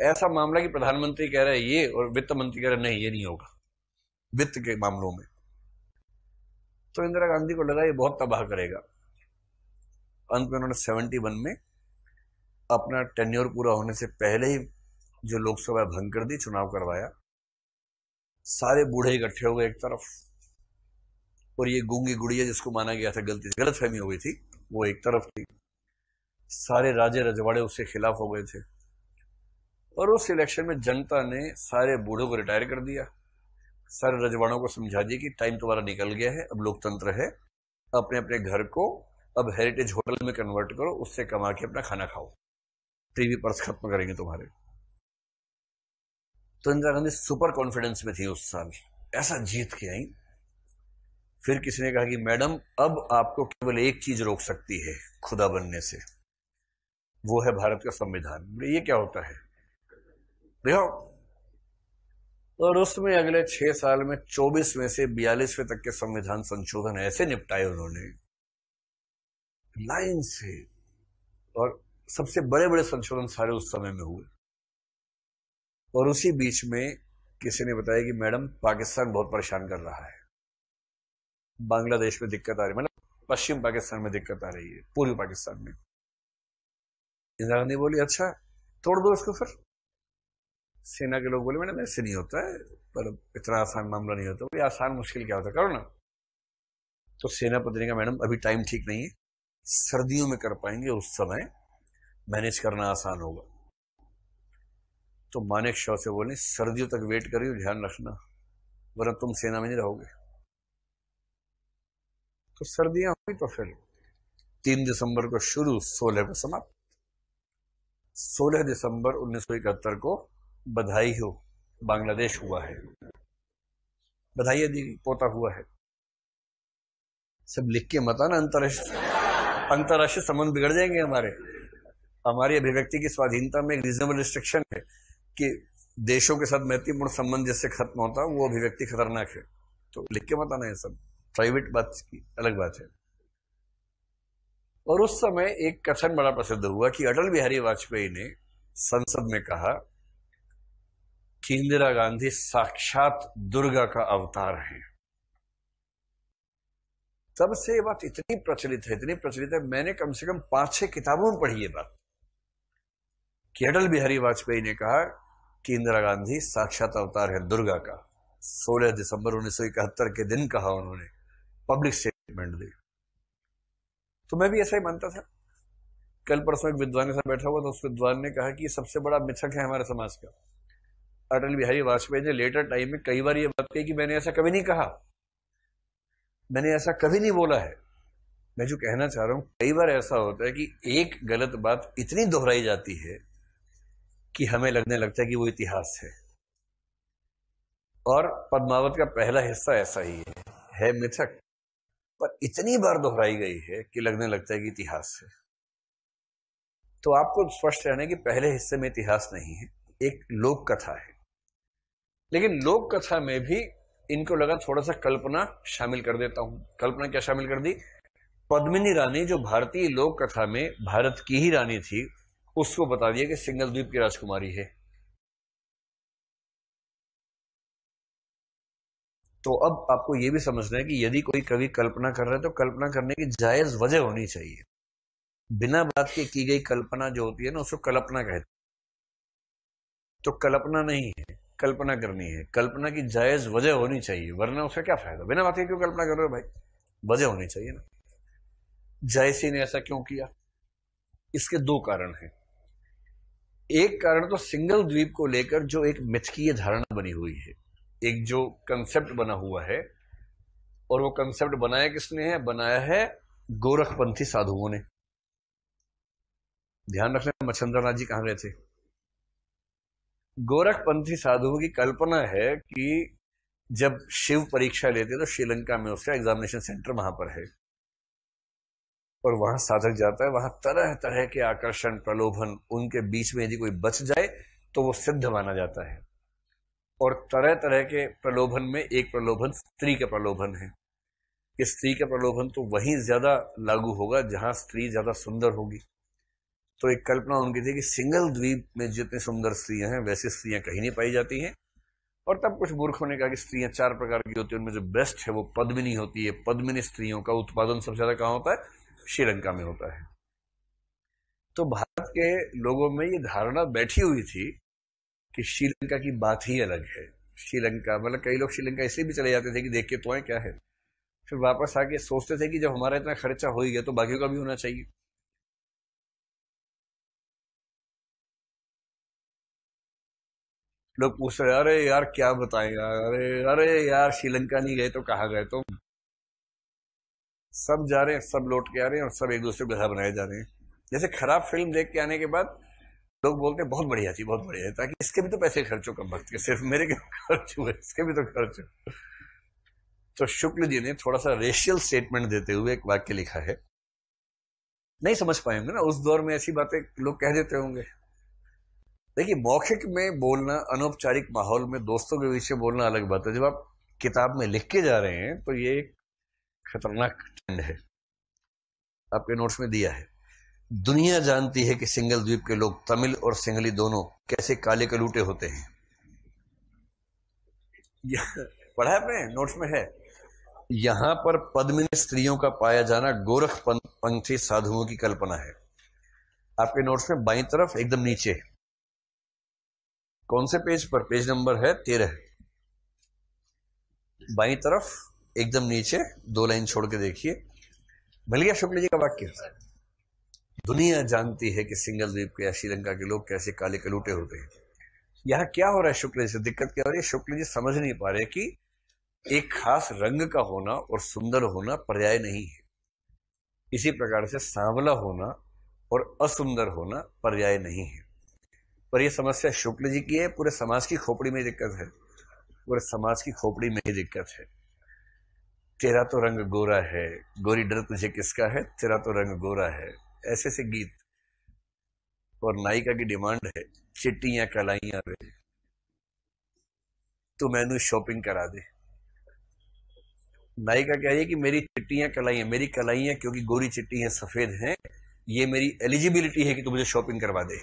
ऐसा मामला कि प्रधानमंत्री कह रहे हैं ये और वित्त मंत्री कह रहे नहीं ये नहीं होगा वित्त के मामलों में तो इंदिरा गांधी को लगा ये बहुत तबाह करेगा अंत में उन्होंने सेवेंटी वन में अपना टेन्योर पूरा होने से पहले ही जो लोकसभा भंग कर दी चुनाव करवाया सारे बूढ़े इकट्ठे हो गए एक तरफ और ये गूंगी गुड़िया जिसको माना गया था गलती से गलत फहमी हो गई थी वो एक तरफ थी सारे राजे रजवाड़े उसके खिलाफ हो गए थे और उस इलेक्शन में जनता ने सारे बूढ़ों को रिटायर कर दिया सारे रजवाड़ों को समझा दिया कि टाइम तुम्हारा निकल गया है अब लोकतंत्र है अपने अपने घर को अब हेरिटेज होटल में कन्वर्ट करो उससे कमा के अपना खाना खाओ टीवी पर्स खत्म करेंगे तुम्हारे तो इंदिरा गांधी सुपर कॉन्फिडेंस में थी उस साल ऐसा जीत के आई फिर किसी ने कहा कि मैडम अब आपको केवल एक चीज रोक सकती है खुदा बनने से वो है भारत का संविधान ये क्या होता है देखो और उसमें अगले छह साल में चौबीस में से बयालीसवें तक के संविधान संशोधन ऐसे निपटाए उन्होंने लाइन से और सबसे बड़े बड़े संशोधन सारे उस समय में हुए और उसी बीच में किसी ने बताया कि मैडम पाकिस्तान बहुत परेशान कर रहा है बांग्लादेश में दिक्कत आ रही है मतलब पश्चिम पाकिस्तान में दिक्कत आ रही है पूर्वी पाकिस्तान में इंदिरा गांधी बोली अच्छा तोड़ दो उसको फिर सेना के लोग बोले मैडम ऐसे नहीं होता है पर मतलब इतना आसान मामला नहीं होता बोले आसान मुश्किल क्या होता करो ना तो सेनापति ने कहा मैडम अभी टाइम ठीक नहीं है सर्दियों में कर पाएंगे उस समय मैनेज करना आसान होगा तो मानिक शव से बोले सर्दियों तक वेट करियो ध्यान रखना वरना तुम सेना में नहीं रहोगे तो सर्दियां हुई तो फिर तीन दिसंबर को शुरू सोलह को समाप्त सोलह दिसंबर उन्नीस सौ इकहत्तर को बधाई हो बांग्लादेश हुआ है बधाई दी पोता हुआ है सब लिख के मत आना अंतर्राष्ट्रीय अंतरराष्ट्रीय संबंध बिगड़ जाएंगे हमारे हमारी अभिव्यक्ति की स्वाधीनता में एक रीजनेबल रिस्ट्रिक्शन है कि देशों के साथ मैत्रीपूर्ण संबंध जिससे खत्म होता है वो अभिव्यक्ति खतरनाक है तो लिख के मत आना ये सब प्राइवेट बात की अलग बात है और उस समय एक कथन बड़ा प्रसिद्ध हुआ कि अटल बिहारी वाजपेयी ने संसद में कहा कि इंदिरा गांधी साक्षात दुर्गा का अवतार है तब से ये बात इतनी प्रचलित है इतनी प्रचलित है मैंने कम से कम पांच छह किताबों में पढ़ी ये बात कि अटल बिहारी वाजपेयी ने कहा कि इंदिरा गांधी साक्षात अवतार है दुर्गा का 16 दिसंबर उन्नीस के दिन कहा उन्होंने पब्लिक स्टेटमेंट दे तो मैं भी ऐसा ही मानता था कल परसों एक विद्वान के साथ बैठा हुआ तो उस विद्वान ने कहा कि ये सबसे बड़ा मिथक है हमारे समाज का अटल बिहारी वाजपेयी ने लेटर टाइम में कई बार ये बात कही कि मैंने ऐसा कभी नहीं कहा मैंने ऐसा कभी नहीं बोला है मैं जो कहना चाह रहा हूं कई बार ऐसा होता है कि एक गलत बात इतनी दोहराई जाती है कि हमें लगने लगता है कि वो इतिहास है और पद्मावत का पहला हिस्सा ऐसा ही है है मिथक इतनी बार दोहराई गई है कि लगने लगता है कि इतिहास है तो आपको स्पष्ट रहना है कि पहले हिस्से में इतिहास नहीं है एक लोक कथा है लेकिन लोक कथा में भी इनको लगा थोड़ा सा कल्पना शामिल कर देता हूं कल्पना क्या शामिल कर दी पद्मिनी रानी जो भारतीय लोक कथा में भारत की ही रानी थी उसको बता दिया कि सिंगल द्वीप की राजकुमारी है तो अब आपको ये भी समझना है कि यदि कोई कवि कल्पना कर रहा है तो कल्पना करने की जायज वजह होनी चाहिए बिना बात के की गई कल्पना जो होती है ना उसको कल्पना कहते हैं तो कल्पना नहीं है कल्पना करनी है कल्पना की जायज वजह होनी चाहिए वरना उसका क्या फायदा बिना बात के क्यों कल्पना कर रहे हो भाई वजह होनी चाहिए ना जायसी ने ऐसा क्यों किया इसके दो कारण हैं एक कारण तो सिंगल द्वीप को लेकर जो एक मिथकीय धारणा बनी हुई है एक जो कंसेप्ट बना हुआ है और वो कंसेप्ट बनाया किसने है बनाया है गोरखपंथी साधुओं ने ध्यान रखना मच्छंद्र नाथ जी कहां गए थे गोरखपंथी साधुओं की कल्पना है कि जब शिव परीक्षा लेते तो श्रीलंका में उसका एग्जामिनेशन सेंटर वहां पर है और वहां साधक जाता है वहां तरह तरह के आकर्षण प्रलोभन उनके बीच में यदि कोई बच जाए तो वो सिद्ध माना जाता है और तरह तरह के प्रलोभन में एक प्रलोभन स्त्री का प्रलोभन है कि स्त्री का प्रलोभन तो वहीं ज्यादा लागू होगा जहां स्त्री ज्यादा सुंदर होगी तो एक कल्पना उनकी थी कि सिंगल द्वीप में जितनी सुंदर स्त्रियां हैं वैसी स्त्रियां कहीं नहीं पाई जाती हैं और तब कुछ मूर्खों ने कहा कि स्त्रियां चार प्रकार की होती है उनमें जो बेस्ट है वो पद्मिनी होती है पद्मिनी स्त्रियों का उत्पादन सबसे ज्यादा कहाँ होता है श्रीलंका में होता है तो भारत के लोगों में ये धारणा बैठी हुई थी कि श्रीलंका की बात ही अलग है श्रीलंका मतलब कई लोग श्रीलंका इसलिए भी चले जाते थे कि देख के तो है क्या है फिर वापस आके सोचते थे कि जब हमारा इतना खर्चा हो ही गया तो बाकी का भी होना चाहिए लोग पूछ रहे अरे यार क्या बताएगा अरे अरे यार श्रीलंका नहीं गए तो कहा गए तुम सब जा रहे हैं सब लौट के आ रहे हैं और सब एक दूसरे को गधा बनाए जा रहे हैं जैसे खराब फिल्म देख के आने के बाद लोग बोलते हैं बहुत बढ़िया जी बहुत बढ़िया है ताकि इसके भी तो पैसे खर्चो कम भक्त के सिर्फ मेरे क्यों तो खर्च हुए इसके भी तो खर्च तो शुक्ल जी ने थोड़ा सा रेशियल स्टेटमेंट देते हुए एक वाक्य लिखा है नहीं समझ पाए होंगे ना उस दौर में ऐसी बातें लोग कह देते होंगे देखिए मौखिक में बोलना अनौपचारिक माहौल में दोस्तों के विषय बोलना अलग बात है जब आप किताब में लिख के जा रहे हैं तो ये खतरनाक ट्रेंड है आपके नोट्स में दिया है दुनिया जानती है कि सिंगल द्वीप के लोग तमिल और सिंगली दोनों कैसे काले कलूटे होते हैं पढ़ा है नोट्स में है यहां पर पद्मिनी स्त्रियों का पाया जाना गोरख पंथी साधुओं की कल्पना है आपके नोट्स में बाई तरफ एकदम नीचे कौन से पेज पर पेज नंबर है तेरह बाई तरफ एकदम नीचे दो लाइन छोड़ के देखिए मिल गया शुक्ल जी का वाक्य दुनिया जानती है कि सिंगल द्वीप के या श्रीलंका के लोग कैसे काले कलूटे होते हैं यहाँ क्या हो रहा है शुक्ल जी से दिक्कत क्या हो रही है शुक्ल जी समझ नहीं पा रहे कि एक खास रंग का होना और सुंदर होना पर्याय नहीं है इसी प्रकार से सांवला होना और असुंदर होना पर्याय नहीं है पर यह समस्या शुक्ल जी की है पूरे समाज की खोपड़ी में दिक्कत है पूरे समाज की खोपड़ी में ही दिक्कत है तेरा तो रंग गोरा है गोरी डर तुझे किसका है तेरा तो रंग गोरा है ऐसे ऐसे गीत और नायिका की डिमांड है चिट्टियां कलाइया वे तू तो मैं शॉपिंग करा दे नायिका कह रही है कि मेरी चिट्टियां कलाइया मेरी कलाइया क्योंकि गोरी चिट्टी हैं सफेद हैं ये मेरी एलिजिबिलिटी है कि तू मुझे शॉपिंग करवा दे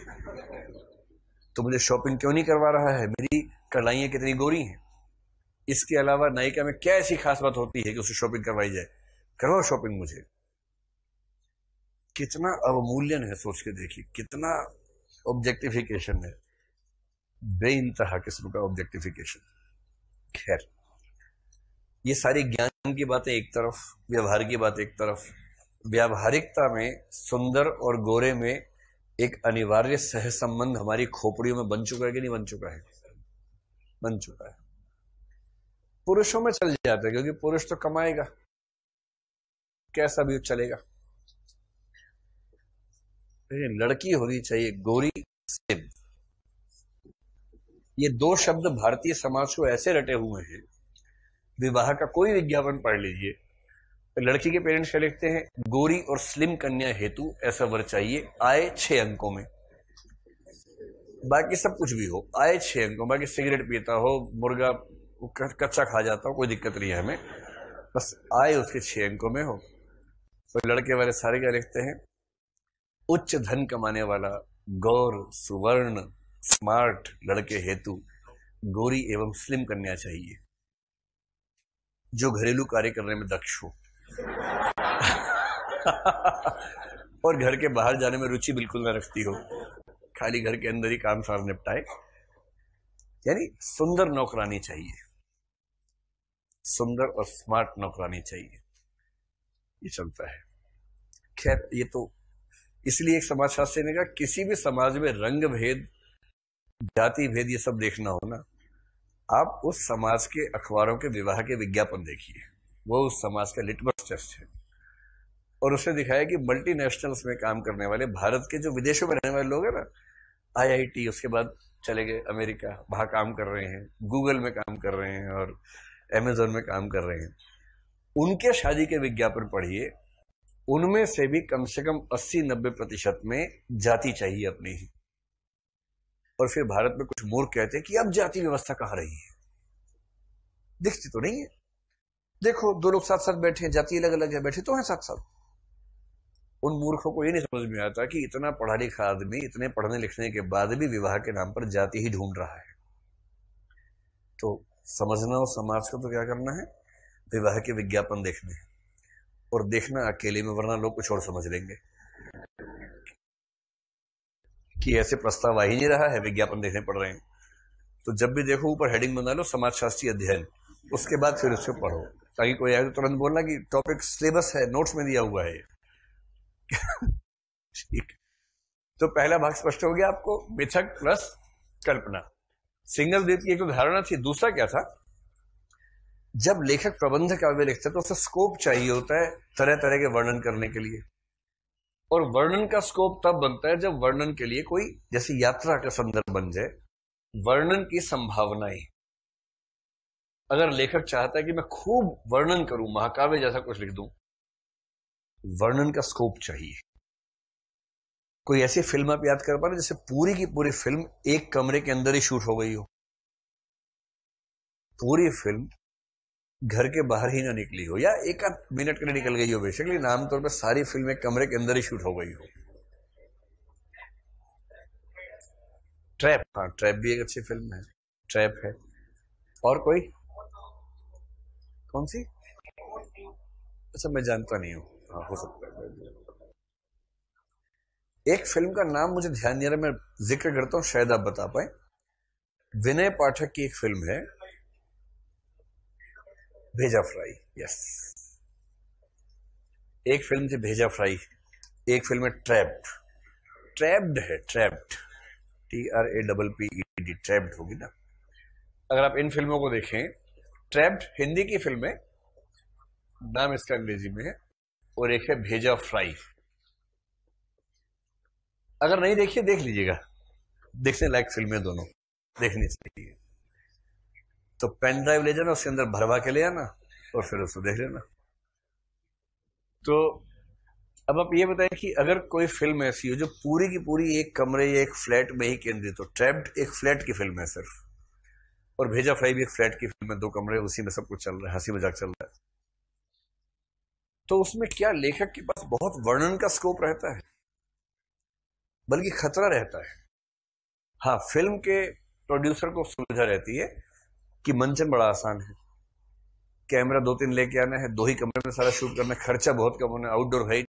तो मुझे शॉपिंग क्यों नहीं करवा रहा है मेरी कलाइया कितनी गोरी हैं इसके अलावा नायिका में क्या ऐसी खास बात होती है कि उसे शॉपिंग करवाई जाए करवाओ शॉपिंग मुझे कितना अवमूल्यन है सोच के देखिए कितना ऑब्जेक्टिफिकेशन है बे इंतहा किस्म का ऑब्जेक्टिफिकेशन खैर ये सारी ज्ञान की बातें एक तरफ व्यवहार की बात एक तरफ व्यावहारिकता में सुंदर और गोरे में एक अनिवार्य सहसंबंध हमारी खोपड़ियों में बन चुका है कि नहीं बन चुका है बन चुका है पुरुषों में चल जाता है क्योंकि पुरुष तो कमाएगा कैसा भी चलेगा फिर लड़की होनी चाहिए गोरी सिंह ये दो शब्द भारतीय समाज को ऐसे रटे हुए हैं विवाह का कोई विज्ञापन पढ़ लीजिए तो लड़की के पेरेंट्स क्या लिखते हैं गोरी और स्लिम कन्या हेतु ऐसा वर चाहिए आए छह अंकों में बाकी सब कुछ भी हो आए छह अंकों बाकी सिगरेट पीता हो मुर्गा कच्चा खा जाता हो कोई दिक्कत नहीं है हमें बस आए उसके छह अंकों में हो तो लड़के वाले सारे क्या लिखते हैं उच्च धन कमाने वाला गौर सुवर्ण स्मार्ट लड़के हेतु गोरी एवं स्लिम कन्या चाहिए जो घरेलू कार्य करने में दक्ष हो और घर के बाहर जाने में रुचि बिल्कुल न रखती हो खाली घर के अंदर ही काम सार निपटाए यानी सुंदर नौकरानी चाहिए सुंदर और स्मार्ट नौकरानी चाहिए ये चलता है खैर ये तो इसलिए एक शास्त्री ने कहा किसी भी समाज में रंग भेद जाति भेद ये सब देखना हो ना आप उस समाज के अखबारों के विवाह के विज्ञापन देखिए वो उस समाज का लिटमस टेस्ट है और उसने दिखाया कि मल्टीनेशनल्स में काम करने वाले भारत के जो विदेशों में रहने वाले लोग हैं ना आईआईटी उसके बाद चले गए अमेरिका वहाँ काम कर रहे हैं गूगल में काम कर रहे हैं और अमेजोन में काम कर रहे हैं उनके शादी के विज्ञापन पढ़िए उनमें से भी कम से कम 80-90 प्रतिशत में जाति चाहिए अपनी ही और फिर भारत में कुछ मूर्ख कहते हैं कि अब जाति व्यवस्था कहां रही है दिखती तो नहीं है देखो दो लोग साथ साथ बैठे जाति अलग अलग है बैठे तो हैं साथ साथ उन मूर्खों को ये नहीं समझ में आता कि इतना पढ़ा लिखा आदमी इतने पढ़ने लिखने के बाद भी विवाह के नाम पर जाति ही ढूंढ रहा है तो समझना और समाज को तो क्या करना है विवाह के विज्ञापन देखने हैं और देखना अकेले में वरना लोग कुछ और समझ लेंगे कि ऐसे प्रस्ताव आ ही नहीं रहा है विज्ञापन देखने पड़ रहे हैं तो जब भी देखो ऊपर हेडिंग बना लो समाजशास्त्री अध्ययन उसके बाद फिर उसको पढ़ो ताकि कोई आए तो तुरंत बोलना कि टॉपिक सिलेबस है नोट्स में दिया हुआ है ठीक तो पहला भाग स्पष्ट हो गया आपको मिथक प्लस कल्पना सिंगल द्वीप की एक उदाहरण थी दूसरा क्या था जब लेखक प्रबंध काव्य लिखते हैं तो उसे स्कोप चाहिए होता है तरह तरह के वर्णन करने के लिए और वर्णन का स्कोप तब बनता है जब वर्णन के लिए कोई जैसे यात्रा का संदर्भ बन जाए वर्णन की संभावनाएं अगर लेखक चाहता है कि मैं खूब वर्णन करूं महाकाव्य जैसा कुछ लिख दूं वर्णन का स्कोप चाहिए कोई ऐसी फिल्म आप याद कर पा रहे जैसे पूरी की पूरी फिल्म एक कमरे के अंदर ही शूट हो गई हो पूरी फिल्म घर के बाहर ही ना निकली हो या एक आध मिनट के लिए निकल गई हो बेसिकली आमतौर पर सारी फिल्में कमरे के अंदर ही शूट हो गई हो ट्रैप हाँ ट्रैप भी एक अच्छी फिल्म है ट्रैप है और कोई कौन सी अच्छा मैं जानता नहीं हूँ हाँ हो सकता है एक फिल्म का नाम मुझे ध्यान नहीं रहा मैं जिक्र करता हूँ शायद आप बता पाए विनय पाठक की एक फिल्म है भेजा फ्राई यस एक फिल्म थी भेजा फ्राई एक फिल्म है ट्रैप्ड ट्रैप्ड है trapped T R A double P E D trapped होगी ना अगर आप इन फिल्मों को देखें ट्रैप्ड हिंदी की फिल्म है नाम इसका अंग्रेजी में है और एक है भेजा फ्राई अगर नहीं देखिए देख लीजिएगा देखने लायक फिल्में दोनों देखनी चाहिए तो पेन ड्राइव ले जाना उसके अंदर भरवा के ले आना और फिर उसको देख लेना तो अब आप ये बताएं कि अगर कोई फिल्म ऐसी हो जो पूरी की पूरी एक कमरे या एक फ्लैट में ही केंद्रित हो ट्रैप्ड एक फ्लैट की फिल्म है सिर्फ और भेजा फ्राई भी एक फ्लैट की फिल्म है दो कमरे उसी में सब कुछ चल रहा है हंसी मजाक चल रहा है तो उसमें क्या लेखक के पास बहुत वर्णन का स्कोप रहता है बल्कि खतरा रहता है हाँ फिल्म के प्रोड्यूसर को सुविधा रहती है कि मंचन बड़ा आसान है कैमरा दो तीन लेके आना है दो ही कमरे में सारा शूट करना है खर्चा बहुत कम होना है आउटडोर है